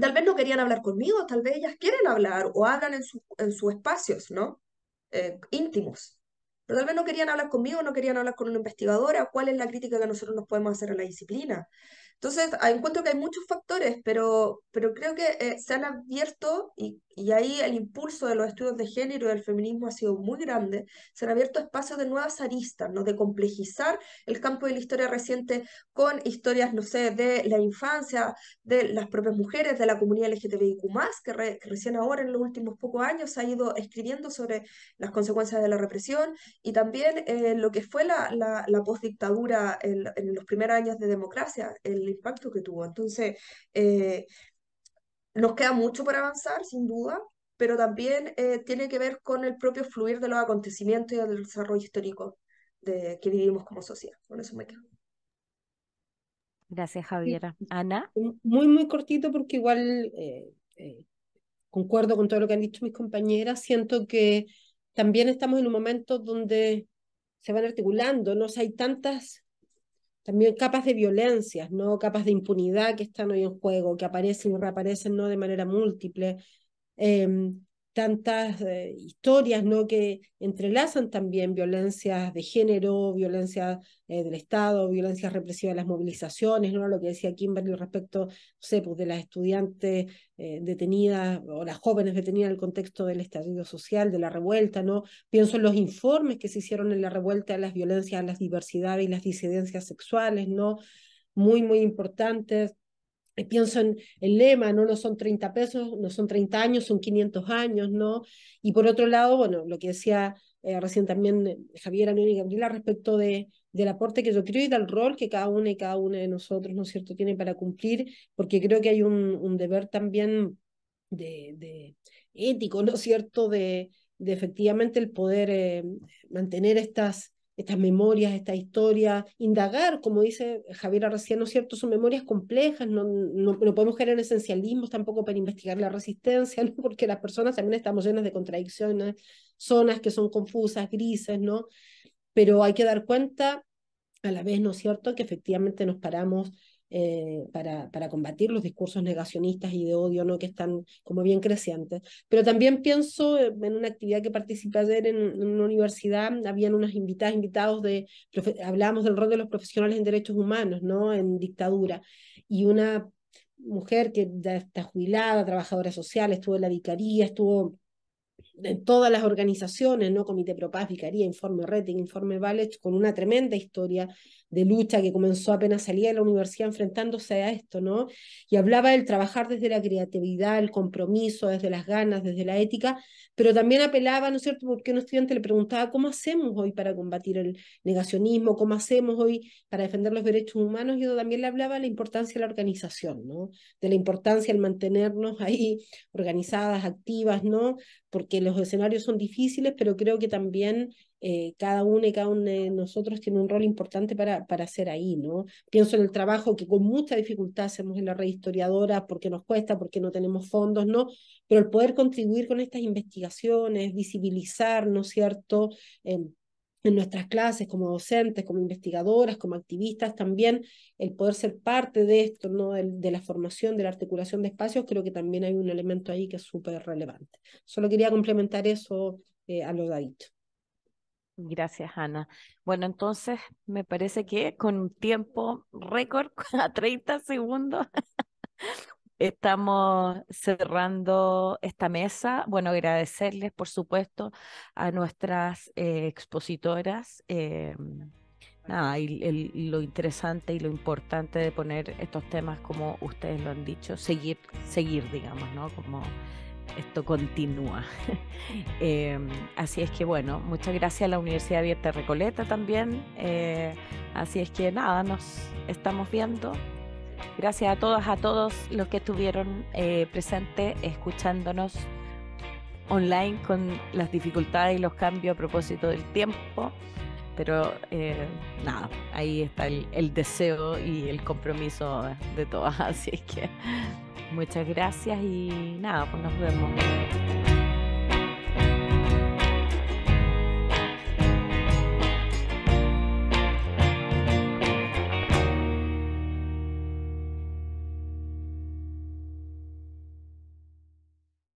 S3: tal vez no querían hablar conmigo, tal vez ellas quieren hablar o hablan en, su, en sus espacios, ¿no? Eh, íntimos. Pero tal vez no querían hablar conmigo, no querían hablar con una investigadora, cuál es la crítica que nosotros nos podemos hacer a la disciplina. Entonces, ah, encuentro que hay muchos factores, pero, pero creo que eh, se han abierto, y, y, ahí el impulso de los estudios de género y del feminismo ha sido muy grande, se han abierto espacios de nuevas aristas, ¿no? de complejizar el campo de la historia reciente con historias, no sé, de la infancia, de las propias mujeres, de la comunidad LGTBIQ+, que, que recién ahora, en los últimos pocos años, ha ido escribiendo sobre las consecuencias de la represión, y también eh, lo que fue la, la, la postdictadura en, en, los primeros años de democracia, el impacto que tuvo. Entonces, eh, nos queda mucho por avanzar, sin duda, pero también eh, tiene que ver con el propio fluir de los acontecimientos y del desarrollo
S2: histórico de, que vivimos como sociedad. Con eso me quedo.
S1: Gracias, Javiera.
S2: Ana. Muy, muy cortito porque igual eh, concuerdo con todo lo que han dicho mis compañeras. Siento que también estamos en un momento donde se van articulando, ¿no? hay tantas también capas de violencias, ¿no? capas de impunidad que están hoy en juego, que aparecen y reaparecen ¿no? de manera múltiple. Em, tantas eh, historias ¿no? que entrelazan también violencias de género, violencia eh, del Estado, violencia represiva de las movilizaciones, ¿no? lo que decía Kimberly respecto pues, de las estudiantes eh, detenidas o las jóvenes detenidas en el contexto del estallido social, de la revuelta. ¿no? Pienso en los informes que se hicieron en la revuelta de las violencias, las diversidades y las disidencias sexuales, ¿no? muy, muy importantes pienso en el lema, ¿no? no son 30 pesos, no son 30 años, son 500 años, ¿no? Y por otro lado, bueno, lo que decía eh, recién también eh, Javier, Anión y Gabriela respecto de, del aporte que yo creo y del rol que cada uno y cada una de nosotros, ¿no es cierto?, tiene para cumplir, porque creo que hay un, deber también
S1: de,
S2: ético, ¿no es cierto?, de, de efectivamente el poder eh, mantener estas estas memorias, esta historia, indagar, como dice Javier recién, ¿no es cierto? Son memorias complejas, no, no, podemos caer en esencialismos tampoco para investigar la resistencia, ¿no? porque las personas también estamos llenas de contradicciones, zonas que son confusas, grises, ¿no? Pero hay que dar cuenta a la vez, ¿no es cierto?, que efectivamente nos paramos eh, para, para, combatir los discursos negacionistas y de odio ¿no? que están como bien crecientes. Pero también pienso eh, en una actividad que participé ayer en, una universidad, habían unos invitadas, invitados de, hablábamos del rol de los profesionales en derechos humanos, ¿no? en dictadura, y una mujer que está jubilada, trabajadora social, estuvo en la vicaría, estuvo en todas las organizaciones, ¿no? Comité Paz, Vicaría, Informe Retting, Informe Valech, con una tremenda historia de lucha que comenzó apenas salía de la universidad enfrentándose a esto, ¿no? Y hablaba del trabajar desde la creatividad, el compromiso, desde las ganas, desde la ética, pero también apelaba, ¿no es cierto?, porque un estudiante le preguntaba, ¿cómo hacemos hoy para combatir el negacionismo? ¿Cómo hacemos hoy para defender los derechos humanos? Y también le hablaba de la importancia de la organización, ¿no? De la importancia de mantenernos ahí organizadas, activas, ¿no? Porque los escenarios son difíciles, pero creo que también eh, cada uno y cada uno de nosotros tiene un rol importante para, para hacer ahí, ¿no? Pienso en el trabajo que con mucha dificultad hacemos en la red historiadora porque nos cuesta, porque no tenemos fondos, ¿no? Pero el poder contribuir con estas investigaciones, visibilizar, ¿no es cierto? en nuestras clases como docentes, como investigadoras, como activistas, también el poder ser parte de esto, ¿no? de, la formación, de la articulación de espacios, creo que también hay un elemento ahí que es súper
S1: relevante. Solo quería complementar eso eh, a lo dadito. Gracias, Ana. Bueno, entonces me parece que con un tiempo récord, a 30 segundos, estamos cerrando esta mesa. Bueno, agradecerles, por supuesto, a nuestras eh, expositoras. Eh, nada, lo interesante y lo importante de poner estos temas como ustedes lo han dicho, seguir, seguir, digamos, ¿no? Como esto continúa. Em, así es que bueno, muchas gracias a la Universidad Abierta Recoleta también. Eh, así es que nada, nos estamos viendo. Gracias a todas, a todos los que estuvieron eh, presentes escuchándonos online con las dificultades y los cambios a propósito del tiempo. Pero eh, nada, ahí está el, deseo y el compromiso de todas. Así que muchas gracias y nada, pues nos vemos.